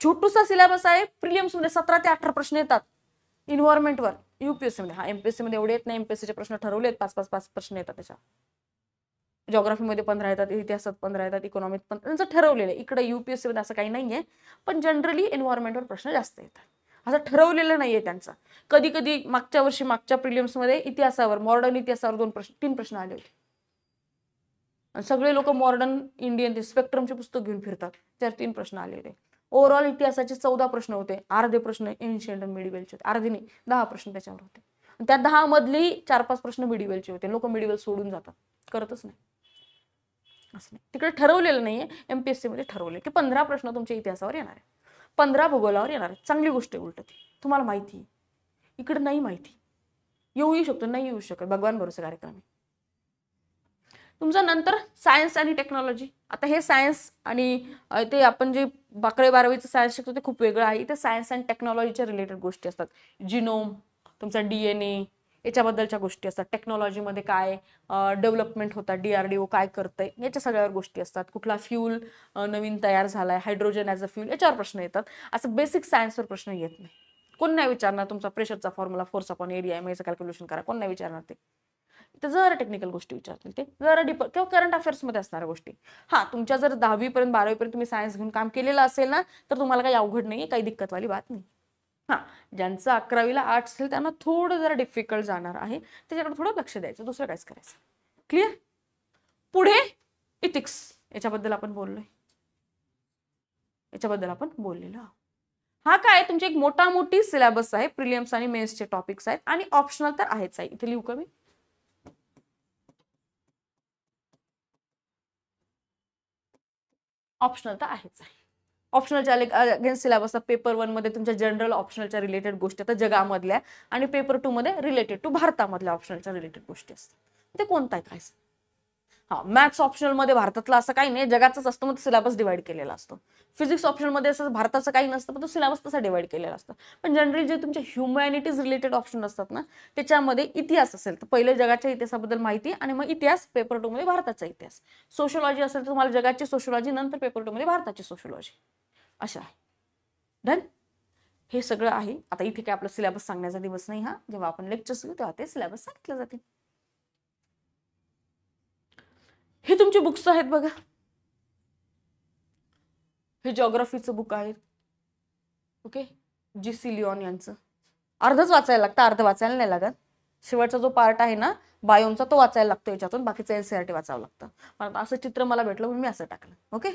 छोटूसा सिलेबस आहे प्रिलियम्समध्ये सतरा ते अठरा प्रश्न येतात इन्व्हायरमेंटवर युपीएससीमध्ये हा मध्ये एवढे येत नाही एमपीएससीचे प्रश्न ठरवले आहेत पाच पाच पाच प्रश्न येतात त्याच्या जॉग्राफीमध्ये पंधरा येतात इतिहासात पंधरा येतात इकॉनॉमिक पण त्यांचं ठरवलेलं आहे इकडे मध्ये असं काही नाही आहे पण जनरली वर प्रश्न जास्त येतात असं ठरवलेलं नाहीये त्यांचा कधी कधी मागच्या वर्षी मागच्या मध्ये इतिहासावर मॉडर्न इतिहासावर दोन प्रश्न तीन प्रश्न आले होते आणि सगळे लोक मॉडर्न इंडियन स्पेक्ट्रमचे पुस्तक घेऊन फिरतात त्यावर तीन प्रश्न आले होते ओव्हरऑल इतिहासाचे चौदा प्रश्न होते अर्धे प्रश्न एन्शियंट आणि मिडिवेलचे होते अर्धे नाही दहा प्रश्न त्याच्यावर होते त्या दहा मधली चार पाच प्रश्न मिडिवेलचे होते लोक मिडिवेल सोडून जातात करतच नाही असं नाही तिकडे ठरवलेलं नाहीये एमपीएससी मध्ये ठरवले की पंधरा प्रश्न तुमच्या इतिहासावर येणार आहे पंधरा भूगोलावर येणार आहे चांगली गोष्ट आहे उलट ती तुम्हाला माहिती इकडे नाही माहिती येऊही शकतो नाही येऊ शकत भगवान भरोसा कार्यक्रम आहे तुमचं नंतर सायन्स आणि टेक्नॉलॉजी आता हे सायन्स आणि ते आपण जे बाकडे बारावीचं सायन्स शिकतो ते खूप वेगळं आहे इथे सायन्स अँड टेक्नॉलॉजीच्या रिलेटेड गोष्टी असतात जिनोम तुमचा डी एन ए याच्याबद्दलच्या गोष्टी असतात टेक्नॉलॉजीमध्ये काय डेव्हलपमेंट होतात डी आर डी ओ काय करतंय याच्या सगळ्यावर गोष्टी असतात कुठला फ्यूल नवीन तयार झाला हायड्रोजन ॲज अ फ्यूल याच्यावर प्रश्न येतात असं बेसिक सायन्सवर प्रश्न येत नाही कोण नाही विचारणार तुमचा प्रेशरचा formula force upon area M एचं कॅल्क्युलेशन करा कोण नाही विचारणार ते ते जरा टेक्निकल गोष्टी विचारतील ते जरा डिप किंवा करंट अफेअर्समध्ये असणाऱ्या गोष्टी हां तुमच्या जर दहावीपर्यंत बारावीपर्यंत तुम्ही सायन्स घेऊन काम केलेलं असेल ना तर तुम्हाला काही अवघड नाही काही दिक्कतवाली बात नाही हां ज्यांचं अकरावीला आर्ट असेल त्यांना थोडं जरा डिफिकल्ट जाणार आहे त्याच्याकडे थोडं लक्ष द्यायचं दुसरं काहीच करायचं क्लिअर पुढे इथिक्स याच्याबद्दल आपण बोललोय याच्याबद्दल आपण बोललेलो हा काय तुमची एक मोठा मोठी सिलेबस आहे प्रिलियम्स आणि मेन्सचे टॉपिक्स आहेत आणि ऑप्शनल तर आहेच आहे इथे लिहू कमी ऑप्शनल तर आहेच आहे ऑप्शनलच्या अगेन्स्ट सिलेबसचा पेपर वनमध्ये तुमच्या जनरल ऑप्शनलच्या रिलेटेड गोष्टी आता जगामधल्या आणि पेपर टूमध्ये रिलेटेड टू भारतामधल्या ऑप्शनलच्या रिलेटेड गोष्टी असतात ते कोणता आहे काय हा मॅथ्स मध्ये भारतातला असं काही नाही जगाचाच असतं मग सिलेबस डिवाइड केलेला असतो फिजिक्स मध्ये असं भारताचं काही नसतं पण तो सिलेबस तसा डिवाइड केलेला असतो पण जनरली जे तुमच्या ह्युमॅनिटीज रिलेटेड ऑप्शन असतात ना त्याच्यामध्ये इतिहास असेल तर पहिले जगाच्या इतिहासाबद्दल माहिती आणि मग इतिहास पेपर टू मध्ये भारताचा इतिहास सोशोलॉजी असेल तर तुम्हाला जगाची सोशोलॉजी नंतर पेपर टू मध्ये भारताची सोशोलॉजी अशा आहे डन हे सगळं आहे आता इथे काय आपला सिलेबस सांगण्याचा दिवस नाही हा जेव्हा आपण लेक्चर्स घेऊ तेव्हा ते सिलेबस सांगितलं जातील हे तुमची बुक्स आहेत बघा हे जॉग्रफीचं बुक आहे ओके जी सी लिओन यांचं अर्धच वाचायला लागतं अर्ध वाचायला नाही लागत शेवटचा जो पार्ट आहे ना बायोनचा तो वाचायला लागतो याच्यातून बाकीचं एनसीआरटी e वाचावं लागतं असं चित्र मला भेटलं म्हणून मी असं टाकलं ओके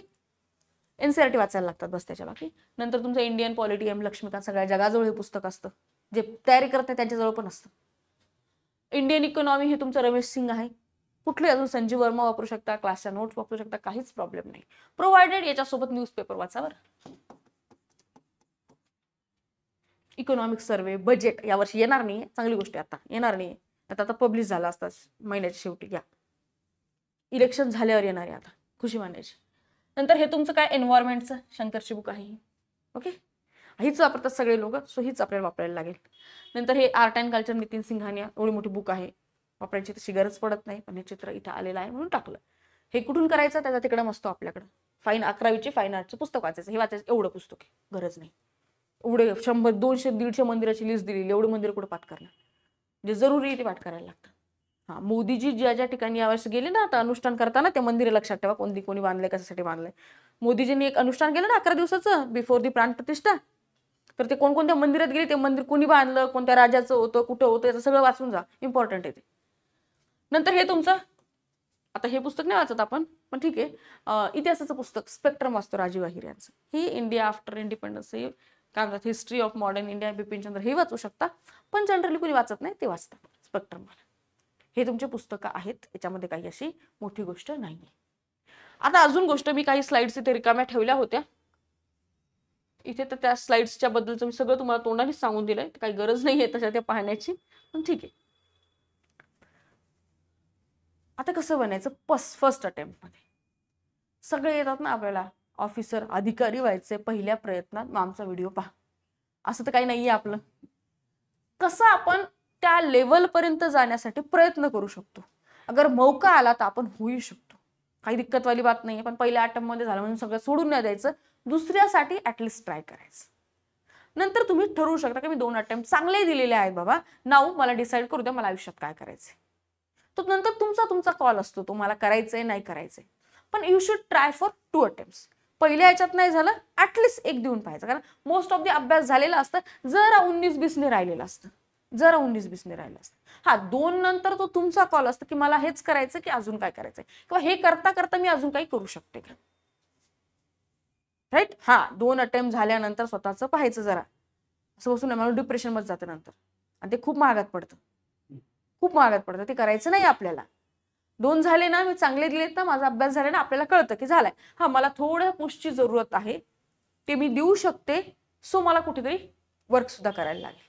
एनसीआरटी e वाचायला लागतात बस त्याच्या बाकी नंतर तुमचं इंडियन पॉलिटी एम लक्ष्मीकांत सगळ्या जगाजवळ हे पुस्तक असतं जे तयारी करत नाही त्यांच्याजवळ पण असतं इंडियन इकॉनॉमी हे तुमचं रमेश सिंग आहे कुठले अजून संजीव वर्मा वापरू शकता क्लासच्या नोट्स वापरू शकता काहीच प्रॉब्लेम नाही प्रोव्हायडेड याच्यासोबत न्यूजपेपर वाचा बरं इकॉनॉमिक सर्वे बजेट या वर्षी येणार नाही चांगली गोष्ट आता येणार नाही आता आता पब्लिश झाला असता महिन्याच्या शेवटी या इलेक्शन झाल्यावर येणार आहे आता खुशी मानायची नंतर हे तुमचं काय एन्व्हायरमेंटचं शंकरची बुक आहे ओके हीच वापरतात सगळे लोक सो हीच आपल्याला वापरायला लागेल नंतर हे art and culture Nitin Singhania एवढी मोठी बुक आहे वापरायची तशी गरज पडत नाही पण हे चित्र इथं आलेलं आहे म्हणून टाकलं हे कुठून करायचं त्याचा तिकडं मस्तो आपल्याकडं फाईन अकरावीचे फाईन आर्टचं पुस्तक वाचायचं हे वाचायचं एवढं पुस्तक आहे गरज नाही एवढे शंभर दोनशे दीडशे मंदिराची लिस्ट दिलेली एवढं मंदिर कुठं पाठ करणार जे जरुरी आहे ते पाठ करायला लागतं हां मोदीजी ज्या ज्या ठिकाणी यावेळेस गेले ना आता अनुष्ठान करताना ते मंदिर लक्षात ठेवा कोणती कोणी बांधलंय कशासाठी बांधलंय मोदीजींनी एक अनुष्ठान केलं ना अकरा दिवसाचं बिफोर दी प्राण प्रतिष्ठा तर ते कोणकोणत्या मंदिरात गेले ते मंदिर कोणी बांधलं कोणत्या राजाचं होतं कुठं होतं याचं सगळं वाचून जा इम्पॉर्टंट आहे ते नंतर हे तुमचं आता हे पुस्तक नाही वाचत आपण पण ठीक आहे इतिहासाचं पुस्तक स्पेक्ट्रम वाचतो राजीव अहिर यांचं ही इंडिया आफ्टर इंडिपेंडन्स हे काय म्हणतात history of modern India Bipin Chandra हे वाचू शकता पण जनरली कुणी वाचत नाही ते वाचतात स्पेक्ट्रम हे तुमचे पुस्तकं आहेत याच्यामध्ये काही अशी मोठी गोष्ट नाही आता अजून गोष्ट मी काही स्लाइड्स इथे रिकाम्या ठेवल्या होत्या इथे तर त्या स्लाइड्सच्या बद्दल तुम्ही सगळं तुम्हाला तोंडानेच सांगून दिलंय काही गरज नाही आहे तशा त्या पाहण्याची पण ठीक आहे आता कसं बनायचं पस फर्स्ट अटेम्प्टमध्ये सगळे येतात ना आपल्याला ऑफिसर अधिकारी व्हायचे पहिल्या प्रयत्नात मग आमचा व्हिडिओ पहा असं तर काही नाही आहे आपलं कसं आपण त्या लेवलपर्यंत जाण्यासाठी प्रयत्न करू शकतो अगर मौका आला तर आपण होऊ शकतो काही दिक्कतवाली बात नाही पण पहिल्या मध्ये झालं म्हणून सगळं सोडून नाही द्यायचं दुसऱ्यासाठी ऍटलीस्ट ट्राय करायचं नंतर तुम्ही ठरवू शकता की मी दोन अटेम्प्ट चांगले दिलेले आहेत बाबा नाऊ मला डिसाईड करू द्या मला आयुष्यात काय करायचं तो नंतर तुमचा तुमचा कॉल असतो तुम्हाला करायचंय नाही करायचंय पण you should try for to attempt पहिल्या याच्यात नाही झालं ऍटलीस्ट एक देऊन पाहायचं कारण मोस्ट ऑफ द अभ्यास झालेला असतं जरा उन्नीस बीसने राहिलेलं असतं जरा उन्नीस बीसने राहिलं असतं हा दोन नंतर तो तुमचा कॉल असतो की मला हेच करायचं की अजून काय करायचंय किंवा हे करता करता मी अजून काही करू शकते का राईट हा दोन अटेम्प्ट झाल्यानंतर स्वतःच पाहायचं जरा असं बसून मला मध्ये जातं नंतर आणि ते खूप महागात पडतं खूप महागात पडतं ते करायचं नाही आपल्याला दोन झाले ना मी चांगले दिलेत ना माझा अभ्यास झाला ना आपल्याला कळतं की झालंय हा मला थोड्या पुष्टची जरूरत आहे ते मी देऊ शकते सो मला कुठेतरी वर्क सुद्धा करायला लागेल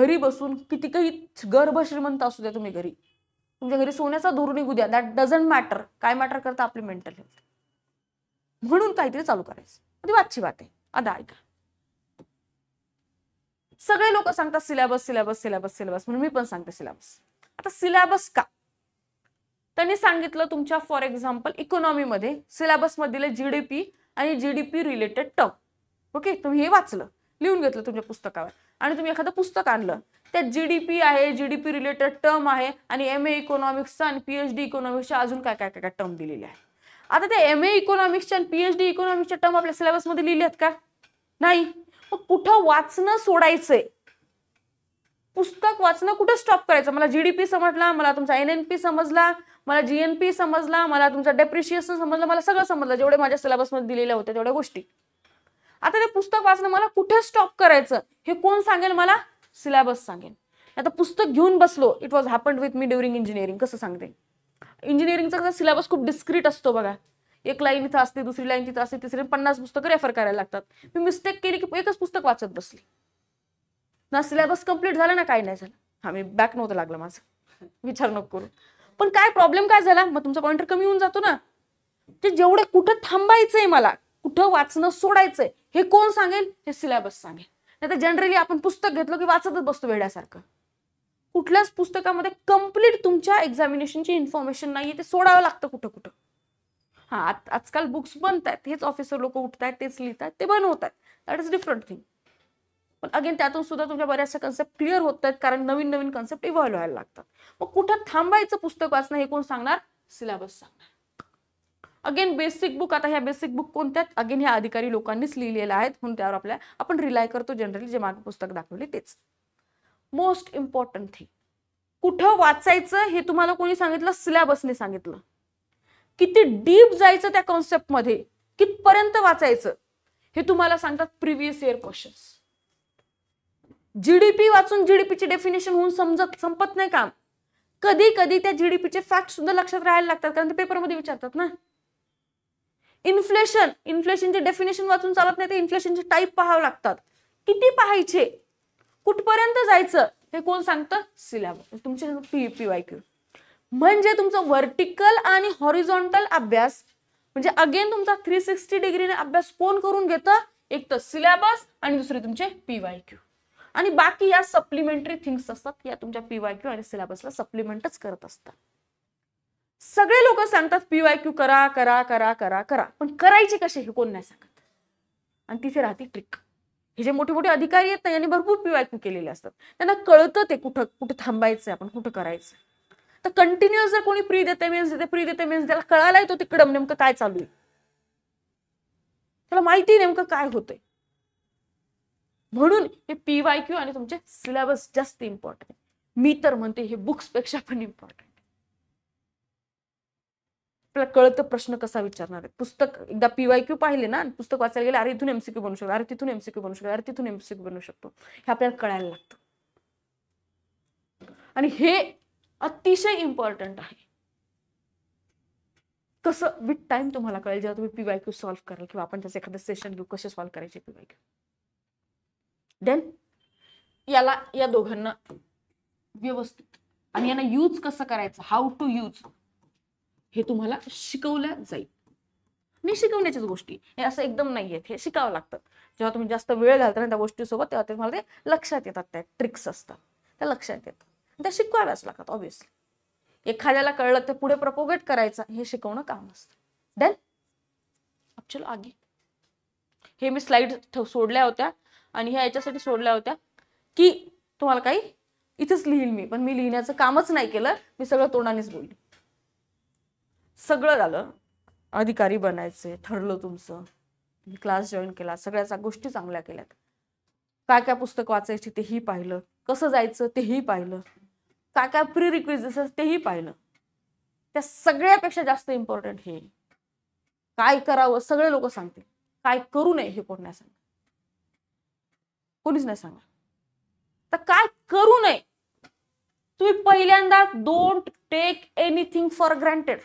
घरी बसून किती काही गर्भ श्रीमंत असू द्या तुम्ही घरी तुमच्या घरी सोन्याचा धोरण निघू द्या दॅट डझंट मॅटर काय मॅटर करतं आपली मेंटल हेल्थ म्हणून काहीतरी चालू करायचं ती वाचची बात आहे आता ऐका सगळे लोक सांगतात सिलेबस सिलेबस सिलेबस सिलेबस म्हणून मी पण सांगते सिलेबस आता सिलेबस का त्यांनी सांगितलं तुमच्या फॉर एक्झाम्पल इकॉनॉमी इकॉनॉमीमध्ये सिलेबसमधील जीडीपी आणि जीडीपी रिलेटेड टर्म ओके तुम्ही हे वाचलं लिहून घेतलं तुमच्या पुस्तकावर आणि तुम्ही एखादं पुस्तक आणलं त्यात जीडीपी आहे जीडीपी रिलेटेड टर्म आहे आणि एम ए इकॉनॉमिक्सचा आणि पीएचडी इकॉनॉमिक्सच्या अजून काय काय काय काय टर्म दिलेले आहे आता त्या एम ए इकॉनॉमिक्सच्या आणि पीएचडी इकॉनॉमिक्सच्या टर्म आपल्या सिलेबसमध्ये लिहिले आहेत का नाही कुठं वाचणं सोडायचंय पुस्तक वाचणं कुठं स्टॉप करायचं मला जीडीपी समजला मला तुमचा एन एन पी समजला मला जीएनपी समजला मला तुमचा डेप्रिशिएशन समजलं मला सगळं समजलं जेवढे माझ्या सिलेबसमध्ये दिलेल्या होत्या तेवढ्या गोष्टी आता ते पुस्तक वाचणं मला कुठे स्टॉप करायचं हे कोण सांगेल मला सिलेबस सांगेल आता पुस्तक घेऊन बसलो it was happened with me during engineering कसं सांगते इंजिनिअरिंगचा सिलेबस खूप डिस्क्रिट असतो बघा एक लाईन इथं असते दुसरी लाईन तिथं असते तिसरी पन्नास पुस्तकं रेफर करायला लागतात मी मिस्टेक केली की एकच पुस्तक वाचत बसली ना सिलेबस कम्प्लीट झाला ना काही नाही झालं हा मी बॅक नव्हतं लागलं माझं विचार नको करू पण काय प्रॉब्लेम काय झाला मग तुमचा पॉइंटर कमी होऊन जातो ना ते जेवढं कुठं थांबायचंय मला कुठं वाचणं सोडायचंय हे कोण सांगेल हे सिलेबस सांगेल नाही जनरली आपण पुस्तक घेतलं की वाचतच बसतो वेड्यासारखं कुठल्याच पुस्तकामध्ये कम्प्लीट तुमच्या एक्झामिनेशनची इन्फॉर्मेशन नाही ते सोडावं लागतं कुठं कुठं हा आजकाल बुक्स बनतात हेच ऑफिसर लोक उठतात तेच लिहित आहेत ते बनवतात आहेत दॅट इज डिफरंट थिंग पण अगेन त्यातून सुद्धा तुमच्या बऱ्याचशा कन्सेप्ट क्लिअर होत आहेत कारण नवीन नवीन कन्सेप्ट इव्हॉल्व्ह व्हायला लागतात मग कुठं थांबायचं पुस्तक वाचणं हे कोण सांगणार सिलेबस सांगणार अगेन बेसिक बुक आता ह्या बेसिक बुक कोणत्या अगेन ह्या अधिकारी लोकांनीच लिहिलेल्या आहेत म्हणून त्यावर आपल्या आपण रिलाय करतो जनरली जे मागे पुस्तक दाखवले तेच मोस्ट इम्पॉर्टंट थिंग कुठं वाचायचं हे तुम्हाला कोणी सांगितलं सिलेबसने सांगितलं किती डीप जायचं त्या कॉन्सेप्टमध्ये कितपर्यंत वाचायचं हे तुम्हाला सांगतात प्रिव्हियस इयर क्वेश्चन्स जीडीपी वाचून जीडीपीची डेफिनेशन होऊन समजत संपत नाही काम कधी कधी त्या जीडीपीचे फॅक्ट सुद्धा लक्षात राहायला लागतात कारण ते पेपरमध्ये विचारतात ना इन्फ्लेशन इन्फ्लेशनचे डेफिनेशन वाचून चालत नाही ते इन्फ्लेशनचे टाईप पाहावं लागतात किती पाहायचे कुठपर्यंत जायचं हे कोण सांगतं सिलेबस तुमचे पी पी म्हणजे तुमचा व्हर्टिकल आणि हॉरिझॉन्टल अभ्यास म्हणजे अगेन तुमचा थ्री सिक्स्टी डिग्रीने अभ्यास कोण करून घेतं एक तर सिलेबस आणि दुसरे तुमचे पीवाय क्यू आणि बाकी या सप्लिमेंटरी थिंग्स असतात या तुमच्या पीवाय क्यू आणि सिलेबसला सप्लिमेंटच करत असतात सगळे लोक सांगतात पीवाय क्यू करा करा करा करा करा पण करायचे कसे हे कोण नाही सांगत आणि तिथे राहते ट्रिक हे जे मोठे मोठे अधिकारी आहेत ना यांनी भरपूर पीवाय क्यू केलेले असतात त्यांना कळतं ते कुठं कुठं थांबायचं आपण कुठं करायचं तर कंटिन्युअस जर कोणी प्री देते मीन्स देते प्री देते मेन्स त्याला कळायला येतो तिकडं नेमकं काय चालू आहे त्याला माहिती नेमकं काय होतंय म्हणून हे पी क्यू आणि तुमचे सिलेबस जास्त इम्पॉर्टंट मी तर म्हणते हे बुक्स पेक्षा पण इम्पॉर्टंट आपल्याला कळतं प्रश्न कसा विचारणार आहे पुस्तक एकदा पी क्यू पाहिले ना पुस्तक वाचायला गेले अरे इथून एमसीक्यू बनू शकतो अरे तिथून एमसीक्यू बनू शकतो अरे तिथून एमसीक्यू बनू शकतो हे आपल्याला कळायला लागतं आणि हे अतिशय इम्पॉर्टंट आहे कसं विथ टाइम तुम्हाला कळेल जेव्हा तुम्ही पीवाय क्यू सॉल्व्ह कराल किंवा आपण त्याचं एखादं सेशन घेऊ कसे सॉल्व्ह करायचे पीवाय क्यू देन याला या दोघांना व्यवस्थित आणि यांना यूज कसं करायचं हाऊ टू यूज हे तुम्हाला शिकवलं जाईल मी शिकवण्याच्याच गोष्टी हे असं एकदम नाही आहेत हे शिकावं लागतात जेव्हा तुम्ही जास्त वेळ घालता ना त्या गोष्टीसोबत तेव्हा ते तुम्हाला ते लक्षात येतात त्या ट्रिक्स असतात त्या लक्षात येतात त्या शिकवाव्याच लागतात ऑब्विसली एखाद्याला कळलं ते पुढे प्रपोगेट करायचं हे शिकवणं काम असतं देन चलो आगे हे मी स्लाइड सोडल्या होत्या आणि ह्या याच्यासाठी सोडल्या होत्या की तुम्हाला काही इथेच लिहील मी पण मी लिहिण्याचं कामच नाही केलं मी सगळं तोंडानेच बोलली सगळं झालं अधिकारी बनायचे ठरलं तुमचं क्लास जॉईन केला सगळ्याच्या गोष्टी चांगल्या केल्यात काय काय पुस्तक वाचायची तेही पाहिलं कसं जायचं तेही पाहिलं काय काय प्री रिक्विज तेही पाहिलं त्या सगळ्यापेक्षा जास्त इम्पॉर्टंट हे काय करावं सगळे लोक सांगतील काय करू नये हे कोण नाही सांग कोणीच नाही सांगा तर काय करू नये तुम्ही पहिल्यांदा don't take anything for granted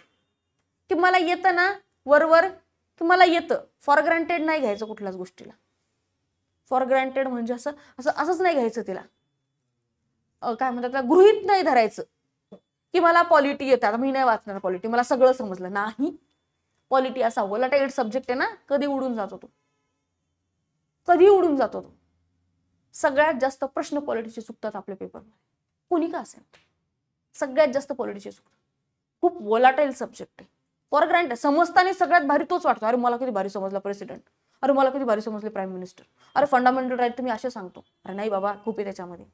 की मला येतं ना वरवर कि मला येतं फॉर ग्रँटेड नाही घ्यायचं कुठल्याच गोष्टीला फॉर ग्रँटेड म्हणजे असं असं असंच नाही घ्यायचं तिला काय म्हणतात त्याला गृहित नाही धरायचं की मला पॉलिटी येतात मी नाही वाचणार पॉलिटी मला सगळं समजलं नाही पॉलिटी असा वलाटाईल सब्जेक्ट आहे ना कधी उडून जातो तो कधी उडून जातो तो सगळ्यात जास्त प्रश्न पॉलिटीचे चुकतात आपल्या पेपरमध्ये कोणी का असेल सगळ्यात जास्त पॉलिटीचे चुकतात खूप वोलाटाईल सब्जेक्ट आहे फॉर ग्रँट समजताना सगळ्यात भारी तोच वाटतो अरे मला कधी भारी समजला प्रेसिडेंट अरे मला कधी भारी समजले प्राईम मिनिस्टर अरे फंडामेंटल राईट तुम्ही असे सांगतो अरे नाही बाबा खूप आहे त्याच्यामध्ये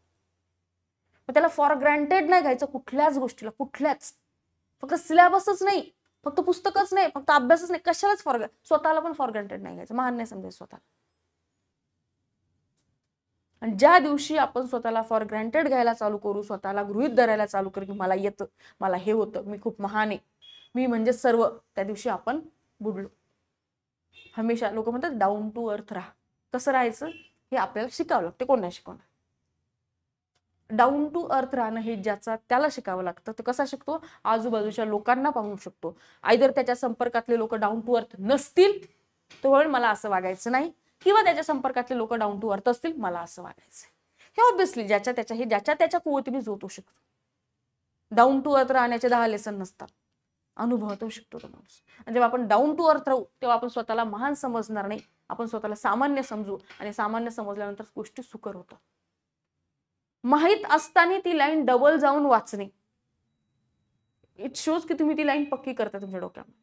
मग त्याला फॉर ग्रँटेड नाही घ्यायचं कुठल्याच गोष्टीला कुठल्याच फक्त सिलेबसच नाही फक्त पुस्तकच नाही फक्त अभ्यासच नाही कशालाच फॉर स्वतःला पण फॉर ग्रँटेड नाही घ्यायचं महान नाही समजायचं स्वतःला आणि ज्या दिवशी आपण स्वतःला फॉर ग्रँटेड घ्यायला चालू करू स्वतःला गृहित धरायला चालू करू की मला येतं मला हे होतं मी खूप महान आहे मी म्हणजे सर्व त्या दिवशी आपण बुडलो हमेशा लोक म्हणतात डाऊन टू अर्थ राहा कसं राहायचं हे आपल्याला शिकावं लागते कोणा शिकवणार डाऊन टू अर्थ राहणं हे ज्याचा त्याला शिकावं लागतं तो कसा शिकतो आजूबाजूच्या लोकांना पाहू शकतो आयदर त्याच्या संपर्कातले लोक डाऊन टू अर्थ नसतील तर मला असं वागायचं नाही किंवा त्याच्या संपर्कातले लोक डाऊन टू अर्थ असतील मला असं वागायचं हे ऑब्विसली ज्याच्या त्याच्या हे ज्याच्या त्याच्या कुवतीने जोतू शकतो डाऊन टू अर्थ राहण्याचे दहा लेसन नसतात अनुभवतो शकतो तो माणूस आणि जेव्हा आपण डाऊन टू अर्थ राहू तेव्हा आपण स्वतःला महान समजणार नाही आपण स्वतःला सामान्य समजू आणि सामान्य समजल्यानंतर गोष्टी सुकर होतात माहीत असताना ती लाईन डबल जाऊन वाचणे इट शोज की तुम्ही ती लाईन पक्की करता तुमच्या डोक्यामध्ये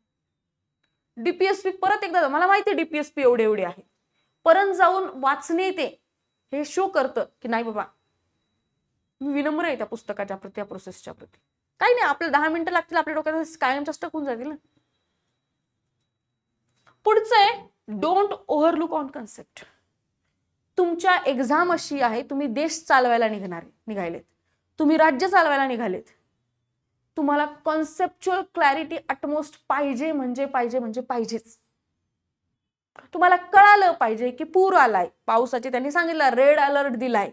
डीपीएसपी परत एकदा मला माहिती डीपीएसपी एवढे एवढे आहे परत जाऊन वाचणे ते हे शो करतं की नाही बाबा मी विनम्र आहे त्या पुस्तकाच्या प्रती त्या प्रोसेसच्या प्रती काही नाही आपल्याला दहा मिनिटं लागतील आपल्या डोक्यात कायम जास्त होऊन जातील ना पुढचं आहे डोंट ओव्हरलुक ऑन कन्सेप्ट तुमच्या एक्झाम अशी आहे तुम्ही देश चालवायला निघणार निघायलेत तुम्ही राज्य चालवायला निघालेत तुम्हाला कॉन्सेप्च्युअल क्लॅरिटी अटमोस्ट पाहिजे म्हणजे पाहिजे म्हणजे पाहिजेच तुम्हाला कळालं पाहिजे की पूर आलाय पावसाचे त्यांनी सांगितलं रेड अलर्ट दिलाय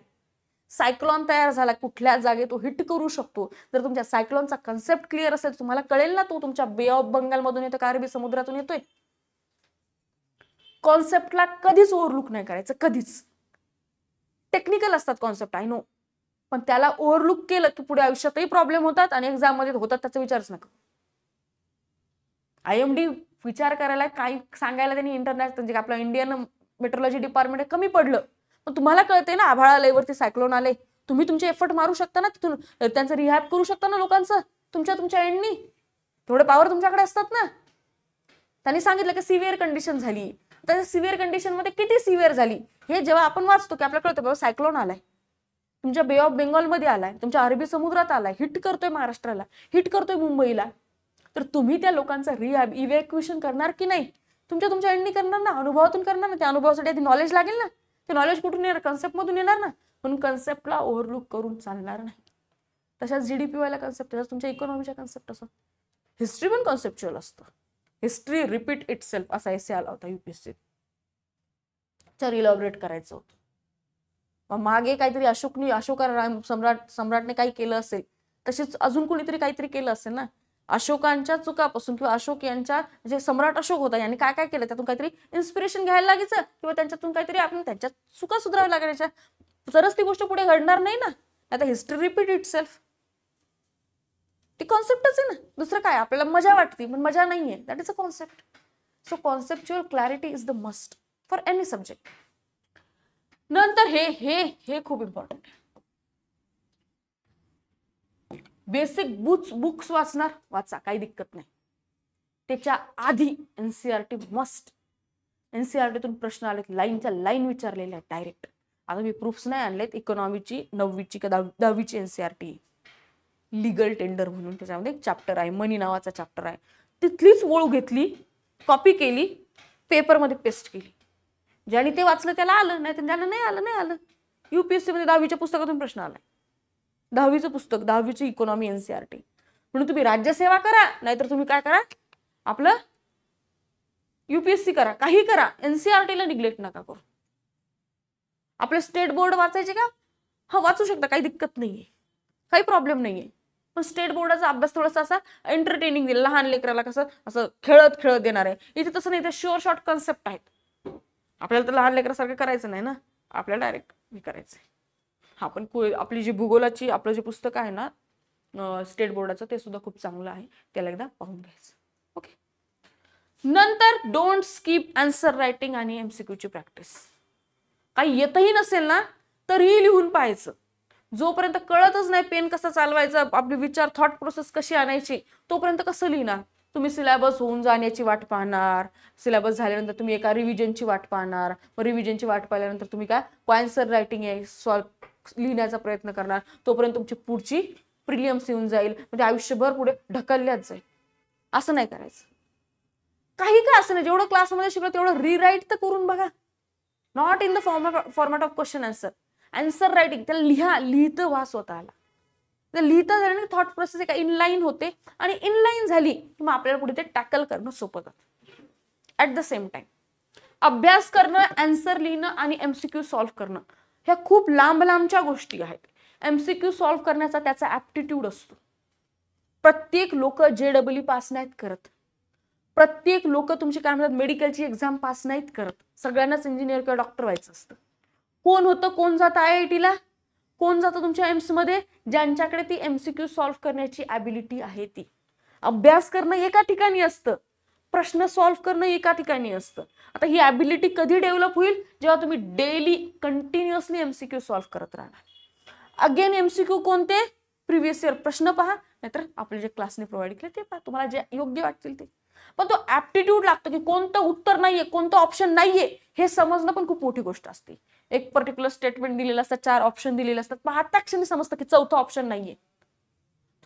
सायक्लॉन तयार झाला कुठल्या जागे तो हिट करू शकतो जर तुमच्या सायक्लॉनचा कन्सेप्ट क्लिअर असेल तुम्हाला कळेल ना तो तुमच्या बे ऑफ बंगाल मधून येतो का अरबी समुद्रातून येतोय कॉन्सेप्टला कधीच ओव्हरलुक नाही करायचं कधीच टेक्निकल असतात कॉन्सेप्ट आय नो पण त्याला ओव्हरलुक केलं की पुढे आयुष्यातही प्रॉब्लेम होतात आणि एक्झाम मध्ये होतात त्याचा विचारच नका आय एम डी विचार करायला काही सांगायला त्यांनी इंटरनॅशनल म्हणजे आपलं इंडियन मेट्रोलॉजी डिपार्टमेंट कमी पडलं पण तुम्हाला कळते ना आभाळा लेवरती सायक्लोन आले तुम्ही तुमचे एफर्ट मारू शकता ना तिथून त्यांचं रिहॅप करू शकता ना लोकांचं तुमच्या तुमच्या एंडनी थोडं पावर तुमच्याकडे असतात ना त्यांनी सांगितलं की सिव्हिअर कंडिशन झाली तर सिव्हिअर कंडिशनमध्ये किती सिव्हिअर झाली हे जेव्हा आपण वाचतो की आपल्याला कळतं बाबा सायक्लोन आलाय तुमच्या बे ऑफ बेंगॉलमध्ये आलाय तुमच्या अरबी समुद्रात आलाय हिट करतोय महाराष्ट्राला हिट करतोय मुंबईला तर तुम्ही त्या लोकांचं रिहॅब इव्हॅक्युएशन करणार की नाही तुमच्या तुमच्या एंडनी करणार ना अनुभवातून करणार ना त्या अनुभवासाठी आधी नॉलेज लागेल ना ते नॉलेज कुठून येणार मधून येणार ना म्हणून कन्सेप्टला ओव्हरलुक करून चालणार नाही तशाच जी डी पी वाला कन्सेप्ट तसंच तुमच्या इकॉनॉमीच्या कन्सेप्ट असो हिस्ट्री पण कॉन्सेप्च्युअल असतं हिस्ट्री रिपीट इट सेल्फ असा सी आला होता यूपीएससी तर इलॉबरेट करायचं होतं मग मागे काहीतरी अशोकनी अशोका राम सम्राट सम्राटने काही केलं असेल तसेच अजून कोणीतरी काहीतरी केलं असेल ना अशोकांच्या चुकापासून किंवा अशोक यांच्या जे सम्राट अशोक होता यांनी काय काय केलं त्यातून काहीतरी इन्स्पिरेशन घ्यायला लागायचं किंवा त्यांच्यातून काहीतरी आपण त्यांच्या चुका सुधाराव्या लागायच्या तरच ती गोष्ट पुढे घडणार नाही ना आता हिस्ट्री रिपीट इट सेल्फ ती कॉन्सेप्टच आहे ना दुसरं काय आपल्याला मजा वाटते पण मजा नाही आहे that is a concept so conceptual clarity is the must for any subject नंतर हे हे हे खूप इम्पॉर्टंट बेसिक बुक्स बुक्स वाचणार वाचा काही दिक्कत नाही त्याच्या आधी एनसीआरटी मस्ट एनसीआरटीतून प्रश्न आलेत लाईनच्या लाईन विचारलेल्या आहेत डायरेक्ट आता मी प्रूफ्स नाही आणलेत इकॉनॉमीची नववीची का दहावीची एनसीआरटी लीगल टेंडर म्हणून त्याच्यामध्ये एक चॅप्टर आहे मनी नावाचा चॅप्टर आहे तिथलीच ओळख घेतली कॉपी केली पेपरमध्ये पेस्ट केली ज्याने ते वाचलं त्याला आलं नाही तर त्याला नाही आलं नाही आलं यू पी एस सीमध्ये दहावीच्या पुस्तकातून प्रश्न आला दहावीचं पुस्तक दहावीची economy N C R T म्हणून तुम्ही राज्यसेवा करा नाहीतर तुम्ही काय करा आपलं युपीएससी करा काही करा ला निग्लेक्ट नका करू आपलं स्टेट बोर्ड वाचायचे का हा वाचू शकता काही दिक्कत नाहीये काही प्रॉब्लेम नाहीये पण स्टेट बोर्डाचा अभ्यास थोडासा असा एंटरटेनिंग देईल लहान लेकराला कसं असं खेळत खेळत देणार आहे इथे तसं नाही तर शुअर शॉर्ट कन्सेप्ट आहेत आपल्याला तर लहान लेकरासारखं करायचं नाही ना आपल्याला डायरेक्ट हे करायचं आहे आपण आपली जी भूगोलाची आपलं जे पुस्तक आहे ना स्टेट बोर्डाचं ते सुद्धा खूप चांगलं आहे त्याला एकदा पाहून घ्यायचं ओके नंतर डोंट स्किप आन्सर रायटिंग आणि एमसीक्यूची प्रॅक्टिस काही येतही नसेल ना तरीही लिहून पाहायचं जोपर्यंत कळतच नाही पेन कसा चालवायचा आपले विचार थॉट प्रोसेस कशी आणायची तोपर्यंत कसं लिहिणार तुम्ही सिलेबस होऊन जाण्याची वाट पाहणार सिलेबस झाल्यानंतर तुम्ही एका रिव्हिजनची वाट पाहणार मग रिव्हिजनची वाट पाहिल्यानंतर तुम्ही काय पॉईंटसर रायटिंग आहे सॉल्व लिहिण्याचा प्रयत्न करणार तोपर्यंत तुमची पुढची प्रिलियम्स येऊन जाईल म्हणजे आयुष्यभर पुढे ढकलल्याच जाईल असं नाही करायचं काही काय असं नाही जेवढं क्लासमध्ये शिकलं तेवढं रिराईट तर करून बघा not in the format format of question answer answer writing त्याला लिहा लिहितं व्हा स्वतःला तर लिहिता झाल्याने थॉट प्रोसेस एका इनलाईन होते आणि इनलाईन झाली की मग आपल्याला पुढे ते टॅकल करणं सोपं जातं ऍट द सेम टाइम अभ्यास करणं अँसर लिहिणं आणि एमसीक्यू सॉल्व्ह करणं ह्या खूप लांब लांबच्या गोष्टी आहेत एमसीक्यू सॉल्व्ह करण्याचा त्याचा ऍप्टिट्यूड असतो प्रत्येक लोक जे डब्ल्यू पास नाहीत करत प्रत्येक लोक तुमची काय म्हणतात मेडिकलची एक्झाम पास नाहीत करत सगळ्यांनाच इंजिनियर किंवा डॉक्टर व्हायचं असतं कोण होतं कोण जातं आय आय टीला कोण जातं तुमच्या एम्समध्ये ज्यांच्याकडे ती क्यू सॉल्व्ह करण्याची ॲबिलिटी आहे ती अभ्यास करणं एका ठिकाणी असतं प्रश्न सॉल्व्ह करणं एका ठिकाणी असतं आता ही ॲबिलिटी कधी डेव्हलप होईल जेव्हा तुम्ही डेली कंटिन्युअसली एमसीक्यू सॉल्व्ह करत राहणार अगेन क्यू कोणते प्रिव्हियस इयर प्रश्न पहा नाहीतर आपले जे क्लासने प्रोव्हाइड केले ते पहा तुम्हाला जे योग्य वाटतील ते पण तो ॲप्टिट्यूड लागतो की कोणतं उत्तर नाहीये कोणतं ऑप्शन नाहीये हे समजणं पण खूप मोठी गोष्ट असते एक पर्टिक्युलर स्टेटमेंट दिलेलं असतात चार ऑप्शन दिलेले असतात मग आता क्षणी समजतं की चौथा ऑप्शन नाहीये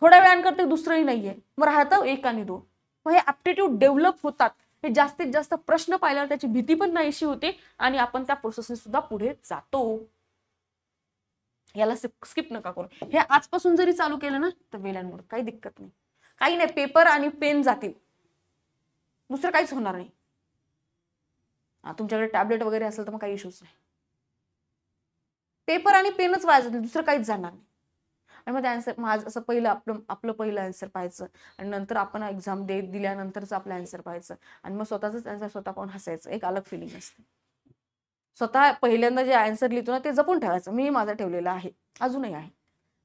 थोड्या वेळांकडे ते दुसरंही नाहीये मग राहतं एक आणि दोन मग हे ॲप्टिट्यूड डेव्हलप होतात हे जास्तीत जास्त प्रश्न पाहिल्यावर त्याची भीती पण नाहीशी होते आणि आपण त्या प्रोसेसने सुद्धा पुढे जातो याला स्किप नका करू हे आजपासून जरी चालू केलं ना तर वेळांमुळे काही दिक्कत नाही काही नाही पेपर आणि पेन जातील दुसरं काहीच होणार नाही तुमच्याकडे टॅबलेट वगैरे असेल तर मग काही इश्यूज नाही पेपर आणि पेनच वाजले दुसरं काहीच जाणार नाही आणि मग ते आन्सर माझं असं पहिलं आपलं आपलं पहिलं आन्सर पाहायचं आणि नंतर आपण एक्झाम दे दिल्यानंतरच आपलं आन्सर पाहायचं आणि मग स्वतःच आन्सर स्वतः पाहून हसायचं एक अलग फिलिंग असते स्वतः पहिल्यांदा जे आन्सर लिहितो ना ते जपून ठेवायचं मी माझा ठेवलेला आहे अजूनही आहे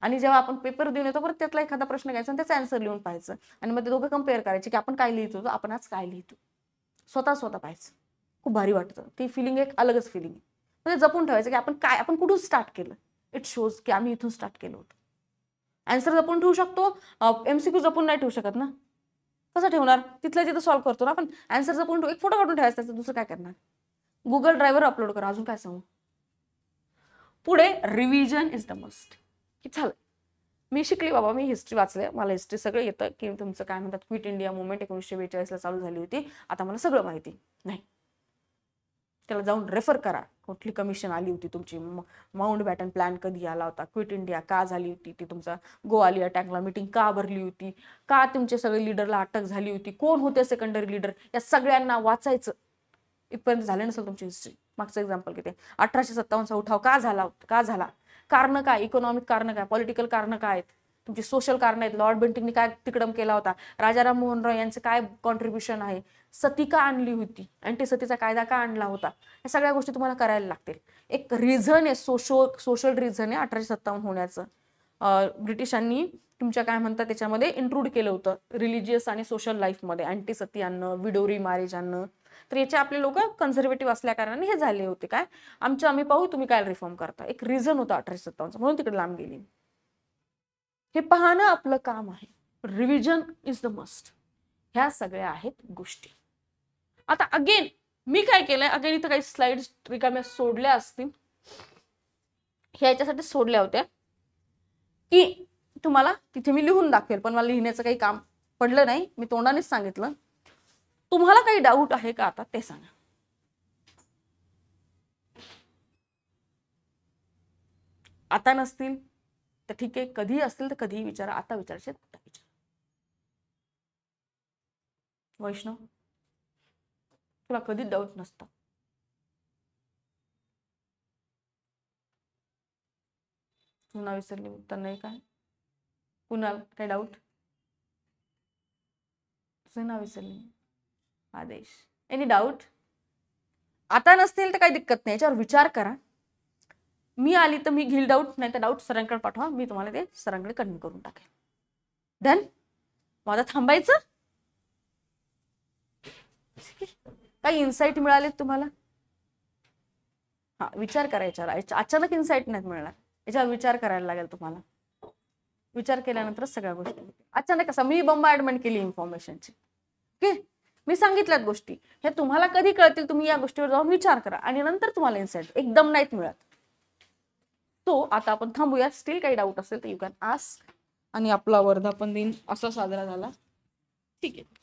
आणि जेव्हा आपण पेपर देऊन येतो परत त्यातला एखादा प्रश्न घ्यायचा आणि त्याचा आन्सर लिहून पाहायचं आणि मग ते दोघं कम्पेअर करायचे की आपण काय लिहितो आपण आज काय लिहितो स्वतः स्वतः पाहायचं खूप भारी वाटतं ती फिलिंग एक अलगच फिलिंग आहे म्हणजे जपून ठेवायचं की आपण काय आपण कुठून स्टार्ट केलं इट शोज की आम्ही इथून स्टार्ट केलं होतं अँसर जपून ठेवू शकतो एमसीक्यू जपून नाही ठेवू शकत ना कसं ठेवणार तिथल्या तिथं सॉल्व्ह करतो ना आपण अँसर जपून ठेवू एक फोटो काढून ठेवायचा दुसरं काय करणार गुगल ड्रायव्हर अपलोड करा अजून काय सांगू पुढे रिव्हिजन इज द मस्ट की झालं मी शिकली बाबा मी हिस्ट्री वाचले मला हिस्ट्री सगळं येतं की तुमचं काय म्हणतात क्विट इंडिया मुवमेंट एकोणीसशे बेचाळीसला चालू झाली होती आता मला सगळं माहिती नाही त्याला जाऊन रेफर करा कुठली कमिशन आली होती तुमची माउंट बॅटन प्लॅन कधी आला होता क्विट इंडिया का झाली होती ती तुमचा गोवाली अटॅकला मिटिंग का भरली होती का तुमचे सगळे लिडरला अटक झाली होती कोण होते सेकंडरी लीडर या सगळ्यांना वाचायचं इथपर्यंत झालं नसेल तुमची हिस्ट्री मागचं एक्झाम्पल किती अठराशे सत्तावन्नचा उठाव का झाला का झाला कारण काय इकॉनॉमिक कारण काय पॉलिटिकल कारण काय आहेत तुमची सोशल कारण आहेत लॉर्ड बिंटिंगने काय तिकडम केला होता राजाराम मोहन रॉय यांचं काय कॉन्ट्रीब्युशन आहे सती का आणली होती अँटी सतीचा कायदा का आणला होता या सगळ्या गोष्टी तुम्हाला करायला लागतील एक रिझन आहे सोशो सोशल रिझन आहे अठराशे सत्तावन्न होण्याचं ब्रिटिशांनी तुमच्या काय म्हणतात त्याच्यामध्ये इन्क्लूड केलं होतं रिलिजियस आणि सोशल लाईफमध्ये अँटी सती आणणं विडोरी मॅरेज आणणं तर याचे आपले लोक कन्झर्वेटिव्ह असल्याकारणाने हे झाले होते काय आमच्या आम्ही पाहू तुम्ही काय रिफॉर्म करता एक रिझन होता अठराशे म्हणून तिकडे लांब गेली हे पाहणं आपलं काम आहे रिव्हिजन इज द मस्ट ह्या सगळ्या आहेत गोष्टी आता अगेन मी काय केलंय अगेन इथं काही स्लाइड रिकाम्या सोडल्या असतील ह्या याच्यासाठी सोडल्या होत्या की तुम्हाला तिथे मी लिहून दाखवेल पण मला लिहिण्याचं काही काम पडलं नाही मी तोंडानेच सांगितलं तुम्हाला काही डाऊट आहे का आता ते सांगा आता नसतील तर ठीक आहे कधी असेल तर कधीही विचारा आता विचारायचे आता विचार वैष्णव तुला कधी डाऊट नसता पुन्हा विसरली उत्तर नाही काय पुन्हा काय डाऊट ना विसरली आदेश एनी डाऊट आता नसतील तर काही दिक्कत नाही याच्यावर विचार करा मी आली तर मी घेईल डाऊट नाही तर डाऊट सरांकडे पाठवा मी तुम्हाला ते सरांकडे कन्व्हे करून टाकेल डन माझा थांबायचं काही इन्साइट मिळाले तुम्हाला हा विचार करायचा अचानक इन्साइट नाही मिळणार याच्यावर विचार करायला लागेल तुम्हाला विचार केल्यानंतर सगळ्या गोष्टी अचानक असं मी ऍडमेंट केली इन्फॉर्मेशनची ओके मी सांगितल्यात गोष्टी हे तुम्हाला कधी कळतील तुम्ही या गोष्टीवर जाऊन विचार करा आणि नंतर तुम्हाला इन्साइट एकदम नाहीत मिळत तो आता आपण थांबूया स्टील काही डाऊट असेल तर यू कॅन आस्क आणि आपला वर्धापन दिन असा साजरा झाला ठीक आहे